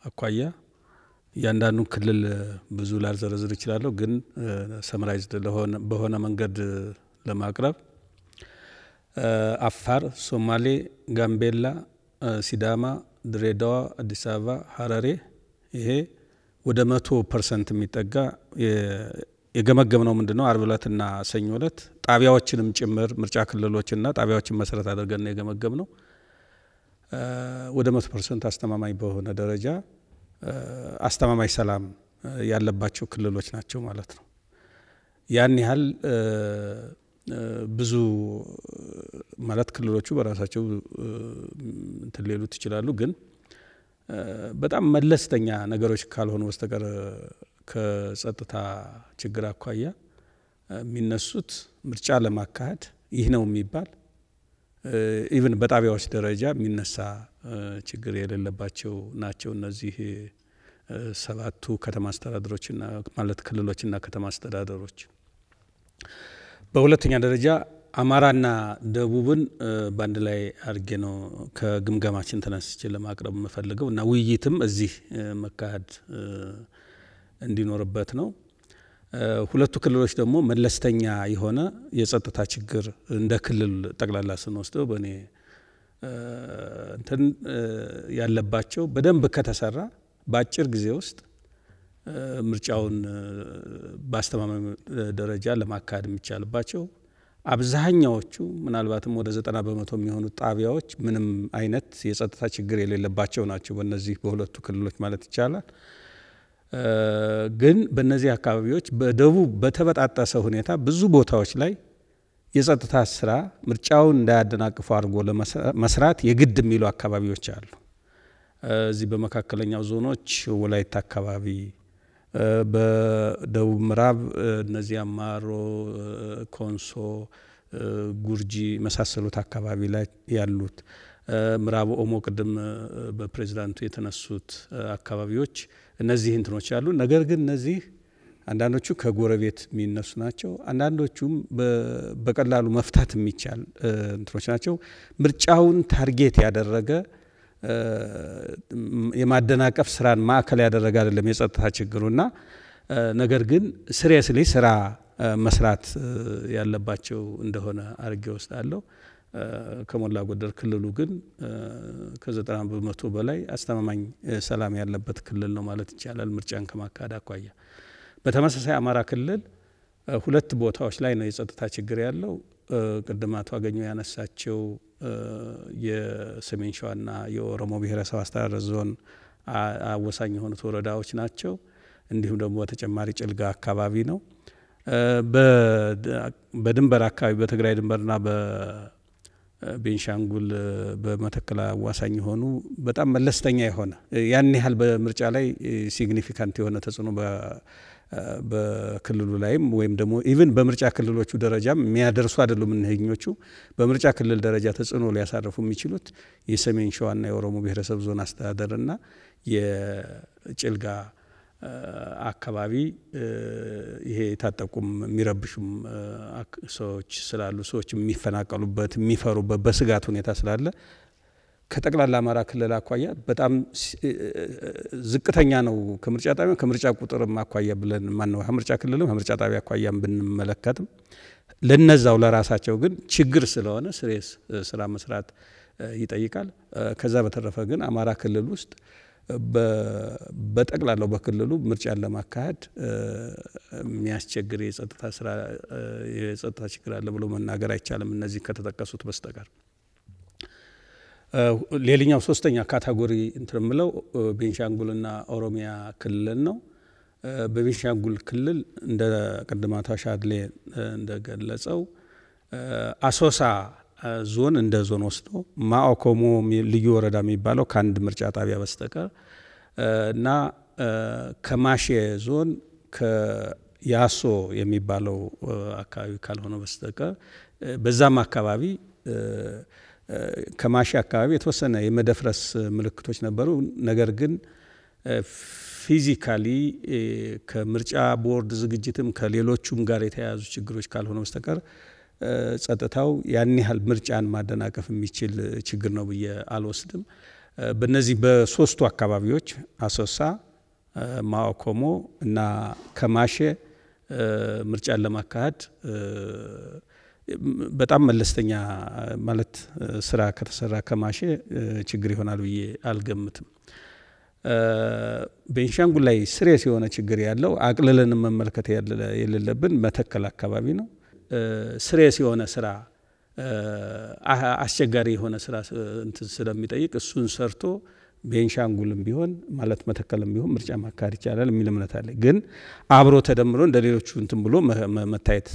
አኳያ እያንዳንዱን ክልል ብዙ ላልዘረዝር እችላለሁ፣ ግን ሰምራይዝ በሆነ መንገድ ለማቅረብ አፋር፣ ሶማሌ፣ ጋምቤላ፣ ሲዳማ፣ ድሬዳዋ፣ አዲስ አበባ፣ ሀረሬ ይሄ ወደ መቶ ፐርሰንት የሚጠጋ ነው ምንድ ነው አርብ ዕለትና ሰኞ ዕለት ጣቢያዎችንም ጭምር ምርጫ ክልሎችና ጣቢያዎችን መሰረት አድርገን ነው ነው። ወደ መቶ ፐርሰንት አስተማማኝ በሆነ ደረጃ አስተማማኝ ሰላም ያለባቸው ክልሎች ናቸው ማለት ነው። ያን ያህል ብዙ ማለት ክልሎቹ በራሳቸው እንትን ሊሉ ይችላሉ ግን በጣም መለስተኛ ነገሮች ካልሆኑ በስተቀር ከጸጥታ ችግር አኳያ የሚነሱት ምርጫ ለማካሄድ ይህ ነው የሚባል ኢቭን በጣቢያዎች ደረጃ የሚነሳ ችግር የሌለባቸው ናቸው። እነዚህ ሰባቱ ከተማ አስተዳደሮችና ማለት ክልሎችና ከተማ አስተዳደሮች በሁለተኛ ደረጃ አማራና ደቡብን በአንድ ላይ አድርጌ ነው ከግምገማችን ተነስቼ ለማቅረብ የምፈልገው እና ውይይትም እዚህ መካሄድ እንዲኖርበት ነው። ሁለቱ ክልሎች ደግሞ መለስተኛ የሆነ የጸጥታ ችግር እንደ ክልል ጠቅላላ ስንወስደው በእኔ እንትን ያለባቸው በደንብ ከተሰራ በአጭር ጊዜ ውስጥ ምርጫውን በአስተማማኝ ደረጃ ለማካሄድ የሚቻልባቸው አብዛኛዎቹ ምናልባትም ወደ ዘጠና በመቶ የሚሆኑ ጣቢያዎች ምንም አይነት የጸጥታ ችግር የሌለባቸው ናቸው። በነዚህ በሁለቱ ክልሎች ማለት ይቻላል። ግን በነዚህ አካባቢዎች በደቡብ በተበጣጠሰ ሁኔታ ብዙ ቦታዎች ላይ የጸጥታ ስራ ምርጫውን እንዳያደናቅፈ አድርጎ ለመስራት የግድ የሚሉ አካባቢዎች አሉ። እዚህ በመካከለኛው ዞኖች ወላይታ አካባቢ በደቡብ ምዕራብ እነዚህ አማሮ፣ ኮንሶ፣ ጉርጂ መሳሰሉት አካባቢ ላይ ያሉት ምዕራብ ኦሞ ቅድም በፕሬዚዳንቱ የተነሱት አካባቢዎች እነዚህ እንትኖች አሉ። ነገር ግን እነዚህ አንዳንዶቹ ከጎረቤት የሚነሱ ናቸው። አንዳንዶቹም በቀላሉ መፍታት የሚቻል እንትኖች ናቸው። ምርጫውን ታርጌት ያደረገ የማደናቀፍ ስራን ማዕከል ያደረገ አይደለም የጸጥታ ችግሩና ነገር ግን ስሪየስሊ ስራ መስራት ያለባቸው እንደሆነ አድርጌ ወስዳለሁ። ከሞላ ጎደል ክልሉ ግን ከዘጠና በመቶ በላይ አስተማማኝ ሰላም ያለበት ክልል ነው ማለት ይቻላል፣ ምርጫን ከማካሄድ አኳያ። በተመሳሳይ አማራ ክልል ሁለት ቦታዎች ላይ ነው የጸጥታ ችግር ያለው። ቅድም አቶ አገኘው ያነሳቸው የሰሜን ሸዋና የኦሮሞ ብሔረሰብ አስተዳደር ዞን አወሳኝ የሆኑት ወረዳዎች ናቸው። እንዲሁም ደግሞ በተጨማሪ ጭልጋ አካባቢ ነው። በድንበር አካባቢ በትግራይ ድንበርና በቤንሻንጉል በመተከል አዋሳኝ የሆኑ በጣም መለስተኛ የሆነ ያን ያህል በምርጫ ላይ ሲግኒፊካንት የሆነ ተጽዕኖ በክልሉ ላይም ወይም ደግሞ ኢቭን በምርጫ ክልሎቹ ደረጃም የሚያደርሱ አይደሉም። እነኝኞቹ በምርጫ ክልል ደረጃ ተጽዕኖ ሊያሳርፉ የሚችሉት የሰሜን ሸዋና የኦሮሞ ብሔረሰብ ዞን አስተዳደርና የጭልጋ አካባቢ ይሄ የታጠቁም የሚረብሹም ሰዎች ስላሉ ሰዎች የሚፈናቀሉበት የሚፈሩበት በስጋት ሁኔታ ስላለ ከጠቅላላ አማራ ክልል አኳያ በጣም ዝቅተኛ ነው። ከምርጫ ጣቢያ ከምርጫ ቁጥርም አኳያ ብለን ማነው ከምርጫ ክልልም ከምርጫ ጣቢያ አኳያም ብንመለከትም ለነዛው ለራሳቸው ግን ችግር ስለሆነ ስሬስ ስራ መስራት ይጠይቃል። ከዛ በተረፈ ግን አማራ ክልል ውስጥ በጠቅላላው በክልሉ ምርጫን ለማካሄድ የሚያስቸግር የጸጥታ ችግር አለ ብሎ መናገር አይቻልም፣ እነዚህ ከተጠቀሱት በስተቀር ሌላኛው ሶስተኛ ካታጎሪ እንትን የምለው ቤንሻንጉልና ኦሮሚያ ክልልን ነው። በቤንሻንጉል ክልል እንደ ቅድማታ ሻድሌ እንደገለጸው አሶሳ ዞን እንደ ዞን ወስዶ ማኦኮሞ ልዩ ወረዳ የሚባለው ከአንድ ምርጫ ጣቢያ በስተቀር እና ከማሼ ዞን ከያሶ የሚባለው አካባቢ ካልሆነ በስተቀር በዛም አካባቢ ከማሺ አካባቢ የተወሰነ የመደፍረስ ምልክቶች ነበሩ። ነገር ግን ፊዚካሊ ከምርጫ ቦርድ ዝግጅትም ከሌሎቹም ጋር የተያያዙ ችግሮች ካልሆነ በስተቀር ጸጥታው ያን ያህል ምርጫን ማደናቀፍ የሚችል ችግር ነው ብዬ አልወስድም። በነዚህ በሶስቱ አካባቢዎች አሶሳ፣ ማኦኮሞ እና ከማሼ ምርጫን ለማካሄድ በጣም መለስተኛ ማለት ስራ ከተሰራ ከማሸ ችግር ይሆናል ብዬ አልገምትም። ቤንሻንጉል ላይ ስሬስ የሆነ ችግር ያለው አቅልለን መመልከት የሌለብን መተከል አካባቢ ነው። ስሬስ የሆነ ስራ አስቸጋሪ የሆነ ስራ እንትን ስለሚጠይቅ እሱን ሰርቶ ቤንሻንጉልም ቢሆን ማለት መተከልም ቢሆን ምርጫ ማካሄድ ይቻላል የሚል እምነት አለ። ግን አብሮ ተደምሮ እንደ ሌሎቹ እንትን ብሎ መታየት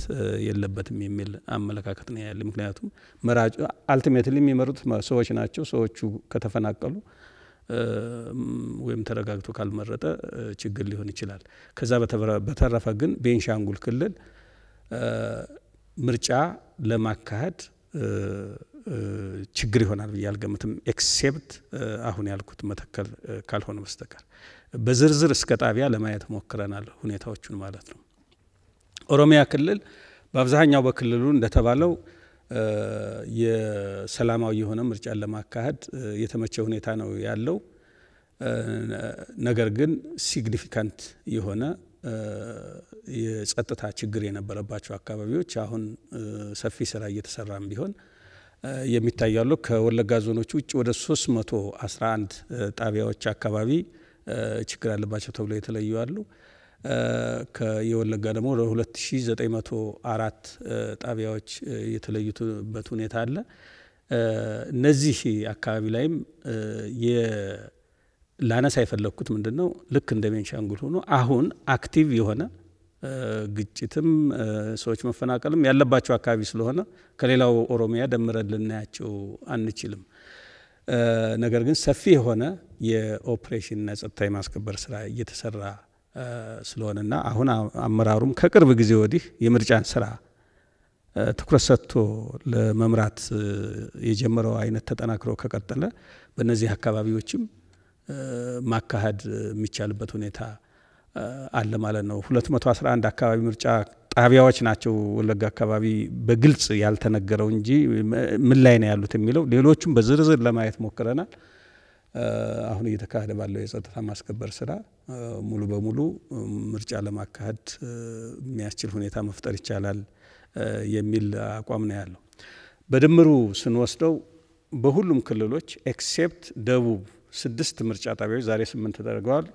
የለበትም የሚል አመለካከት ነው ያለ። ምክንያቱም መራጭ አልቲሜትሊ የሚመሩት ሰዎች ናቸው። ሰዎቹ ከተፈናቀሉ ወይም ተረጋግቶ ካልመረጠ ችግር ሊሆን ይችላል። ከዛ በተረፈ ግን ቤንሻንጉል ክልል ምርጫ ለማካሄድ ችግር ይሆናል ብዬ አልገምትም። ኤክሴፕት አሁን ያልኩት መተከል ካልሆነ በስተቀር በዝርዝር እስከ ጣቢያ ለማየት ሞክረናል ሁኔታዎቹን ማለት ነው። ኦሮሚያ ክልል በአብዛኛው በክልሉ እንደተባለው የሰላማዊ የሆነ ምርጫን ለማካሄድ የተመቸ ሁኔታ ነው ያለው። ነገር ግን ሲግኒፊካንት የሆነ የጸጥታ ችግር የነበረባቸው አካባቢዎች አሁን ሰፊ ስራ እየተሰራም ቢሆን የሚታያሉ። ከወለጋ ዞኖች ውጭ ወደ 311 ጣቢያዎች አካባቢ ችግር አለባቸው ተብሎ የተለዩ አሉ። የወለጋ ደግሞ ወደ 2904 ጣቢያዎች የተለዩበት ሁኔታ አለ። እነዚህ አካባቢ ላይም ላነሳ የፈለግኩት ምንድን ነው ልክ እንደ ቤንሻንጉል ሆኖ አሁን አክቲቭ የሆነ ግጭትም ሰዎች መፈናቀልም ያለባቸው አካባቢ ስለሆነ ከሌላው ኦሮሚያ ደምረን ልናያቸው አንችልም። ነገር ግን ሰፊ የሆነ የኦፕሬሽንና ጸጥታ የማስከበር ስራ እየተሰራ ስለሆነና አሁን አመራሩም ከቅርብ ጊዜ ወዲህ የምርጫን ስራ ትኩረት ሰጥቶ ለመምራት የጀመረው አይነት ተጠናክሮ ከቀጠለ በእነዚህ አካባቢዎችም ማካሄድ የሚቻልበት ሁኔታ አለ ማለት ነው። 211 አካባቢ ምርጫ ጣቢያዎች ናቸው ወለጋ አካባቢ በግልጽ ያልተነገረው እንጂ ምን ላይ ነው ያሉት የሚለው ሌሎቹም በዝርዝር ለማየት ሞክረናል። አሁን እየተካሄደ ባለው የጸጥታ ማስከበር ስራ ሙሉ በሙሉ ምርጫ ለማካሄድ የሚያስችል ሁኔታ መፍጠር ይቻላል የሚል አቋም ነው ያለው። በድምሩ ስንወስደው በሁሉም ክልሎች ኤክሴፕት ደቡብ ስድስት ምርጫ ጣቢያዎች ዛሬ ስምንት ተደርገዋል።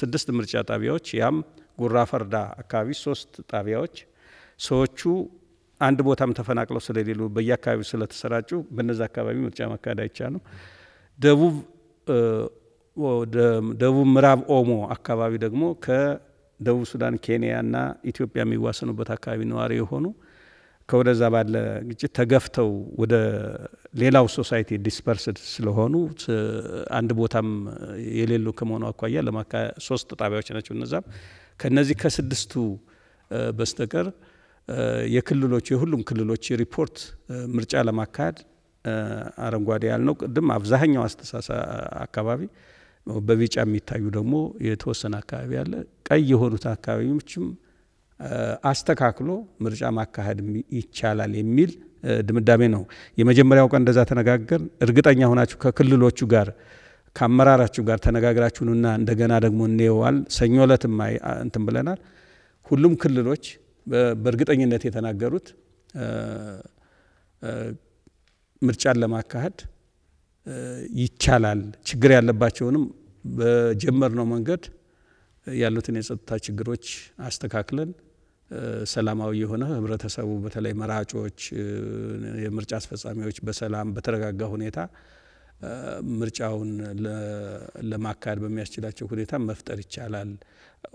ስድስት ምርጫ ጣቢያዎች ያም ጉራ ፈርዳ አካባቢ ሶስት ጣቢያዎች ሰዎቹ አንድ ቦታም ተፈናቅለው ስለሌሉ በየአካባቢው ስለተሰራጩ በነዚ አካባቢ ምርጫ መካሄድ አይቻልም። ደቡብ ደቡብ ምዕራብ ኦሞ አካባቢ ደግሞ ከደቡብ ሱዳን፣ ኬንያና ኢትዮጵያ የሚዋሰኑበት አካባቢ ነዋሪ የሆኑ ከወደዛ ባለ ግጭት ተገፍተው ወደ ሌላው ሶሳይቲ ዲስፐርስድ ስለሆኑ አንድ ቦታም የሌሉ ከመሆኑ አኳያ ለማካ ሶስት ጣቢያዎች ናቸው። እነዛም ከነዚህ ከስድስቱ በስተቀር የክልሎች የሁሉም ክልሎች ሪፖርት ምርጫ ለማካሄድ አረንጓዴ ያልነው ቅድም አብዛኛው አስተሳሳ አካባቢ በቢጫ የሚታዩ ደግሞ የተወሰነ አካባቢ አለ። ቀይ የሆኑት አካባቢዎችም አስተካክሎ ምርጫ ማካሄድ ይቻላል የሚል ድምዳሜ ነው። የመጀመሪያው ቀን እንደዛ ተነጋገር እርግጠኛ ሆናችሁ ከክልሎቹ ጋር ከአመራራችሁ ጋር ተነጋግራችሁንና እንደገና ደግሞ እንየዋል። ሰኞ ዕለትም እንትን ብለናል። ሁሉም ክልሎች በእርግጠኝነት የተናገሩት ምርጫን ለማካሄድ ይቻላል። ችግር ያለባቸውንም በጀመርነው መንገድ ያሉትን የጸጥታ ችግሮች አስተካክለን ሰላማዊ የሆነ ህብረተሰቡ በተለይ መራጮች፣ የምርጫ አስፈጻሚዎች በሰላም በተረጋጋ ሁኔታ ምርጫውን ለማካሄድ በሚያስችላቸው ሁኔታ መፍጠር ይቻላል።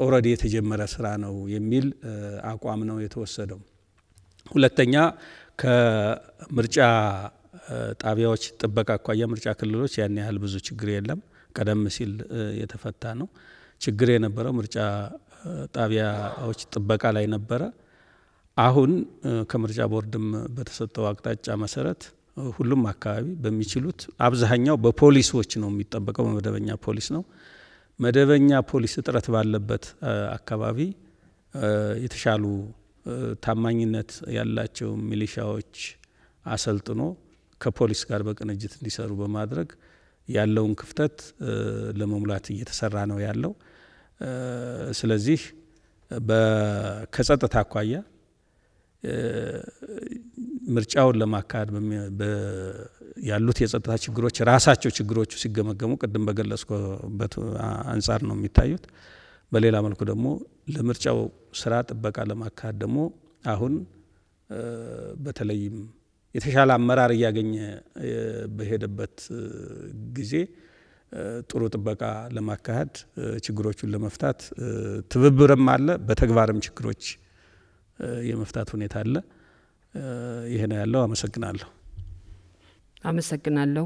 ኦልሬዲ የተጀመረ ስራ ነው የሚል አቋም ነው የተወሰደው። ሁለተኛ ከምርጫ ጣቢያዎች ጥበቃ አኳያ ምርጫ ክልሎች ያን ያህል ብዙ ችግር የለም። ቀደም ሲል የተፈታ ነው። ችግር የነበረው ምርጫ ጣቢያዎች ጥበቃ ላይ ነበረ። አሁን ከምርጫ ቦርድም በተሰጠው አቅጣጫ መሰረት ሁሉም አካባቢ በሚችሉት አብዛኛው በፖሊሶች ነው የሚጠበቀው፣ በመደበኛ ፖሊስ ነው። መደበኛ ፖሊስ እጥረት ባለበት አካባቢ የተሻሉ ታማኝነት ያላቸው ሚሊሻዎች አሰልጥኖ ከፖሊስ ጋር በቅንጅት እንዲሰሩ በማድረግ ያለውን ክፍተት ለመሙላት እየተሰራ ነው ያለው። ስለዚህ ከጸጥታ አኳያ ምርጫውን ለማካሄድ ያሉት የጸጥታ ችግሮች ራሳቸው ችግሮቹ ሲገመገሙ ቅድም በገለጽኩበት አንጻር ነው የሚታዩት። በሌላ መልኩ ደግሞ ለምርጫው ስራ ጥበቃ ለማካሄድ ደግሞ አሁን በተለይም የተሻለ አመራር እያገኘ በሄደበት ጊዜ ጥሩ ጥበቃ ለማካሄድ ችግሮቹን ለመፍታት ትብብርም አለ፣ በተግባርም ችግሮች የመፍታት ሁኔታ አለ። ይሄ ነው ያለው። አመሰግናለሁ። አመሰግናለሁ።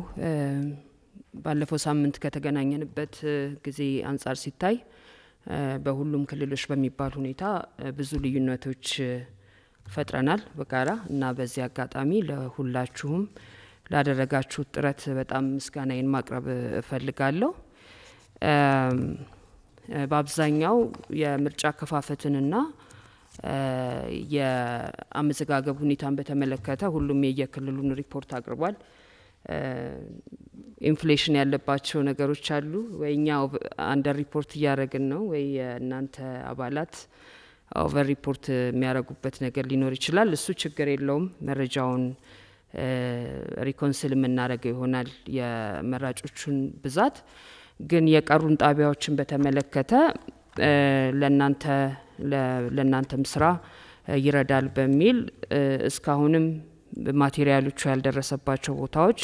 ባለፈው ሳምንት ከተገናኘንበት ጊዜ አንጻር ሲታይ በሁሉም ክልሎች በሚባል ሁኔታ ብዙ ልዩነቶች ፈጥረናል በጋራ እና በዚህ አጋጣሚ ለሁላችሁም ላደረጋችሁት ጥረት በጣም ምስጋናዬን ማቅረብ እፈልጋለሁ። በአብዛኛው የምርጫ ከፋፈትንና የአመዘጋገብ ሁኔታን በተመለከተ ሁሉም የየክልሉን ሪፖርት አቅርቧል። ኢንፍሌሽን ያለባቸው ነገሮች አሉ ወይ እኛ አንደር ሪፖርት እያደረግን ነው ወይ የእናንተ አባላት ኦቨር ሪፖርት የሚያደርጉበት ነገር ሊኖር ይችላል። እሱ ችግር የለውም መረጃውን ሪኮንስል የምናደርገው ይሆናል የመራጮቹን ብዛት። ግን የቀሩን ጣቢያዎችን በተመለከተ ለእናንተ ለእናንተም ስራ ይረዳል በሚል እስካሁንም ማቴሪያሎቹ ያልደረሰባቸው ቦታዎች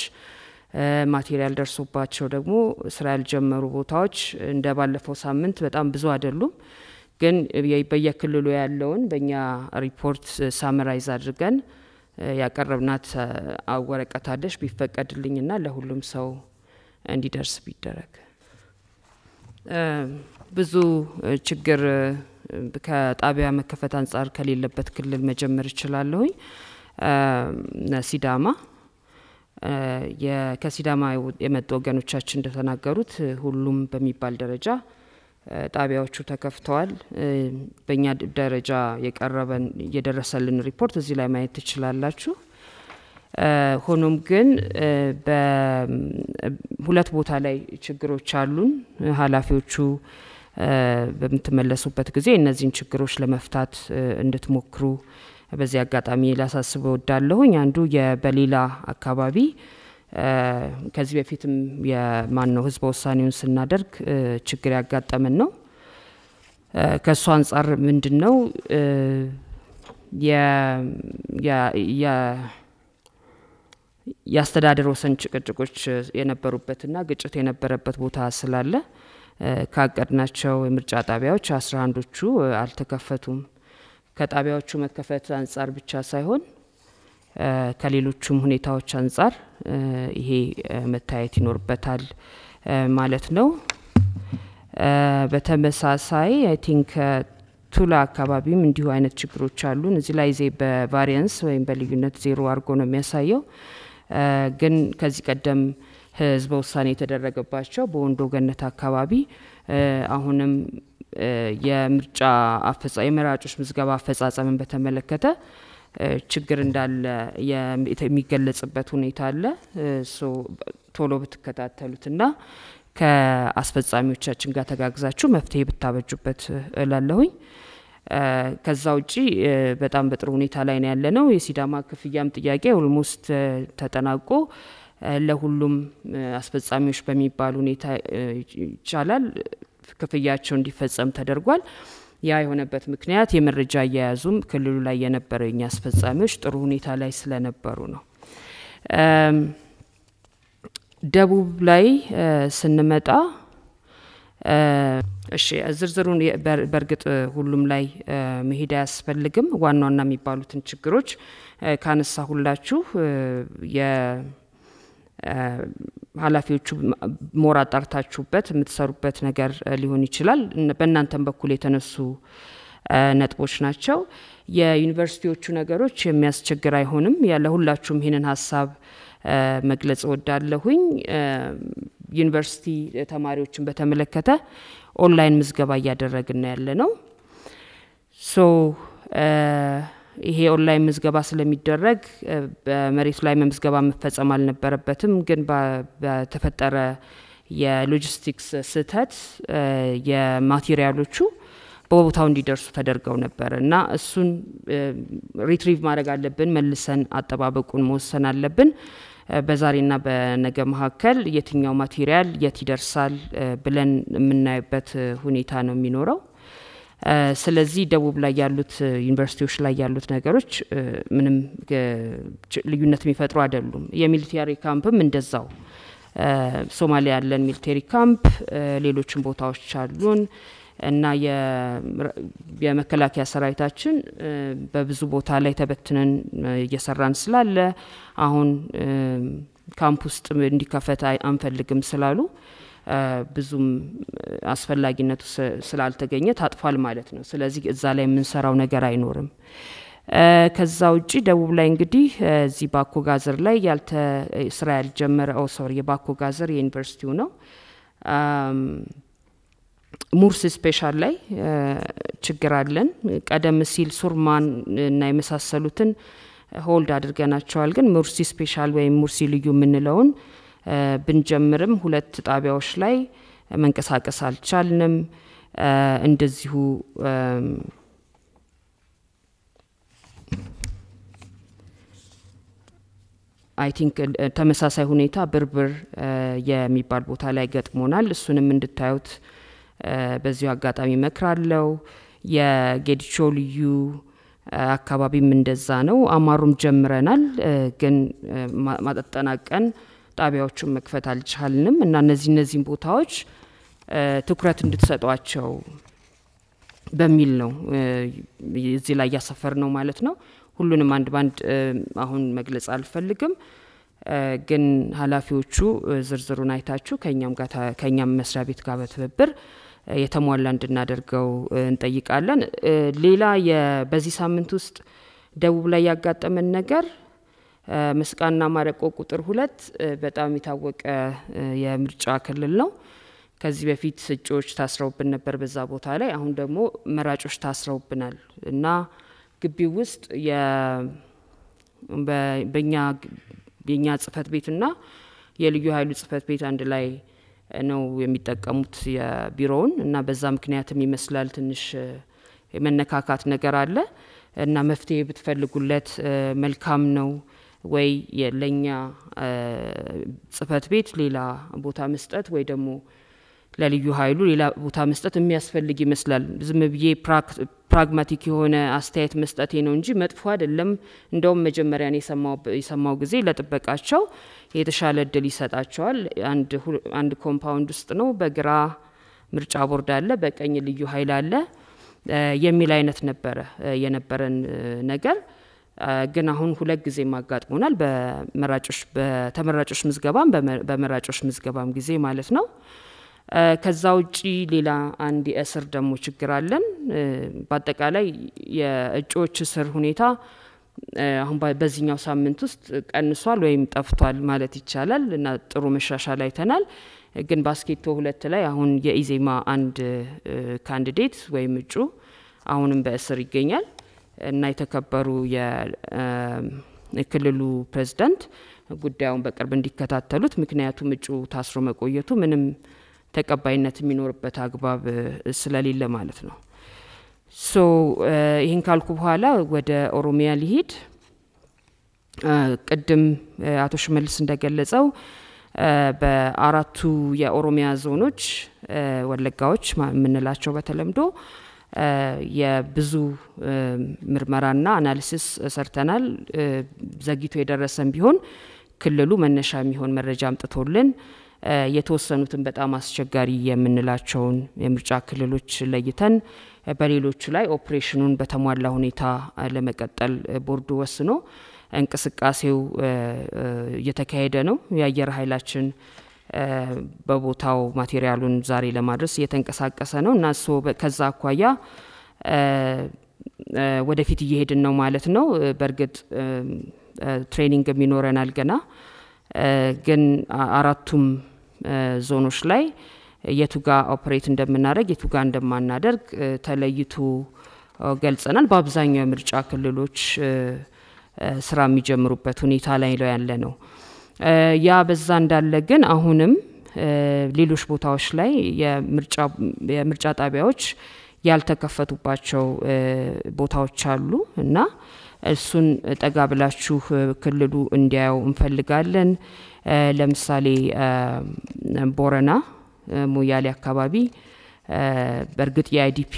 ማቴሪያል ደርሶባቸው ደግሞ ስራ ያልጀመሩ ቦታዎች እንደ ባለፈው ሳምንት በጣም ብዙ አይደሉም። ግን በየክልሉ ያለውን በእኛ ሪፖርት ሳምራይዝ አድርገን ያቀረብናት ወረቀት አለች ቢፈቀድልኝና ለሁሉም ሰው እንዲደርስ ቢደረግ። ብዙ ችግር ከጣቢያ መከፈት አንጻር ከሌለበት ክልል መጀመር እችላለሁኝ። ሲዳማ ከሲዳማ የመጡ ወገኖቻችን እንደተናገሩት ሁሉም በሚባል ደረጃ ጣቢያዎቹ ተከፍተዋል። በእኛ ደረጃ የቀረበን የደረሰልን ሪፖርት እዚህ ላይ ማየት ትችላላችሁ። ሆኖም ግን በሁለት ቦታ ላይ ችግሮች አሉን። ኃላፊዎቹ በምትመለሱበት ጊዜ እነዚህን ችግሮች ለመፍታት እንድትሞክሩ በዚህ አጋጣሚ ላሳስብ እወዳለሁኝ። አንዱ የበሌላ አካባቢ ከዚህ በፊትም የማን ነው ህዝበ ውሳኔውን ስናደርግ ችግር ያጋጠመን ነው። ከእሱ አንጻር ምንድን ነው የአስተዳደር ወሰን ጭቅጭቆች የነበሩበትና ግጭት የነበረበት ቦታ ስላለ ካቀድናቸው የምርጫ ጣቢያዎች አስራ አንዶቹ አልተከፈቱም። ከጣቢያዎቹ መከፈት አንጻር ብቻ ሳይሆን ከሌሎችም ሁኔታዎች አንጻር ይሄ መታየት ይኖርበታል ማለት ነው። በተመሳሳይ አይ ቲንክ ቱላ አካባቢም እንዲሁ አይነት ችግሮች አሉ። እዚህ ላይ ዜ በቫሪያንስ ወይም በልዩነት ዜሮ አድርጎ ነው የሚያሳየው። ግን ከዚህ ቀደም ህዝበ ውሳኔ የተደረገባቸው በወንዶ ገነት አካባቢ አሁንም የምርጫ የመራጮች ምዝገባ አፈጻጸምን በተመለከተ ችግር እንዳለ የሚገለጽበት ሁኔታ አለ። ቶሎ ብትከታተሉትና ከአስፈጻሚዎቻችን ጋር ተጋግዛችሁ መፍትሄ ብታበጁበት እላለሁኝ። ከዛ ውጪ በጣም በጥሩ ሁኔታ ላይ ነው ያለ ነው። የሲዳማ ክፍያም ጥያቄ ኦልሞስት ተጠናቆ ለሁሉም አስፈጻሚዎች በሚባል ሁኔታ ይቻላል ክፍያቸው እንዲፈጸም ተደርጓል። ያ የሆነበት ምክንያት የመረጃ አያያዙም ክልሉ ላይ የነበረው የኛ አስፈጻሚዎች ጥሩ ሁኔታ ላይ ስለነበሩ ነው። ደቡብ ላይ ስንመጣ እሺ ዝርዝሩን በእርግጥ ሁሉም ላይ መሄድ አያስፈልግም። ዋና ዋና የሚባሉትን ችግሮች ካነሳ ሁላችሁ ኃላፊዎቹ ሞር አጣርታችሁበት የምትሰሩበት ነገር ሊሆን ይችላል። በእናንተም በኩል የተነሱ ነጥቦች ናቸው። የዩኒቨርሲቲዎቹ ነገሮች የሚያስቸግር አይሆንም። ያለ ሁላችሁም ይህንን ሀሳብ መግለጽ እወዳለሁኝ። ዩኒቨርሲቲ ተማሪዎችን በተመለከተ ኦንላይን ምዝገባ እያደረግን ያለ ነው ሶ ይሄ ኦንላይን ምዝገባ ስለሚደረግ በመሬቱ ላይ መምዝገባ መፈጸም አልነበረበትም። ግን በተፈጠረ የሎጂስቲክስ ስህተት የማቴሪያሎቹ በቦታው እንዲደርሱ ተደርገው ነበር እና እሱን ሪትሪቭ ማድረግ አለብን። መልሰን አጠባበቁን መወሰን አለብን። በዛሬና በነገ መካከል የትኛው ማቴሪያል የት ይደርሳል ብለን የምናይበት ሁኔታ ነው የሚኖረው። ስለዚህ ደቡብ ላይ ያሉት ዩኒቨርሲቲዎች ላይ ያሉት ነገሮች ምንም ልዩነት የሚፈጥሩ አይደሉም። የሚሊተሪ ካምፕም እንደዛው ሶማሊያ ያለን ሚሊተሪ ካምፕ፣ ሌሎችም ቦታዎች አሉን እና የመከላከያ ሰራዊታችን በብዙ ቦታ ላይ ተበትነን እየሰራን ስላለ አሁን ካምፕ ውስጥ እንዲከፈት አንፈልግም ስላሉ ብዙም አስፈላጊነቱ ስላልተገኘ ታጥፏል ማለት ነው። ስለዚህ እዛ ላይ የምንሰራው ነገር አይኖርም። ከዛ ውጪ ደቡብ ላይ እንግዲህ እዚህ ባኮ ጋዘር ላይ ያልተ ስራ ያልጀመረ ኦ ሶሪ የባኮ ጋዘር የዩኒቨርሲቲው ነው። ሙርስ ስፔሻል ላይ ችግር አለን። ቀደም ሲል ሱርማን እና የመሳሰሉትን ሆልድ አድርገናቸዋል። ግን ሙርሲ ስፔሻል ወይም ሙርሲ ልዩ የምንለውን ብንጀምርም ሁለት ጣቢያዎች ላይ መንቀሳቀስ አልቻልንም። እንደዚሁ አይ ቲንክ ተመሳሳይ ሁኔታ ብርብር የሚባል ቦታ ላይ ገጥሞናል። እሱንም እንድታዩት በዚሁ አጋጣሚ መክራለው። የጌዲቾ ልዩ አካባቢም እንደዛ ነው። አማሩም ጀምረናል፣ ግን ማጠጠናቀን ጣቢያዎቹን መክፈት አልቻልንም እና እነዚህ እነዚህን ቦታዎች ትኩረት እንድትሰጧቸው በሚል ነው እዚህ ላይ እያሰፈር ነው ማለት ነው። ሁሉንም አንድ ባንድ አሁን መግለጽ አልፈልግም፣ ግን ኃላፊዎቹ ዝርዝሩን አይታችሁ ከእኛም ከእኛም መስሪያ ቤት ጋር በትብብር የተሟላ እንድናደርገው እንጠይቃለን። ሌላ በዚህ ሳምንት ውስጥ ደቡብ ላይ ያጋጠመን ነገር ምስቃና ማረቆ ቁጥር ሁለት በጣም የታወቀ የምርጫ ክልል ነው። ከዚህ በፊት እጩዎች ታስረውብን ነበር በዛ ቦታ ላይ። አሁን ደግሞ መራጮች ታስረውብናል እና ግቢው ውስጥ በእኛ ጽህፈት ቤትና የልዩ ኃይሉ ጽህፈት ቤት አንድ ላይ ነው የሚጠቀሙት የቢሮውን እና በዛ ምክንያትም ይመስላል ትንሽ የመነካካት ነገር አለ እና መፍትሄ ብትፈልጉለት መልካም ነው። ወይ ለእኛ ጽህፈት ቤት ሌላ ቦታ መስጠት ወይ ደግሞ ለልዩ ኃይሉ ሌላ ቦታ መስጠት የሚያስፈልግ ይመስላል። ዝም ብዬ ፕራግማቲክ የሆነ አስተያየት መስጠቴ ነው እንጂ መጥፎ አይደለም። እንደውም መጀመሪያ የሰማው ጊዜ ለጥበቃቸው የተሻለ እድል ይሰጣቸዋል። አንድ ኮምፓውንድ ውስጥ ነው። በግራ ምርጫ ቦርድ አለ፣ በቀኝ ልዩ ኃይል አለ የሚል አይነት ነበረ የነበረን ነገር። ግን አሁን ሁለት ጊዜም አጋጥሞናል። በመራጮች በተመራጮች ምዝገባም በመራጮች ምዝገባም ጊዜ ማለት ነው። ከዛ ውጪ ሌላ አንድ የእስር ደግሞ ችግር አለን። በአጠቃላይ የእጩዎች እስር ሁኔታ አሁን በዚህኛው ሳምንት ውስጥ ቀንሷል ወይም ጠፍቷል ማለት ይቻላል እና ጥሩ መሻሻል አይተናል። ግን ባስኬቶ ሁለት ላይ አሁን የኢዜማ አንድ ካንዲዴት ወይም እጩ አሁንም በእስር ይገኛል። እና የተከበሩ የክልሉ ፕሬዝዳንት ጉዳዩን በቅርብ እንዲከታተሉት፣ ምክንያቱም እጩ ታስሮ መቆየቱ ምንም ተቀባይነት የሚኖርበት አግባብ ስለሌለ ማለት ነው። ሶ ይህን ካልኩ በኋላ ወደ ኦሮሚያ ሊሄድ ቅድም አቶ ሽመልስ እንደገለጸው በአራቱ የኦሮሚያ ዞኖች ወለጋዎች የምንላቸው በተለምዶ የብዙ ምርመራና አናሊሲስ ሰርተናል። ዘግይቶ የደረሰን ቢሆን ክልሉ መነሻ የሚሆን መረጃ አምጥቶልን የተወሰኑትን በጣም አስቸጋሪ የምንላቸውን የምርጫ ክልሎች ለይተን በሌሎቹ ላይ ኦፕሬሽኑን በተሟላ ሁኔታ ለመቀጠል ቦርዱ ወስኖ እንቅስቃሴው እየተካሄደ ነው። የአየር ኃይላችን በቦታው ማቴሪያሉን ዛሬ ለማድረስ እየተንቀሳቀሰ ነው እና እሱ ከዛ አኳያ ወደፊት እየሄድን ነው ማለት ነው። በእርግጥ ትሬኒንግም ይኖረናል ገና ግን አራቱም ዞኖች ላይ የቱጋ ኦፕሬት እንደምናደርግ የቱጋ እንደማናደርግ ተለይቶ ገልጸናል። በአብዛኛው የምርጫ ክልሎች ስራ የሚጀምሩበት ሁኔታ ላይ ያለ ነው። ያ በዛ እንዳለ ግን አሁንም ሌሎች ቦታዎች ላይ የምርጫ ጣቢያዎች ያልተከፈቱባቸው ቦታዎች አሉ እና እሱን ጠጋ ብላችሁ ክልሉ እንዲያየው እንፈልጋለን። ለምሳሌ ቦረና ሞያሌ አካባቢ በእርግጥ የአይዲፒ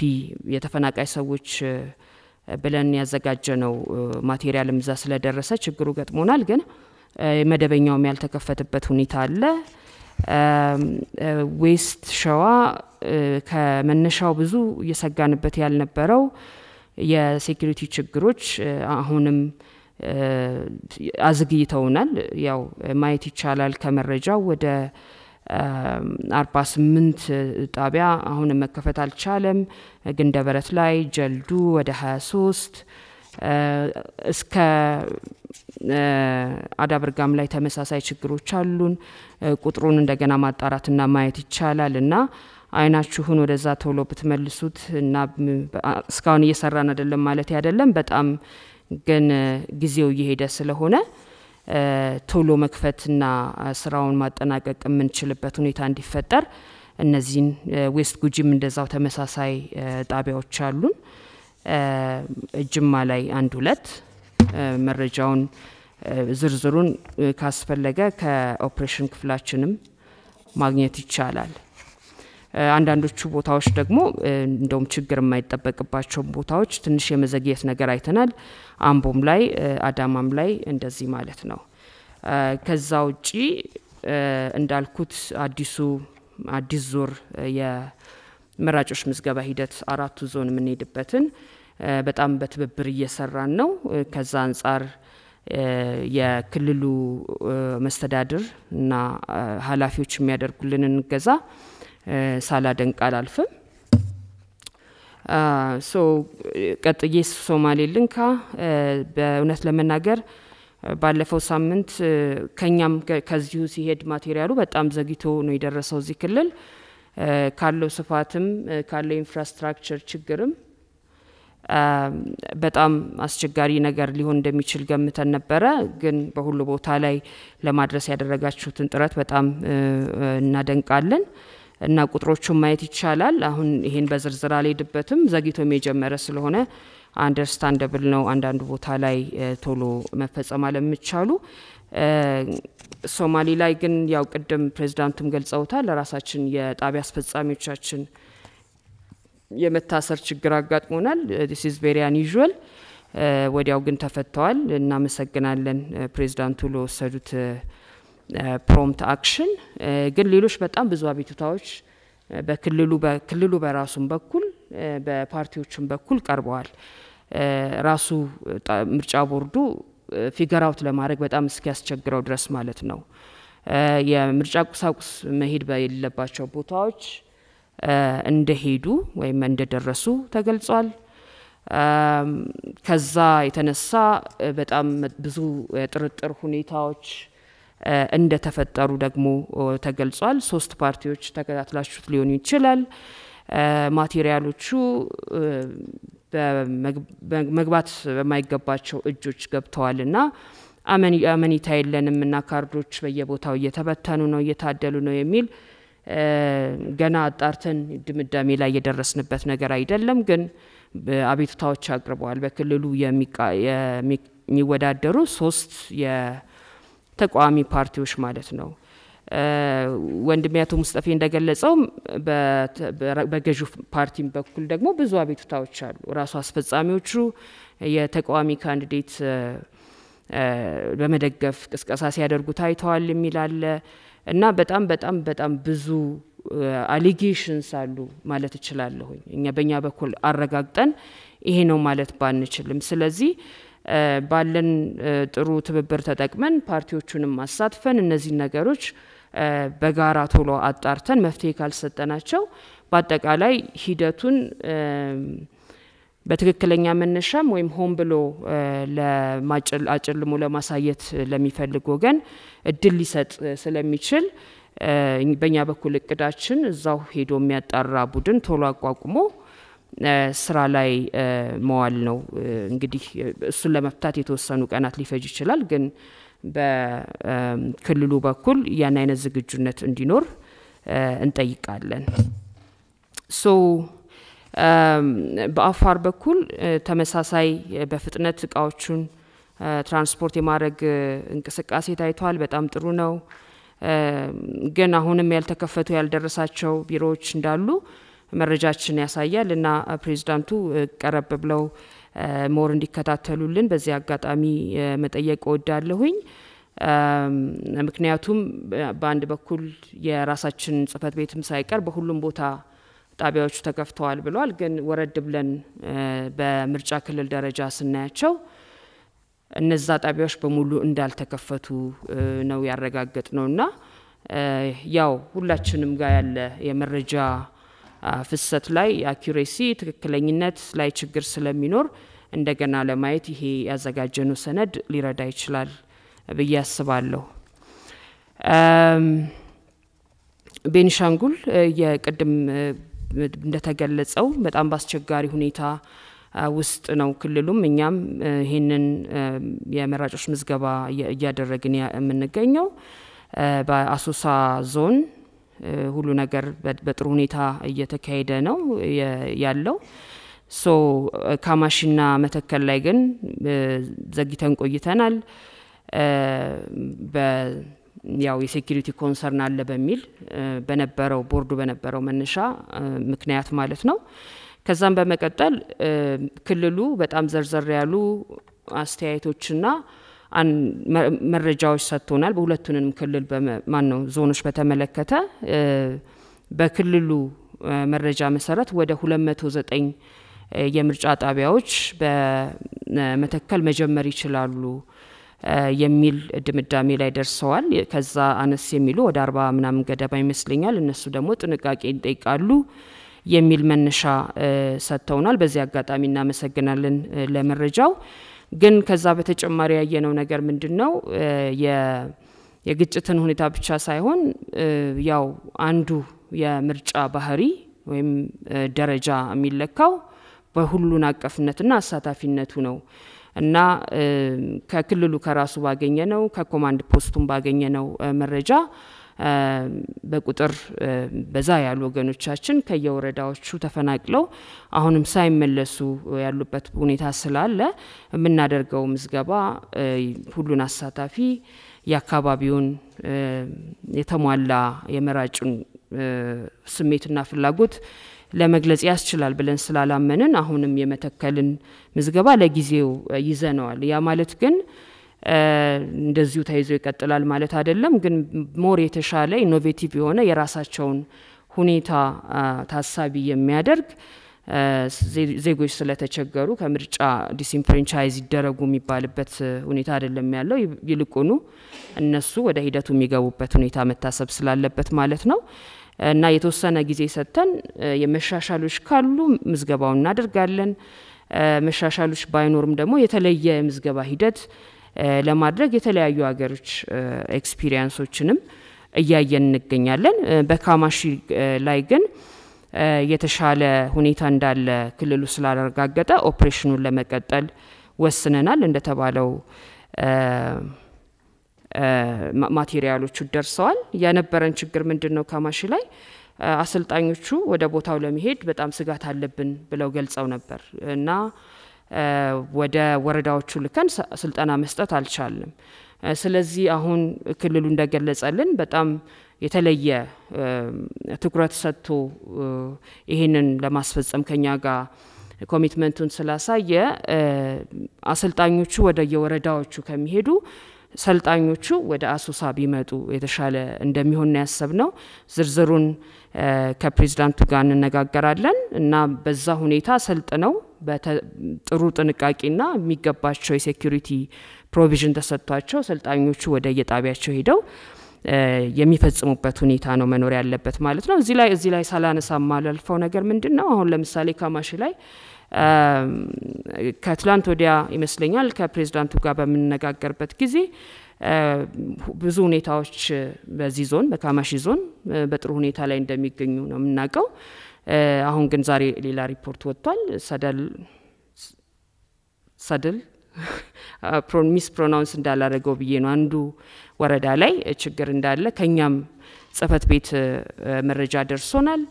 የተፈናቃይ ሰዎች ብለን ያዘጋጀ ነው ማቴሪያል እዛ ስለደረሰ ችግሩ ገጥሞናል ግን መደበኛውም ያልተከፈተበት ሁኔታ አለ። ዌስት ሸዋ ከመነሻው ብዙ እየሰጋንበት ያልነበረው የሴኪሪቲ ችግሮች አሁንም አዝግይተውናል። ያው ማየት ይቻላል ከመረጃው ወደ አርባ ስምንት ጣቢያ አሁንም መከፈት አልቻለም። ግንደበረት ላይ ጀልዱ ወደ ሀያ ሶስት እስከ አዳብርጋም ላይ ተመሳሳይ ችግሮች አሉን። ቁጥሩን እንደገና ማጣራትና ማየት ይቻላል እና አይናችሁን ወደዛ ቶሎ ብትመልሱት እና እስካሁን እየሰራን አይደለም ማለት አይደለም። በጣም ግን ጊዜው እየሄደ ስለሆነ ቶሎ መክፈትና ስራውን ማጠናቀቅ የምንችልበት ሁኔታ እንዲፈጠር እነዚህን ዌስት ጉጂም እንደዛው ተመሳሳይ ጣቢያዎች አሉን። ጅማ ላይ አንድ ሁለት መረጃውን ዝርዝሩን ካስፈለገ ከኦፕሬሽን ክፍላችንም ማግኘት ይቻላል። አንዳንዶቹ ቦታዎች ደግሞ እንደውም ችግር የማይጠበቅባቸውን ቦታዎች ትንሽ የመዘግየት ነገር አይተናል። አምቦም ላይ፣ አዳማም ላይ እንደዚህ ማለት ነው። ከዛ ውጪ እንዳልኩት አዲሱ አዲስ ዙር የመራጮች ምዝገባ ሂደት አራቱ ዞን የምንሄድበትን በጣም በትብብር እየሰራን ነው። ከዛ አንጻር የክልሉ መስተዳድር እና ኃላፊዎች የሚያደርጉልንን እገዛ ሳላደንቅ አላልፍም። ሶ ቀጥዬ ሶማሌ ልንካ። በእውነት ለመናገር ባለፈው ሳምንት ከኛም ከዚሁ ሲሄድ ማቴሪያሉ በጣም ዘግይቶ ነው የደረሰው እዚህ ክልል ካለው ስፋትም ካለው ኢንፍራስትራክቸር ችግርም በጣም አስቸጋሪ ነገር ሊሆን እንደሚችል ገምተን ነበረ። ግን በሁሉ ቦታ ላይ ለማድረስ ያደረጋችሁትን ጥረት በጣም እናደንቃለን እና ቁጥሮቹን ማየት ይቻላል። አሁን ይሄን በዝርዝር አልሄድበትም፣ ዘግይቶም የጀመረ ስለሆነ አንደርስታንደብል ነው። አንዳንዱ ቦታ ላይ ቶሎ መፈጸም አለምቻሉ ሶማሌ ላይ ግን ያው ቅድም ፕሬዚዳንቱም ገልጸውታል። ለራሳችን የጣቢያ አስፈጻሚዎቻችን የመታሰር ችግር አጋጥሞናል። ዲስ ኢዝ ቬሪ አንዩዥዋል። ወዲያው ግን ተፈተዋል። እናመሰግናለን ፕሬዚዳንቱ ለወሰዱት ፕሮምት አክሽን። ግን ሌሎች በጣም ብዙ አቤቱታዎች uh, በክልሉ በራሱም በኩል uh, በፓርቲዎችም በኩል ቀርበዋል። uh, ራሱ ምርጫ ቦርዱ ፊገር አውት ለማድረግ በጣም እስኪያስቸግረው ድረስ ማለት ነው። የምርጫ ቁሳቁስ መሄድ በሌለባቸው ቦታዎች እንደሄዱ ወይም እንደደረሱ ተገልጿል። ከዛ የተነሳ በጣም ብዙ የጥርጥር ሁኔታዎች እንደተፈጠሩ ደግሞ ተገልጿል። ሶስት ፓርቲዎች ተከታትላችሁት ሊሆኑ ይችላል። ማቴሪያሎቹ መግባት በማይገባቸው እጆች ገብተዋልና አመኔታ የለንም እና ካርዶች በየቦታው እየተበተኑ ነው፣ እየታደሉ ነው የሚል ገና አጣርተን ድምዳሜ ላይ የደረስንበት ነገር አይደለም። ግን አቤቱታዎች አቅርበዋል። በክልሉ የሚወዳደሩ ሶስት የተቃዋሚ ፓርቲዎች ማለት ነው። ወንድሜ አቶ ሙስጠፌ እንደገለጸው በገዢው ፓርቲ በኩል ደግሞ ብዙ አቤቱታዎች አሉ። ራሱ አስፈጻሚዎቹ የተቃዋሚ ካንዲዴት በመደገፍ ቅስቀሳ ሲያደርጉ ታይተዋል የሚል አለ። እና በጣም በጣም በጣም ብዙ አሊጌሽንስ አሉ ማለት እችላለሁኝ። እኛ በእኛ በኩል አረጋግጠን ይሄ ነው ማለት ባንችልም፣ ስለዚህ ባለን ጥሩ ትብብር ተጠቅመን ፓርቲዎቹንም አሳትፈን እነዚህ ነገሮች በጋራ ቶሎ አጣርተን መፍትሄ ካልሰጠናቸው በአጠቃላይ ሂደቱን በትክክለኛ መነሻም ወይም ሆን ብሎ አጭልሞ ለማሳየት ለሚፈልግ ወገን እድል ሊሰጥ ስለሚችል በእኛ በኩል እቅዳችን እዛው ሄዶ የሚያጣራ ቡድን ቶሎ አቋቁሞ ስራ ላይ መዋል ነው። እንግዲህ እሱን ለመፍታት የተወሰኑ ቀናት ሊፈጅ ይችላል፣ ግን በክልሉ በኩል ያን አይነት ዝግጁነት እንዲኖር እንጠይቃለን። በአፋር በኩል ተመሳሳይ በፍጥነት እቃዎቹን ትራንስፖርት የማድረግ እንቅስቃሴ ታይቷል። በጣም ጥሩ ነው። ግን አሁንም ያልተከፈቱ ያልደረሳቸው ቢሮዎች እንዳሉ መረጃችን ያሳያል እና ፕሬዚዳንቱ ቀረብ ብለው ሞር እንዲከታተሉልን በዚህ አጋጣሚ መጠየቅ እወዳለሁኝ። ምክንያቱም በአንድ በኩል የራሳችን ጽህፈት ቤትም ሳይቀር በሁሉም ቦታ ጣቢያዎቹ ተከፍተዋል ብሏል። ግን ወረድ ብለን በምርጫ ክልል ደረጃ ስናያቸው እነዛ ጣቢያዎች በሙሉ እንዳልተከፈቱ ነው ያረጋገጥ ነው እና ያው ሁላችንም ጋር ያለ የመረጃ ፍሰት ላይ የአኪሬሲ ትክክለኝነት ላይ ችግር ስለሚኖር እንደገና ለማየት ይሄ ያዘጋጀነው ሰነድ ሊረዳ ይችላል ብዬ አስባለሁ። ቤንሻንጉል የቅድም እንደተገለጸው በጣም በአስቸጋሪ ሁኔታ ውስጥ ነው ክልሉም እኛም ይህንን የመራጮች ምዝገባ እያደረግን የምንገኘው። በአሶሳ ዞን ሁሉ ነገር በጥሩ ሁኔታ እየተካሄደ ነው ያለው። ሶ ካማሽና መተከል ላይ ግን ዘግተን ቆይተናል። ያው የሴኪሪቲ ኮንሰርን አለ በሚል በነበረው ቦርዱ በነበረው መነሻ ምክንያት ማለት ነው። ከዛም በመቀጠል ክልሉ በጣም ዘርዘር ያሉ አስተያየቶችና መረጃዎች ሰጥቶናል። በሁለቱንም ክልል ማን ነው ዞኖች በተመለከተ በክልሉ መረጃ መሰረት ወደ 209 የምርጫ ጣቢያዎች በመተከል መጀመር ይችላሉ የሚል ድምዳሜ ላይ ደርሰዋል። ከዛ አነስ የሚሉ ወደ አርባ ምናምን ገደባ ይመስለኛል። እነሱ ደግሞ ጥንቃቄ ይጠይቃሉ የሚል መነሻ ሰጥተውናል። በዚህ አጋጣሚ እናመሰግናለን ለመረጃው። ግን ከዛ በተጨማሪ ያየነው ነገር ምንድን ነው? የግጭትን ሁኔታ ብቻ ሳይሆን ያው አንዱ የምርጫ ባህሪ ወይም ደረጃ የሚለካው በሁሉን አቀፍነትና አሳታፊነቱ ነው። እና ከክልሉ ከራሱ ባገኘ ነው ከኮማንድ ፖስቱን ባገኘ ነው መረጃ በቁጥር በዛ ያሉ ወገኖቻችን ከየወረዳዎቹ ተፈናቅለው አሁንም ሳይመለሱ ያሉበት ሁኔታ ስላለ የምናደርገው ምዝገባ ሁሉን አሳታፊ የአካባቢውን የተሟላ የመራጩን ስሜትና ፍላጎት ለመግለጽ ያስችላል ብለን ስላላመንን አሁንም የመተከልን ምዝገባ ለጊዜው ይዘነዋል። ያ ማለት ግን እንደዚሁ ተይዞ ይቀጥላል ማለት አይደለም። ግን ሞር የተሻለ ኢኖቬቲቭ የሆነ የራሳቸውን ሁኔታ ታሳቢ የሚያደርግ ዜጎች ስለተቸገሩ ከምርጫ ዲስኢንፍሬንቻይዝ ይደረጉ የሚባልበት ሁኔታ አይደለም ያለው። ይልቁኑ እነሱ ወደ ሂደቱ የሚገቡበት ሁኔታ መታሰብ ስላለበት ማለት ነው። እና የተወሰነ ጊዜ ሰጥተን የመሻሻሎች ካሉ ምዝገባውን እናደርጋለን። መሻሻሎች ባይኖርም ደግሞ የተለየ የምዝገባ ሂደት ለማድረግ የተለያዩ ሀገሮች ኤክስፒሪየንሶችንም እያየን እንገኛለን። በካማሺ ላይ ግን የተሻለ ሁኔታ እንዳለ ክልሉ ስላረጋገጠ ኦፕሬሽኑን ለመቀጠል ወስነናል። እንደተባለው ማቴሪያሎቹ ደርሰዋል። የነበረን ችግር ምንድን ነው? ከማሽ ላይ አሰልጣኞቹ ወደ ቦታው ለመሄድ በጣም ስጋት አለብን ብለው ገልጸው ነበር እና ወደ ወረዳዎቹ ልከን ስልጠና መስጠት አልቻልም። ስለዚህ አሁን ክልሉ እንደገለጸልን በጣም የተለየ ትኩረት ሰጥቶ ይህንን ለማስፈጸም ከኛ ጋር ኮሚትመንቱን ስላሳየ አሰልጣኞቹ ወደ የወረዳዎቹ ከሚሄዱ ሰልጣኞቹ ወደ አሶሳ ቢመጡ የተሻለ እንደሚሆን ያሰብ ነው። ዝርዝሩን ከፕሬዚዳንቱ ጋር እንነጋገራለን እና በዛ ሁኔታ ሰልጥነው በጥሩ ጥንቃቄና የሚገባቸው የሴኪሪቲ ፕሮቪዥን ተሰጥቷቸው ሰልጣኞቹ ወደ የጣቢያቸው ሄደው የሚፈጽሙበት ሁኔታ ነው መኖር ያለበት ማለት ነው። እዚህ ላይ እዚህ ላይ ሳላነሳ ማላልፈው ነገር ምንድን ነው? አሁን ለምሳሌ ካማሺ ላይ ከትላንት ወዲያ ይመስለኛል ከፕሬዚዳንቱ ጋር በምንነጋገርበት ጊዜ ብዙ ሁኔታዎች በዚህ ዞን በካማሺ ዞን በጥሩ ሁኔታ ላይ እንደሚገኙ ነው የምናውቀው። አሁን ግን ዛሬ ሌላ ሪፖርት ወጥቷል። ሰደል ሰድል [LAUGHS] ሚስ ፕሮናውንስ እንዳላደረገው ብዬ ነው አንዱ ወረዳ ላይ ችግር እንዳለ ከኛም ጽህፈት ቤት መረጃ ደርሶናል።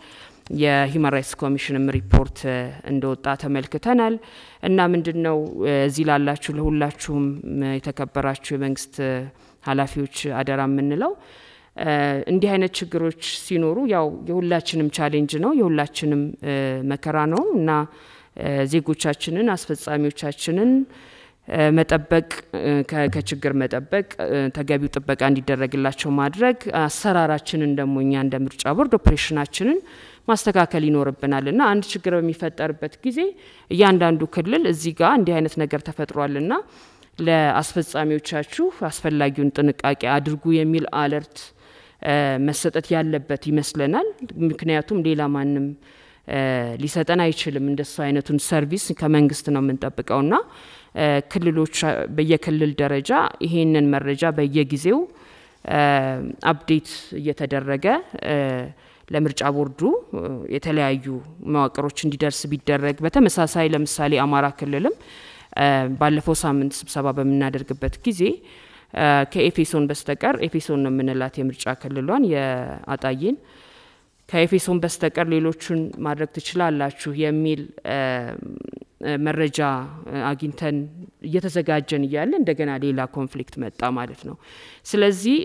የሂውማን ራይትስ ኮሚሽንም ሪፖርት uh, እንደወጣ ተመልክተናል እና ምንድን ነው uh, እዚህ ላላችሁ ለሁላችሁም uh, የተከበራችሁ የመንግስት ኃላፊዎች አደራ የምንለው እንዲህ አይነት ችግሮች ሲኖሩ ያው የሁላችንም ቻሌንጅ ነው፣ የሁላችንም መከራ ነው እና ዜጎቻችንን አስፈጻሚዎቻችንን መጠበቅ ከችግር መጠበቅ ተገቢው ጥበቃ እንዲደረግላቸው ማድረግ አሰራራችንን ደግሞ እኛ እንደ ምርጫ ቦርድ ኦፕሬሽናችንን ማስተካከል ይኖርብናል እና አንድ ችግር በሚፈጠርበት ጊዜ እያንዳንዱ ክልል እዚህ ጋር እንዲህ አይነት ነገር ተፈጥሯልና ለአስፈጻሚዎቻችሁ አስፈላጊውን ጥንቃቄ አድርጉ የሚል አለርት መሰጠት ያለበት ይመስለናል። ምክንያቱም ሌላ ማንም ሊሰጠን አይችልም። እንደሱ አይነቱን ሰርቪስ ከመንግስት ነው የምንጠብቀውና ክልሎች በየክልል ደረጃ ይሄንን መረጃ በየጊዜው አፕዴት እየተደረገ ለምርጫ ቦርዱ የተለያዩ መዋቅሮች እንዲደርስ ቢደረግ፣ በተመሳሳይ ለምሳሌ አማራ ክልልም ባለፈው ሳምንት ስብሰባ በምናደርግበት ጊዜ ከኤፌሶን በስተቀር ኤፌሶን ነው የምንላት የምርጫ ክልሏን የአጣዬን ከኤፌሶን በስተቀር ሌሎቹን ማድረግ ትችላላችሁ የሚል መረጃ አግኝተን እየተዘጋጀን እያለ እንደገና ሌላ ኮንፍሊክት መጣ ማለት ነው። ስለዚህ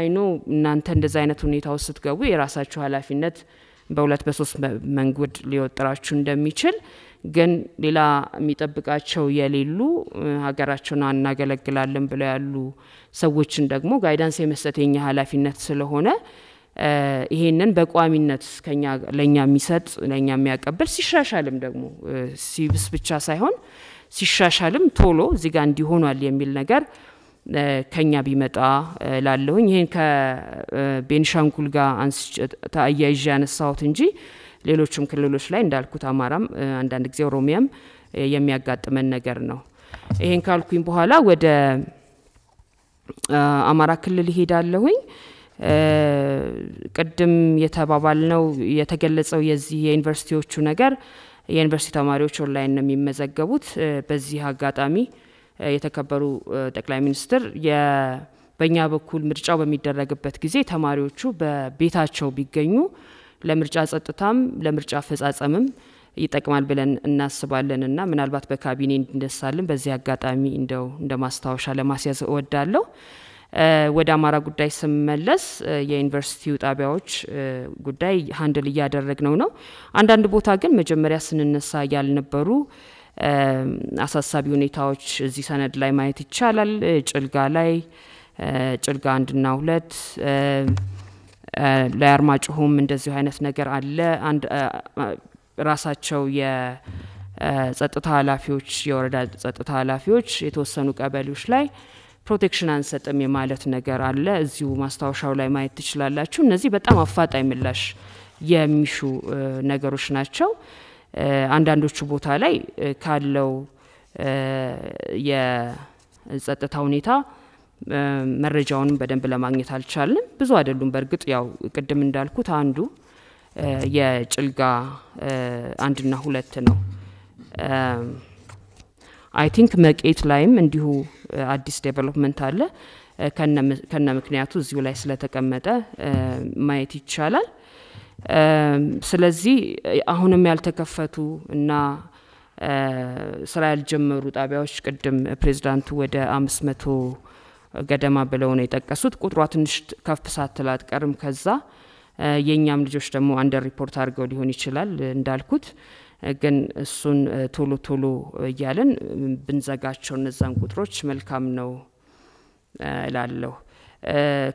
አይኖ እናንተ እንደዚ አይነት ሁኔታ ውስጥ ስትገቡ የራሳችሁ ኃላፊነት በሁለት በሶስት መንገድ ሊወጥራችሁ እንደሚችል ግን ሌላ የሚጠብቃቸው የሌሉ ሀገራቸውን አናገለግላለን ብለው ያሉ ሰዎችን ደግሞ ጋይዳንስ የመስጠት የኛ ኃላፊነት ስለሆነ ይሄንን በቋሚነት ከኛ ለእኛ የሚሰጥ ለእኛ የሚያቀብል ሲሻሻልም ደግሞ ሲብስ ብቻ ሳይሆን ሲሻሻልም ቶሎ እዚህ ጋር እንዲሆኗል የሚል ነገር ከኛ ቢመጣ ላለሁኝ ይህን ከቤንሻንጉል ጋር አያይዤ ያነሳሁት እንጂ ሌሎችም ክልሎች ላይ እንዳልኩት አማራም አንዳንድ ጊዜ ኦሮሚያም የሚያጋጥመን ነገር ነው። ይህን ካልኩኝ በኋላ ወደ አማራ ክልል ይሄዳለሁኝ። ቅድም ነው የተገለጸው የዚህ የዩኒቨርሲቲዎቹ ነገር የዩኒቨርሲቲ ተማሪዎች ኦንላይን ነው የሚመዘገቡት። በዚህ አጋጣሚ የተከበሩ ጠቅላይ ሚኒስትር በእኛ በኩል ምርጫው በሚደረግበት ጊዜ ተማሪዎቹ በቤታቸው ቢገኙ ለምርጫ ጸጥታም ለምርጫ አፈጻጸምም ይጠቅማል ብለን እናስባለን እና ምናልባት በካቢኔ እንዲነሳልን በዚህ አጋጣሚ እንደው እንደ ማስታወሻ ለማስያዝ እወዳለሁ። ወደ አማራ ጉዳይ ስመለስ የዩኒቨርሲቲው ጣቢያዎች ጉዳይ ሀንድል እያደረግ ነው ነው። አንዳንድ ቦታ ግን መጀመሪያ ስንነሳ ያልነበሩ አሳሳቢ ሁኔታዎች እዚህ ሰነድ ላይ ማየት ይቻላል። ጭልጋ ላይ ጭልጋ አንድና ሁለት ላይ አርማጭሆም እንደዚሁ አይነት ነገር አለ። ራሳቸው የጸጥታ ኃላፊዎች የወረዳ ጸጥታ ኃላፊዎች የተወሰኑ ቀበሌዎች ላይ ፕሮቴክሽን አንሰጥም የማለት ነገር አለ። እዚሁ ማስታወሻው ላይ ማየት ትችላላችሁ። እነዚህ በጣም አፋጣኝ ምላሽ የሚሹ ነገሮች ናቸው። አንዳንዶቹ ቦታ ላይ ካለው የጸጥታ ሁኔታ መረጃውንም በደንብ ለማግኘት አልቻልንም። ብዙ አይደሉም። በእርግጥ ያው ቅድም እንዳልኩት አንዱ የጭልጋ አንድና ሁለት ነው። አይ ቲንክ መቄት ላይም እንዲሁ አዲስ ዴቨሎፕመንት አለ ከነ ምክንያቱ እዚሁ ላይ ስለተቀመጠ ማየት ይቻላል ስለዚህ አሁንም ያልተከፈቱ እና ስራ ያልጀመሩ ጣቢያዎች ቅድም ፕሬዚዳንቱ ወደ አምስት መቶ ገደማ ብለው ነው የጠቀሱት ቁጥሯ ትንሽ ከፍ ሳትል አትቀርም ከዛ የእኛም ልጆች ደግሞ አንደር ሪፖርት አድርገው ሊሆን ይችላል እንዳልኩት ግን እሱን ቶሎ ቶሎ እያለን ብንዘጋቸው እነዛን ቁጥሮች መልካም ነው እላለሁ።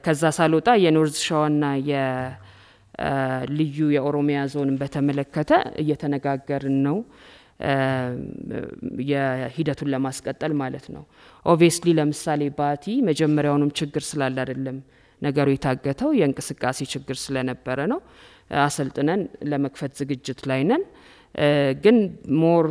ከዛ ሳልወጣ የኖርዝ ሸዋና የልዩ የኦሮሚያ ዞንን በተመለከተ እየተነጋገርን ነው የሂደቱን ለማስቀጠል ማለት ነው። ኦብቪየስሊ ለምሳሌ ባቲ መጀመሪያውንም ችግር ስላለ አይደለም ነገሩ የታገተው የእንቅስቃሴ ችግር ስለነበረ ነው። አሰልጥነን ለመክፈት ዝግጅት ላይ ነን። ግን ሞር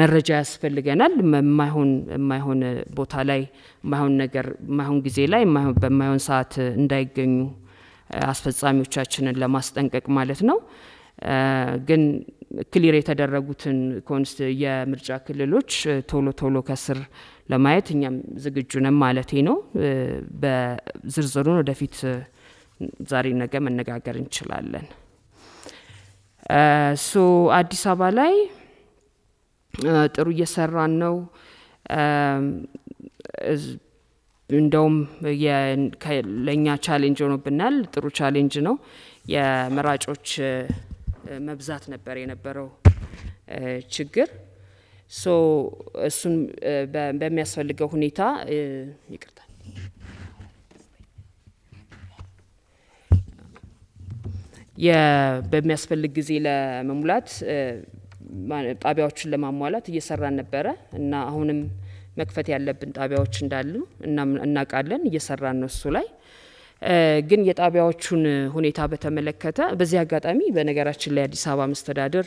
መረጃ ያስፈልገናል። የማይሆን የማይሆን ቦታ ላይ የማይሆን ነገር የማይሆን ጊዜ ላይ በማይሆን ሰዓት እንዳይገኙ አስፈጻሚዎቻችንን ለማስጠንቀቅ ማለት ነው። ግን ክሊር የተደረጉትን ኮንስ የምርጫ ክልሎች ቶሎ ቶሎ ከስር ለማየት እኛም ዝግጁ ነን ማለት ነው። በዝርዝሩን ወደፊት ዛሬ ነገ መነጋገር እንችላለን። ሶ አዲስ አበባ ላይ ጥሩ እየሰራን ነው። እንደውም ለእኛ ቻሌንጅ ሆኖብናል። ጥሩ ቻሌንጅ ነው። የመራጮች መብዛት ነበር የነበረው ችግር። ሶ እሱን በሚያስፈልገው ሁኔታ ይቅርታ በሚያስፈልግ ጊዜ ለመሙላት ጣቢያዎችን ለማሟላት እየሰራን ነበረ እና አሁንም መክፈት ያለብን ጣቢያዎች እንዳሉ እናውቃለን። እየሰራን ነው እሱ ላይ ግን የጣቢያዎቹን ሁኔታ በተመለከተ በዚህ አጋጣሚ በነገራችን ላይ አዲስ አበባ መስተዳድር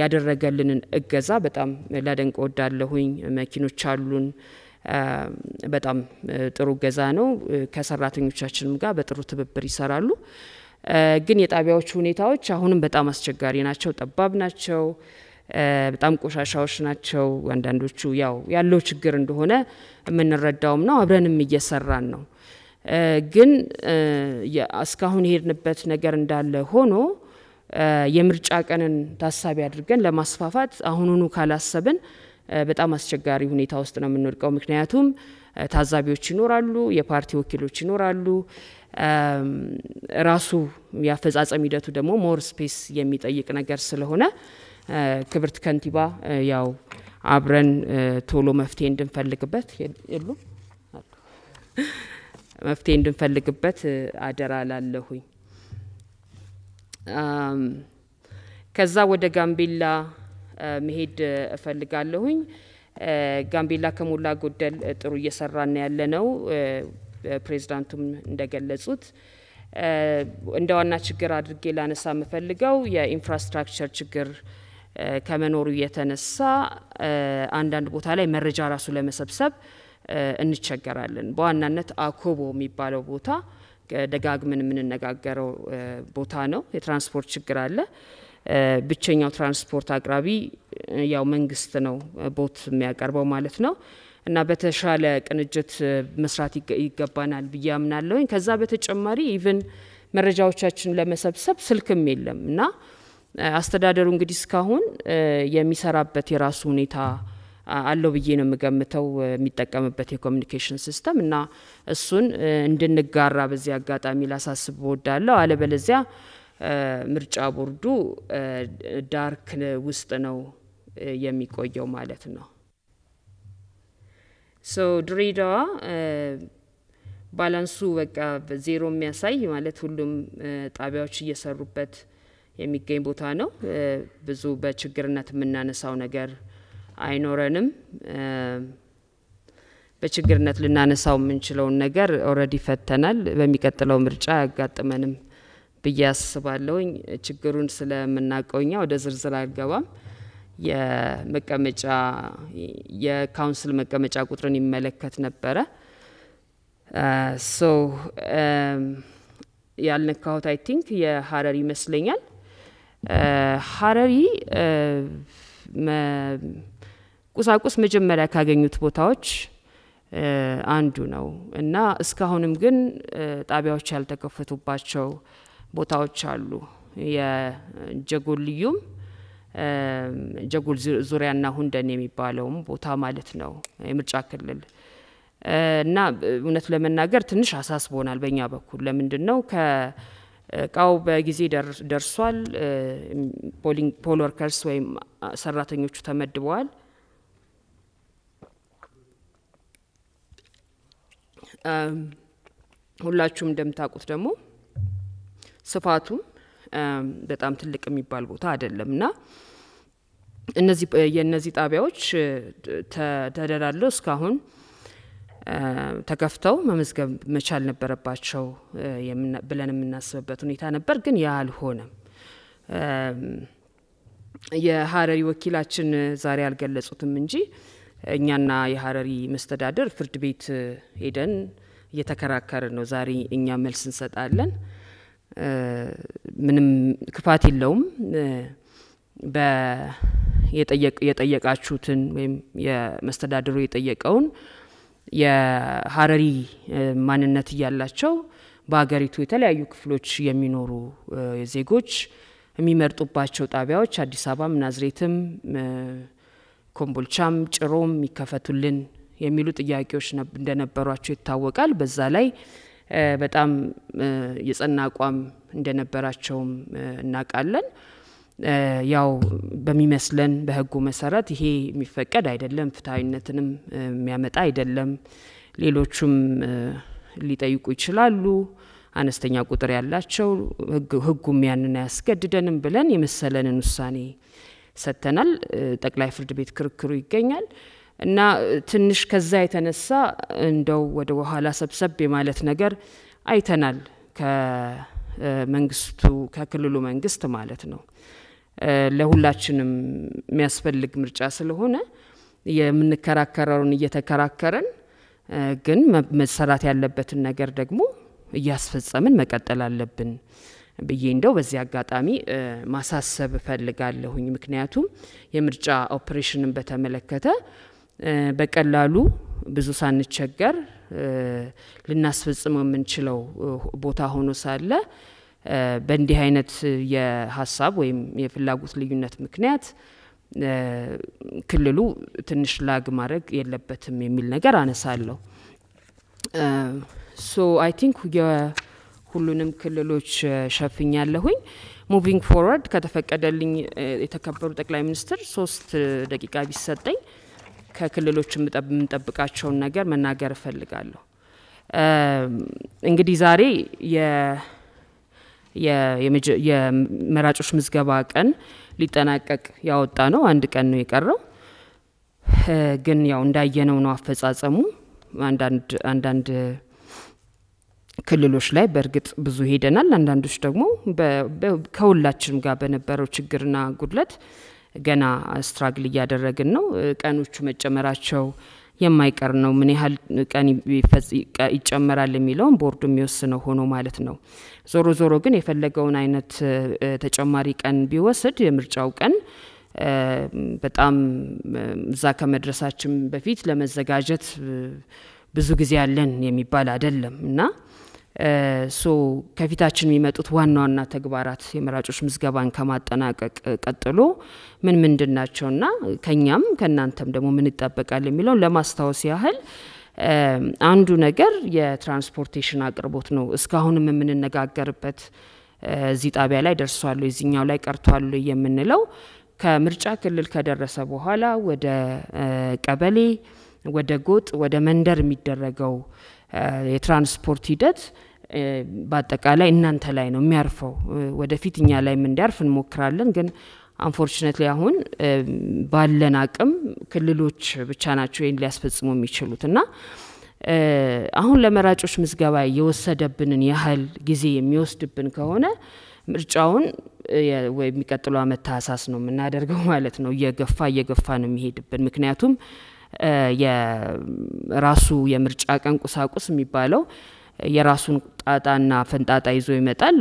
ያደረገልንን እገዛ በጣም ላደንቅ ወዳለሁኝ። መኪኖች አሉን። በጣም ጥሩ እገዛ ነው። ከሰራተኞቻችንም ጋር በጥሩ ትብብር ይሰራሉ። ግን የጣቢያዎቹ ሁኔታዎች አሁንም በጣም አስቸጋሪ ናቸው፣ ጠባብ ናቸው፣ በጣም ቆሻሻዎች ናቸው። አንዳንዶቹ ያው ያለው ችግር እንደሆነ የምንረዳውም ነው፣ አብረንም እየሰራን ነው። ግን እስካሁን የሄድንበት ነገር እንዳለ ሆኖ የምርጫ ቀንን ታሳቢ አድርገን ለማስፋፋት አሁኑኑ ካላሰብን በጣም አስቸጋሪ ሁኔታ ውስጥ ነው የምንወድቀው። ምክንያቱም ታዛቢዎች ይኖራሉ፣ የፓርቲ ወኪሎች ይኖራሉ። ራሱ የአፈጻጸም ሂደቱ ደግሞ ሞር ስፔስ የሚጠይቅ ነገር ስለሆነ ክብርት ከንቲባ ያው አብረን ቶሎ መፍትሄ እንድንፈልግበት የሉም መፍትሄ እንድንፈልግበት አደራ ላለሁኝ። ከዛ ወደ ጋምቤላ መሄድ እፈልጋለሁኝ። ጋምቤላ ከሞላ ጎደል ጥሩ እየሰራና ያለ ነው። ፕሬዚዳንቱም እንደገለጹት እንደ ዋና ችግር አድርጌ ላነሳ የምፈልገው የኢንፍራስትራክቸር ችግር ከመኖሩ የተነሳ አንዳንድ ቦታ ላይ መረጃ ራሱ ለመሰብሰብ እንቸገራለን። በዋናነት አኮቦ የሚባለው ቦታ ደጋግመን የምንነጋገረው ቦታ ነው። የትራንስፖርት ችግር አለ። ብቸኛው ትራንስፖርት አቅራቢ ያው መንግስት ነው፣ ቦት የሚያቀርበው ማለት ነው። እና በተሻለ ቅንጅት መስራት ይገባናል ብዬ አምናለሁኝ። ከዛ በተጨማሪ ኢቭን መረጃዎቻችን ለመሰብሰብ ስልክም የለም እና አስተዳደሩ እንግዲህ እስካሁን የሚሰራበት የራሱ ሁኔታ አለው ብዬ ነው የምገምተው የሚጠቀምበት የኮሚኒኬሽን ሲስተም እና እሱን እንድንጋራ በዚህ አጋጣሚ ላሳስብ እወዳለሁ። አለበለዚያ ምርጫ ቦርዱ ዳርክ ውስጥ ነው የሚቆየው ማለት ነው። ሶ ድሬዳዋ ባላንሱ በቃ ዜሮ የሚያሳይ ማለት ሁሉም ጣቢያዎች እየሰሩበት የሚገኝ ቦታ ነው። ብዙ በችግርነት የምናነሳው ነገር አይኖረንም። በችግርነት ልናነሳው የምንችለውን ነገር ኦልሬዲ ፈተናል። በሚቀጥለው ምርጫ አያጋጥመንም ብዬ አስባለሁኝ። ችግሩን ስለምናውቀው እኛ ወደ ዝርዝር አልገባም። የመቀመጫ የካውንስል መቀመጫ ቁጥርን ይመለከት ነበረ። ሶ ያልነካሁት አይ ቲንክ የሀረሪ ይመስለኛል። ሀረሪ ቁሳቁስ መጀመሪያ ካገኙት ቦታዎች አንዱ ነው እና እስካሁንም ግን ጣቢያዎች ያልተከፈቱባቸው ቦታዎች አሉ። የጀጎልዩም ጀጎል ዙሪያና ሁንደን የሚባለውም ቦታ ማለት ነው የምርጫ ክልል እና እውነት ለመናገር ትንሽ አሳስቦናል በእኛ በኩል ለምንድን ነው ከእቃው በጊዜ ደርሷል ፖል ወርከርስ ወይም ሰራተኞቹ ተመድበዋል ሁላችሁም እንደምታውቁት ደግሞ ስፋቱም በጣም ትልቅ የሚባል ቦታ አይደለም እና እነዚህ የእነዚህ ጣቢያዎች ተደላለው እስካሁን ተከፍተው መመዝገብ መቻል ነበረባቸው ብለን የምናስብበት ሁኔታ ነበር፣ ግን ያ አልሆነም። የሀረሪ ወኪላችን ዛሬ አልገለጹትም እንጂ እኛና የሀረሪ መስተዳደር ፍርድ ቤት ሄደን እየተከራከርን ነው። ዛሬ እኛ መልስ እንሰጣለን። ምንም ክፋት የለውም። የጠየቃችሁትን ወይም የመስተዳድሩ የጠየቀውን የሀረሪ ማንነት እያላቸው በሀገሪቱ የተለያዩ ክፍሎች የሚኖሩ ዜጎች የሚመርጡባቸው ጣቢያዎች አዲስ አበባም፣ ናዝሬትም፣ ኮምቦልቻም፣ ጭሮም ይከፈቱልን የሚሉ ጥያቄዎች እንደነበሯቸው ይታወቃል። በዛ ላይ በጣም የጸና አቋም እንደነበራቸውም እናውቃለን። ያው በሚመስለን በህጉ መሰረት ይሄ የሚፈቀድ አይደለም፣ ፍትሐዊነትንም የሚያመጣ አይደለም፣ ሌሎቹም ሊጠይቁ ይችላሉ፣ አነስተኛ ቁጥር ያላቸው ህጉም ያንን አያስገድደንም ብለን የመሰለንን ውሳኔ ሰጥተናል። ጠቅላይ ፍርድ ቤት ክርክሩ ይገኛል። እና ትንሽ ከዛ የተነሳ እንደው ወደ ኋላ ሰብሰብ የማለት ነገር አይተናል ከመንግስቱ ከክልሉ መንግስት ማለት ነው። ለሁላችንም የሚያስፈልግ ምርጫ ስለሆነ የምንከራከረውን እየተከራከረን ግን መሰራት ያለበትን ነገር ደግሞ እያስፈጸምን መቀጠል አለብን ብዬ እንደው በዚህ አጋጣሚ ማሳሰብ እፈልጋለሁኝ። ምክንያቱም የምርጫ ኦፕሬሽንን በተመለከተ በቀላሉ ብዙ ሳንቸገር ልናስፈጽመው የምንችለው ቦታ ሆኖ ሳለ በእንዲህ አይነት የሀሳብ ወይም የፍላጎት ልዩነት ምክንያት ክልሉ ትንሽ ላግ ማድረግ የለበትም የሚል ነገር አነሳለሁ። ሶ አይ ቲንክ የሁሉንም ክልሎች ሸፍኛለሁኝ። ሙቪንግ ፎርወርድ ከተፈቀደልኝ የተከበሩ ጠቅላይ ሚኒስትር ሶስት ደቂቃ ቢሰጠኝ ከክልሎች የምንጠብቃቸውን ነገር መናገር እፈልጋለሁ። እንግዲህ ዛሬ የመራጮች ምዝገባ ቀን ሊጠናቀቅ ያወጣ ነው። አንድ ቀን ነው የቀረው። ግን ያው እንዳየነው ነው አፈጻጸሙ። አንዳንድ ክልሎች ላይ በእርግጥ ብዙ ሄደናል። አንዳንዶች ደግሞ ከሁላችንም ጋር በነበረው ችግርና ጉድለት ገና ስትራግል እያደረግን ነው። ቀኖቹ መጨመራቸው የማይቀር ነው። ምን ያህል ቀን ይጨመራል የሚለውን ቦርዱ የሚወስነው ሆኖ ማለት ነው። ዞሮ ዞሮ ግን የፈለገውን አይነት ተጨማሪ ቀን ቢወስድ የምርጫው ቀን በጣም እዛ ከመድረሳችን በፊት ለመዘጋጀት ብዙ ጊዜ ያለን የሚባል አይደለም እና ሶ ከፊታችን የሚመጡት ዋና ዋና ተግባራት የመራጮች ምዝገባን ከማጠናቀቅ ቀጥሎ ምን ምንድን ና ከኛም ከእናንተም ደግሞ ምን ይጠበቃል የሚለውን ለማስታወስ ያህል አንዱ ነገር የትራንስፖርቴሽን አቅርቦት ነው። እስካሁንም የምንነጋገርበት እዚህ ጣቢያ ላይ ደርሷሉ፣ የዚኛው ላይ ቀርቷሉ የምንለው ከምርጫ ክልል ከደረሰ በኋላ ወደ ቀበሌ፣ ወደ ጎጥ፣ ወደ መንደር የሚደረገው የትራንስፖርት ሂደት በአጠቃላይ እናንተ ላይ ነው የሚያርፈው። ወደፊት እኛ ላይም እንዲያርፍ እንሞክራለን ግን አንፎርችነትሊ አሁን ባለን አቅም ክልሎች ብቻ ናቸው ይህን ሊያስፈጽሙ የሚችሉት እና አሁን ለመራጮች ምዝገባ የወሰደብንን ያህል ጊዜ የሚወስድብን ከሆነ ምርጫውን የሚቀጥለው አመት ታህሳስ ነው የምናደርገው [LAUGHS] ማለት ነው። እየገፋ እየገፋ ነው የሚሄድብን። ምክንያቱም የራሱ የምርጫ ቀን ቁሳቁስ የሚባለው የራሱን ጣጣና ፈንጣጣ ይዞ ይመጣል።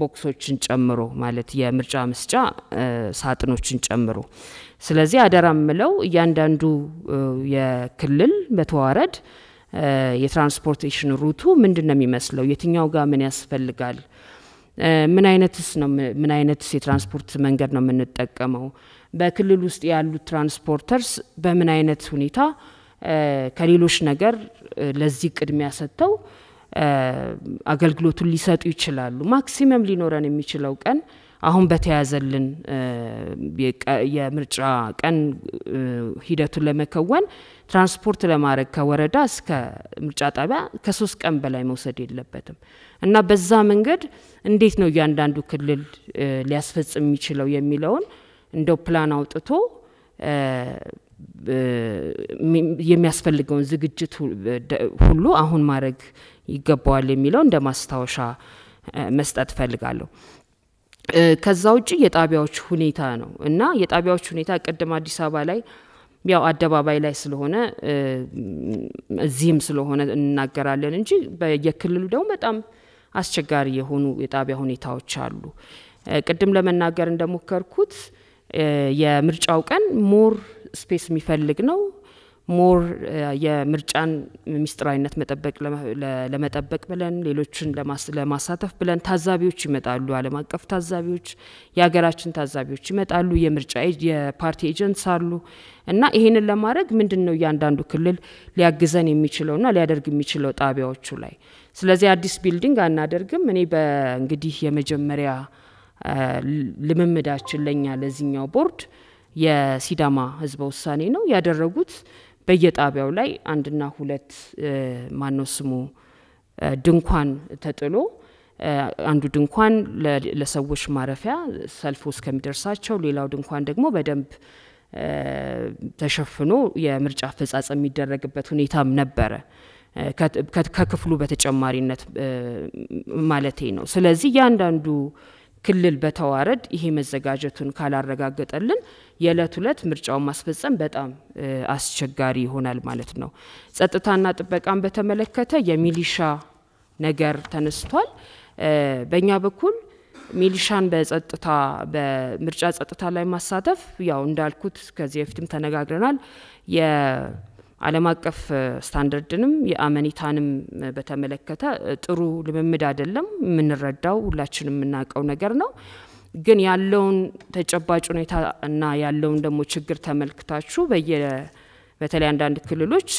ቦክሶችን ጨምሮ ማለት የምርጫ መስጫ ሳጥኖችን ጨምሮ። ስለዚህ አደራ ምለው እያንዳንዱ የክልል በተዋረድ የትራንስፖርቴሽን ሩቱ ምንድን ነው የሚመስለው? የትኛው ጋር ምን ያስፈልጋል? ምን አይነትስ ነው ምን አይነትስ የትራንስፖርት መንገድ ነው የምንጠቀመው? በክልል ውስጥ ያሉት ትራንስፖርተርስ በምን አይነት ሁኔታ ከሌሎች ነገር ለዚህ ቅድሚያ ሰጥተው አገልግሎቱን ሊሰጡ ይችላሉ። ማክሲመም ሊኖረን የሚችለው ቀን አሁን በተያዘልን የምርጫ ቀን ሂደቱን ለመከወን ትራንስፖርት ለማድረግ ከወረዳ እስከ ምርጫ ጣቢያ ከሶስት ቀን በላይ መውሰድ የለበትም እና በዛ መንገድ እንዴት ነው እያንዳንዱ ክልል ሊያስፈጽም የሚችለው የሚለውን እንደው ፕላን አውጥቶ የሚያስፈልገውን ዝግጅት ሁሉ አሁን ማድረግ ይገባዋል የሚለው እንደ ማስታወሻ መስጠት ፈልጋለሁ። ከዛ ውጭ የጣቢያዎች ሁኔታ ነው እና የጣቢያዎች ሁኔታ ቅድም አዲስ አበባ ላይ ያው አደባባይ ላይ ስለሆነ እዚህም ስለሆነ እንናገራለን እንጂ በየክልሉ ደግሞ በጣም አስቸጋሪ የሆኑ የጣቢያ ሁኔታዎች አሉ። ቅድም ለመናገር እንደሞከርኩት የምርጫው ቀን ሞር ስፔስ የሚፈልግ ነው። ሞር የምርጫን ሚስጥራዊነት መጠበቅ ለመጠበቅ ብለን ሌሎችን ለማሳተፍ ብለን ታዛቢዎች ይመጣሉ። ዓለም አቀፍ ታዛቢዎች፣ የሀገራችን ታዛቢዎች ይመጣሉ። የምርጫ የፓርቲ ኤጀንትስ አሉ እና ይሄንን ለማድረግ ምንድን ነው እያንዳንዱ ክልል ሊያግዘን የሚችለውና ሊያደርግ የሚችለው ጣቢያዎቹ ላይ። ስለዚህ አዲስ ቢልዲንግ አናደርግም። እኔ በእንግዲህ የመጀመሪያ ልምምዳችን ለኛ ለዚህኛው ቦርድ የሲዳማ ህዝበ ውሳኔ ነው ያደረጉት። በየጣቢያው ላይ አንድና ሁለት ማነው ስሙ ድንኳን ተጥሎ አንዱ ድንኳን ለሰዎች ማረፊያ ሰልፎ እስከሚደርሳቸው፣ ሌላው ድንኳን ደግሞ በደንብ ተሸፍኖ የምርጫ አፈጻጸም የሚደረግበት ሁኔታም ነበረ። ከክፍሉ በተጨማሪነት ማለቴ ነው። ስለዚህ እያንዳንዱ ክልል በተዋረድ ይሄ መዘጋጀቱን ካላረጋገጠልን የዕለት ዕለት ምርጫውን ማስፈጸም በጣም አስቸጋሪ ይሆናል ማለት ነው። ጸጥታና ጥበቃን በተመለከተ የሚሊሻ ነገር ተነስቷል። በእኛ በኩል ሚሊሻን በጸጥታ በምርጫ ጸጥታ ላይ ማሳተፍ ያው እንዳልኩት ከዚህ በፊትም ተነጋግረናል። ዓለም አቀፍ ስታንዳርድንም የአመኔታንም በተመለከተ ጥሩ ልምምድ አይደለም። የምንረዳው ሁላችንም የምናውቀው ነገር ነው። ግን ያለውን ተጨባጭ ሁኔታ እና ያለውን ደግሞ ችግር ተመልክታችሁ በየ በተለይ አንዳንድ ክልሎች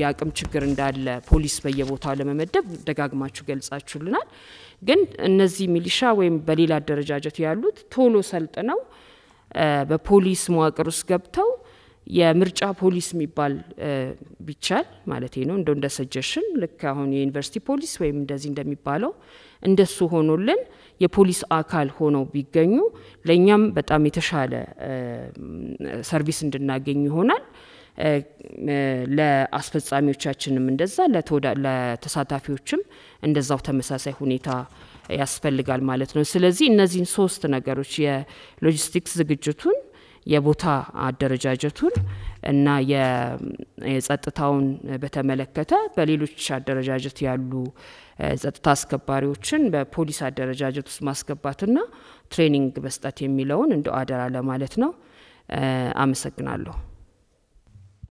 የአቅም ችግር እንዳለ ፖሊስ በየቦታው ለመመደብ ደጋግማችሁ ገልጻችሁልናል። ግን እነዚህ ሚሊሻ ወይም በሌላ አደረጃጀት ያሉት ቶሎ ሰልጥነው በፖሊስ መዋቅር ውስጥ ገብተው የምርጫ ፖሊስ የሚባል ቢቻል ማለት ነው እንደ እንደ ሰጀሽን ልክ አሁን የዩኒቨርሲቲ ፖሊስ ወይም እንደዚህ እንደሚባለው እንደሱ ሆኖልን የፖሊስ አካል ሆነው ቢገኙ ለእኛም በጣም የተሻለ ሰርቪስ እንድናገኝ ይሆናል። ለአስፈጻሚዎቻችንም እንደዛ ለተሳታፊዎችም እንደዛው ተመሳሳይ ሁኔታ ያስፈልጋል ማለት ነው። ስለዚህ እነዚህን ሶስት ነገሮች የሎጂስቲክስ ዝግጅቱን የቦታ አደረጃጀቱን እና የጸጥታውን በተመለከተ በሌሎች አደረጃጀት ያሉ ጸጥታ አስከባሪዎችን በፖሊስ አደረጃጀት ውስጥ ማስገባትና ትሬኒንግ መስጠት የሚለውን እንደ አደራ ለማለት ነው። አመሰግናለሁ።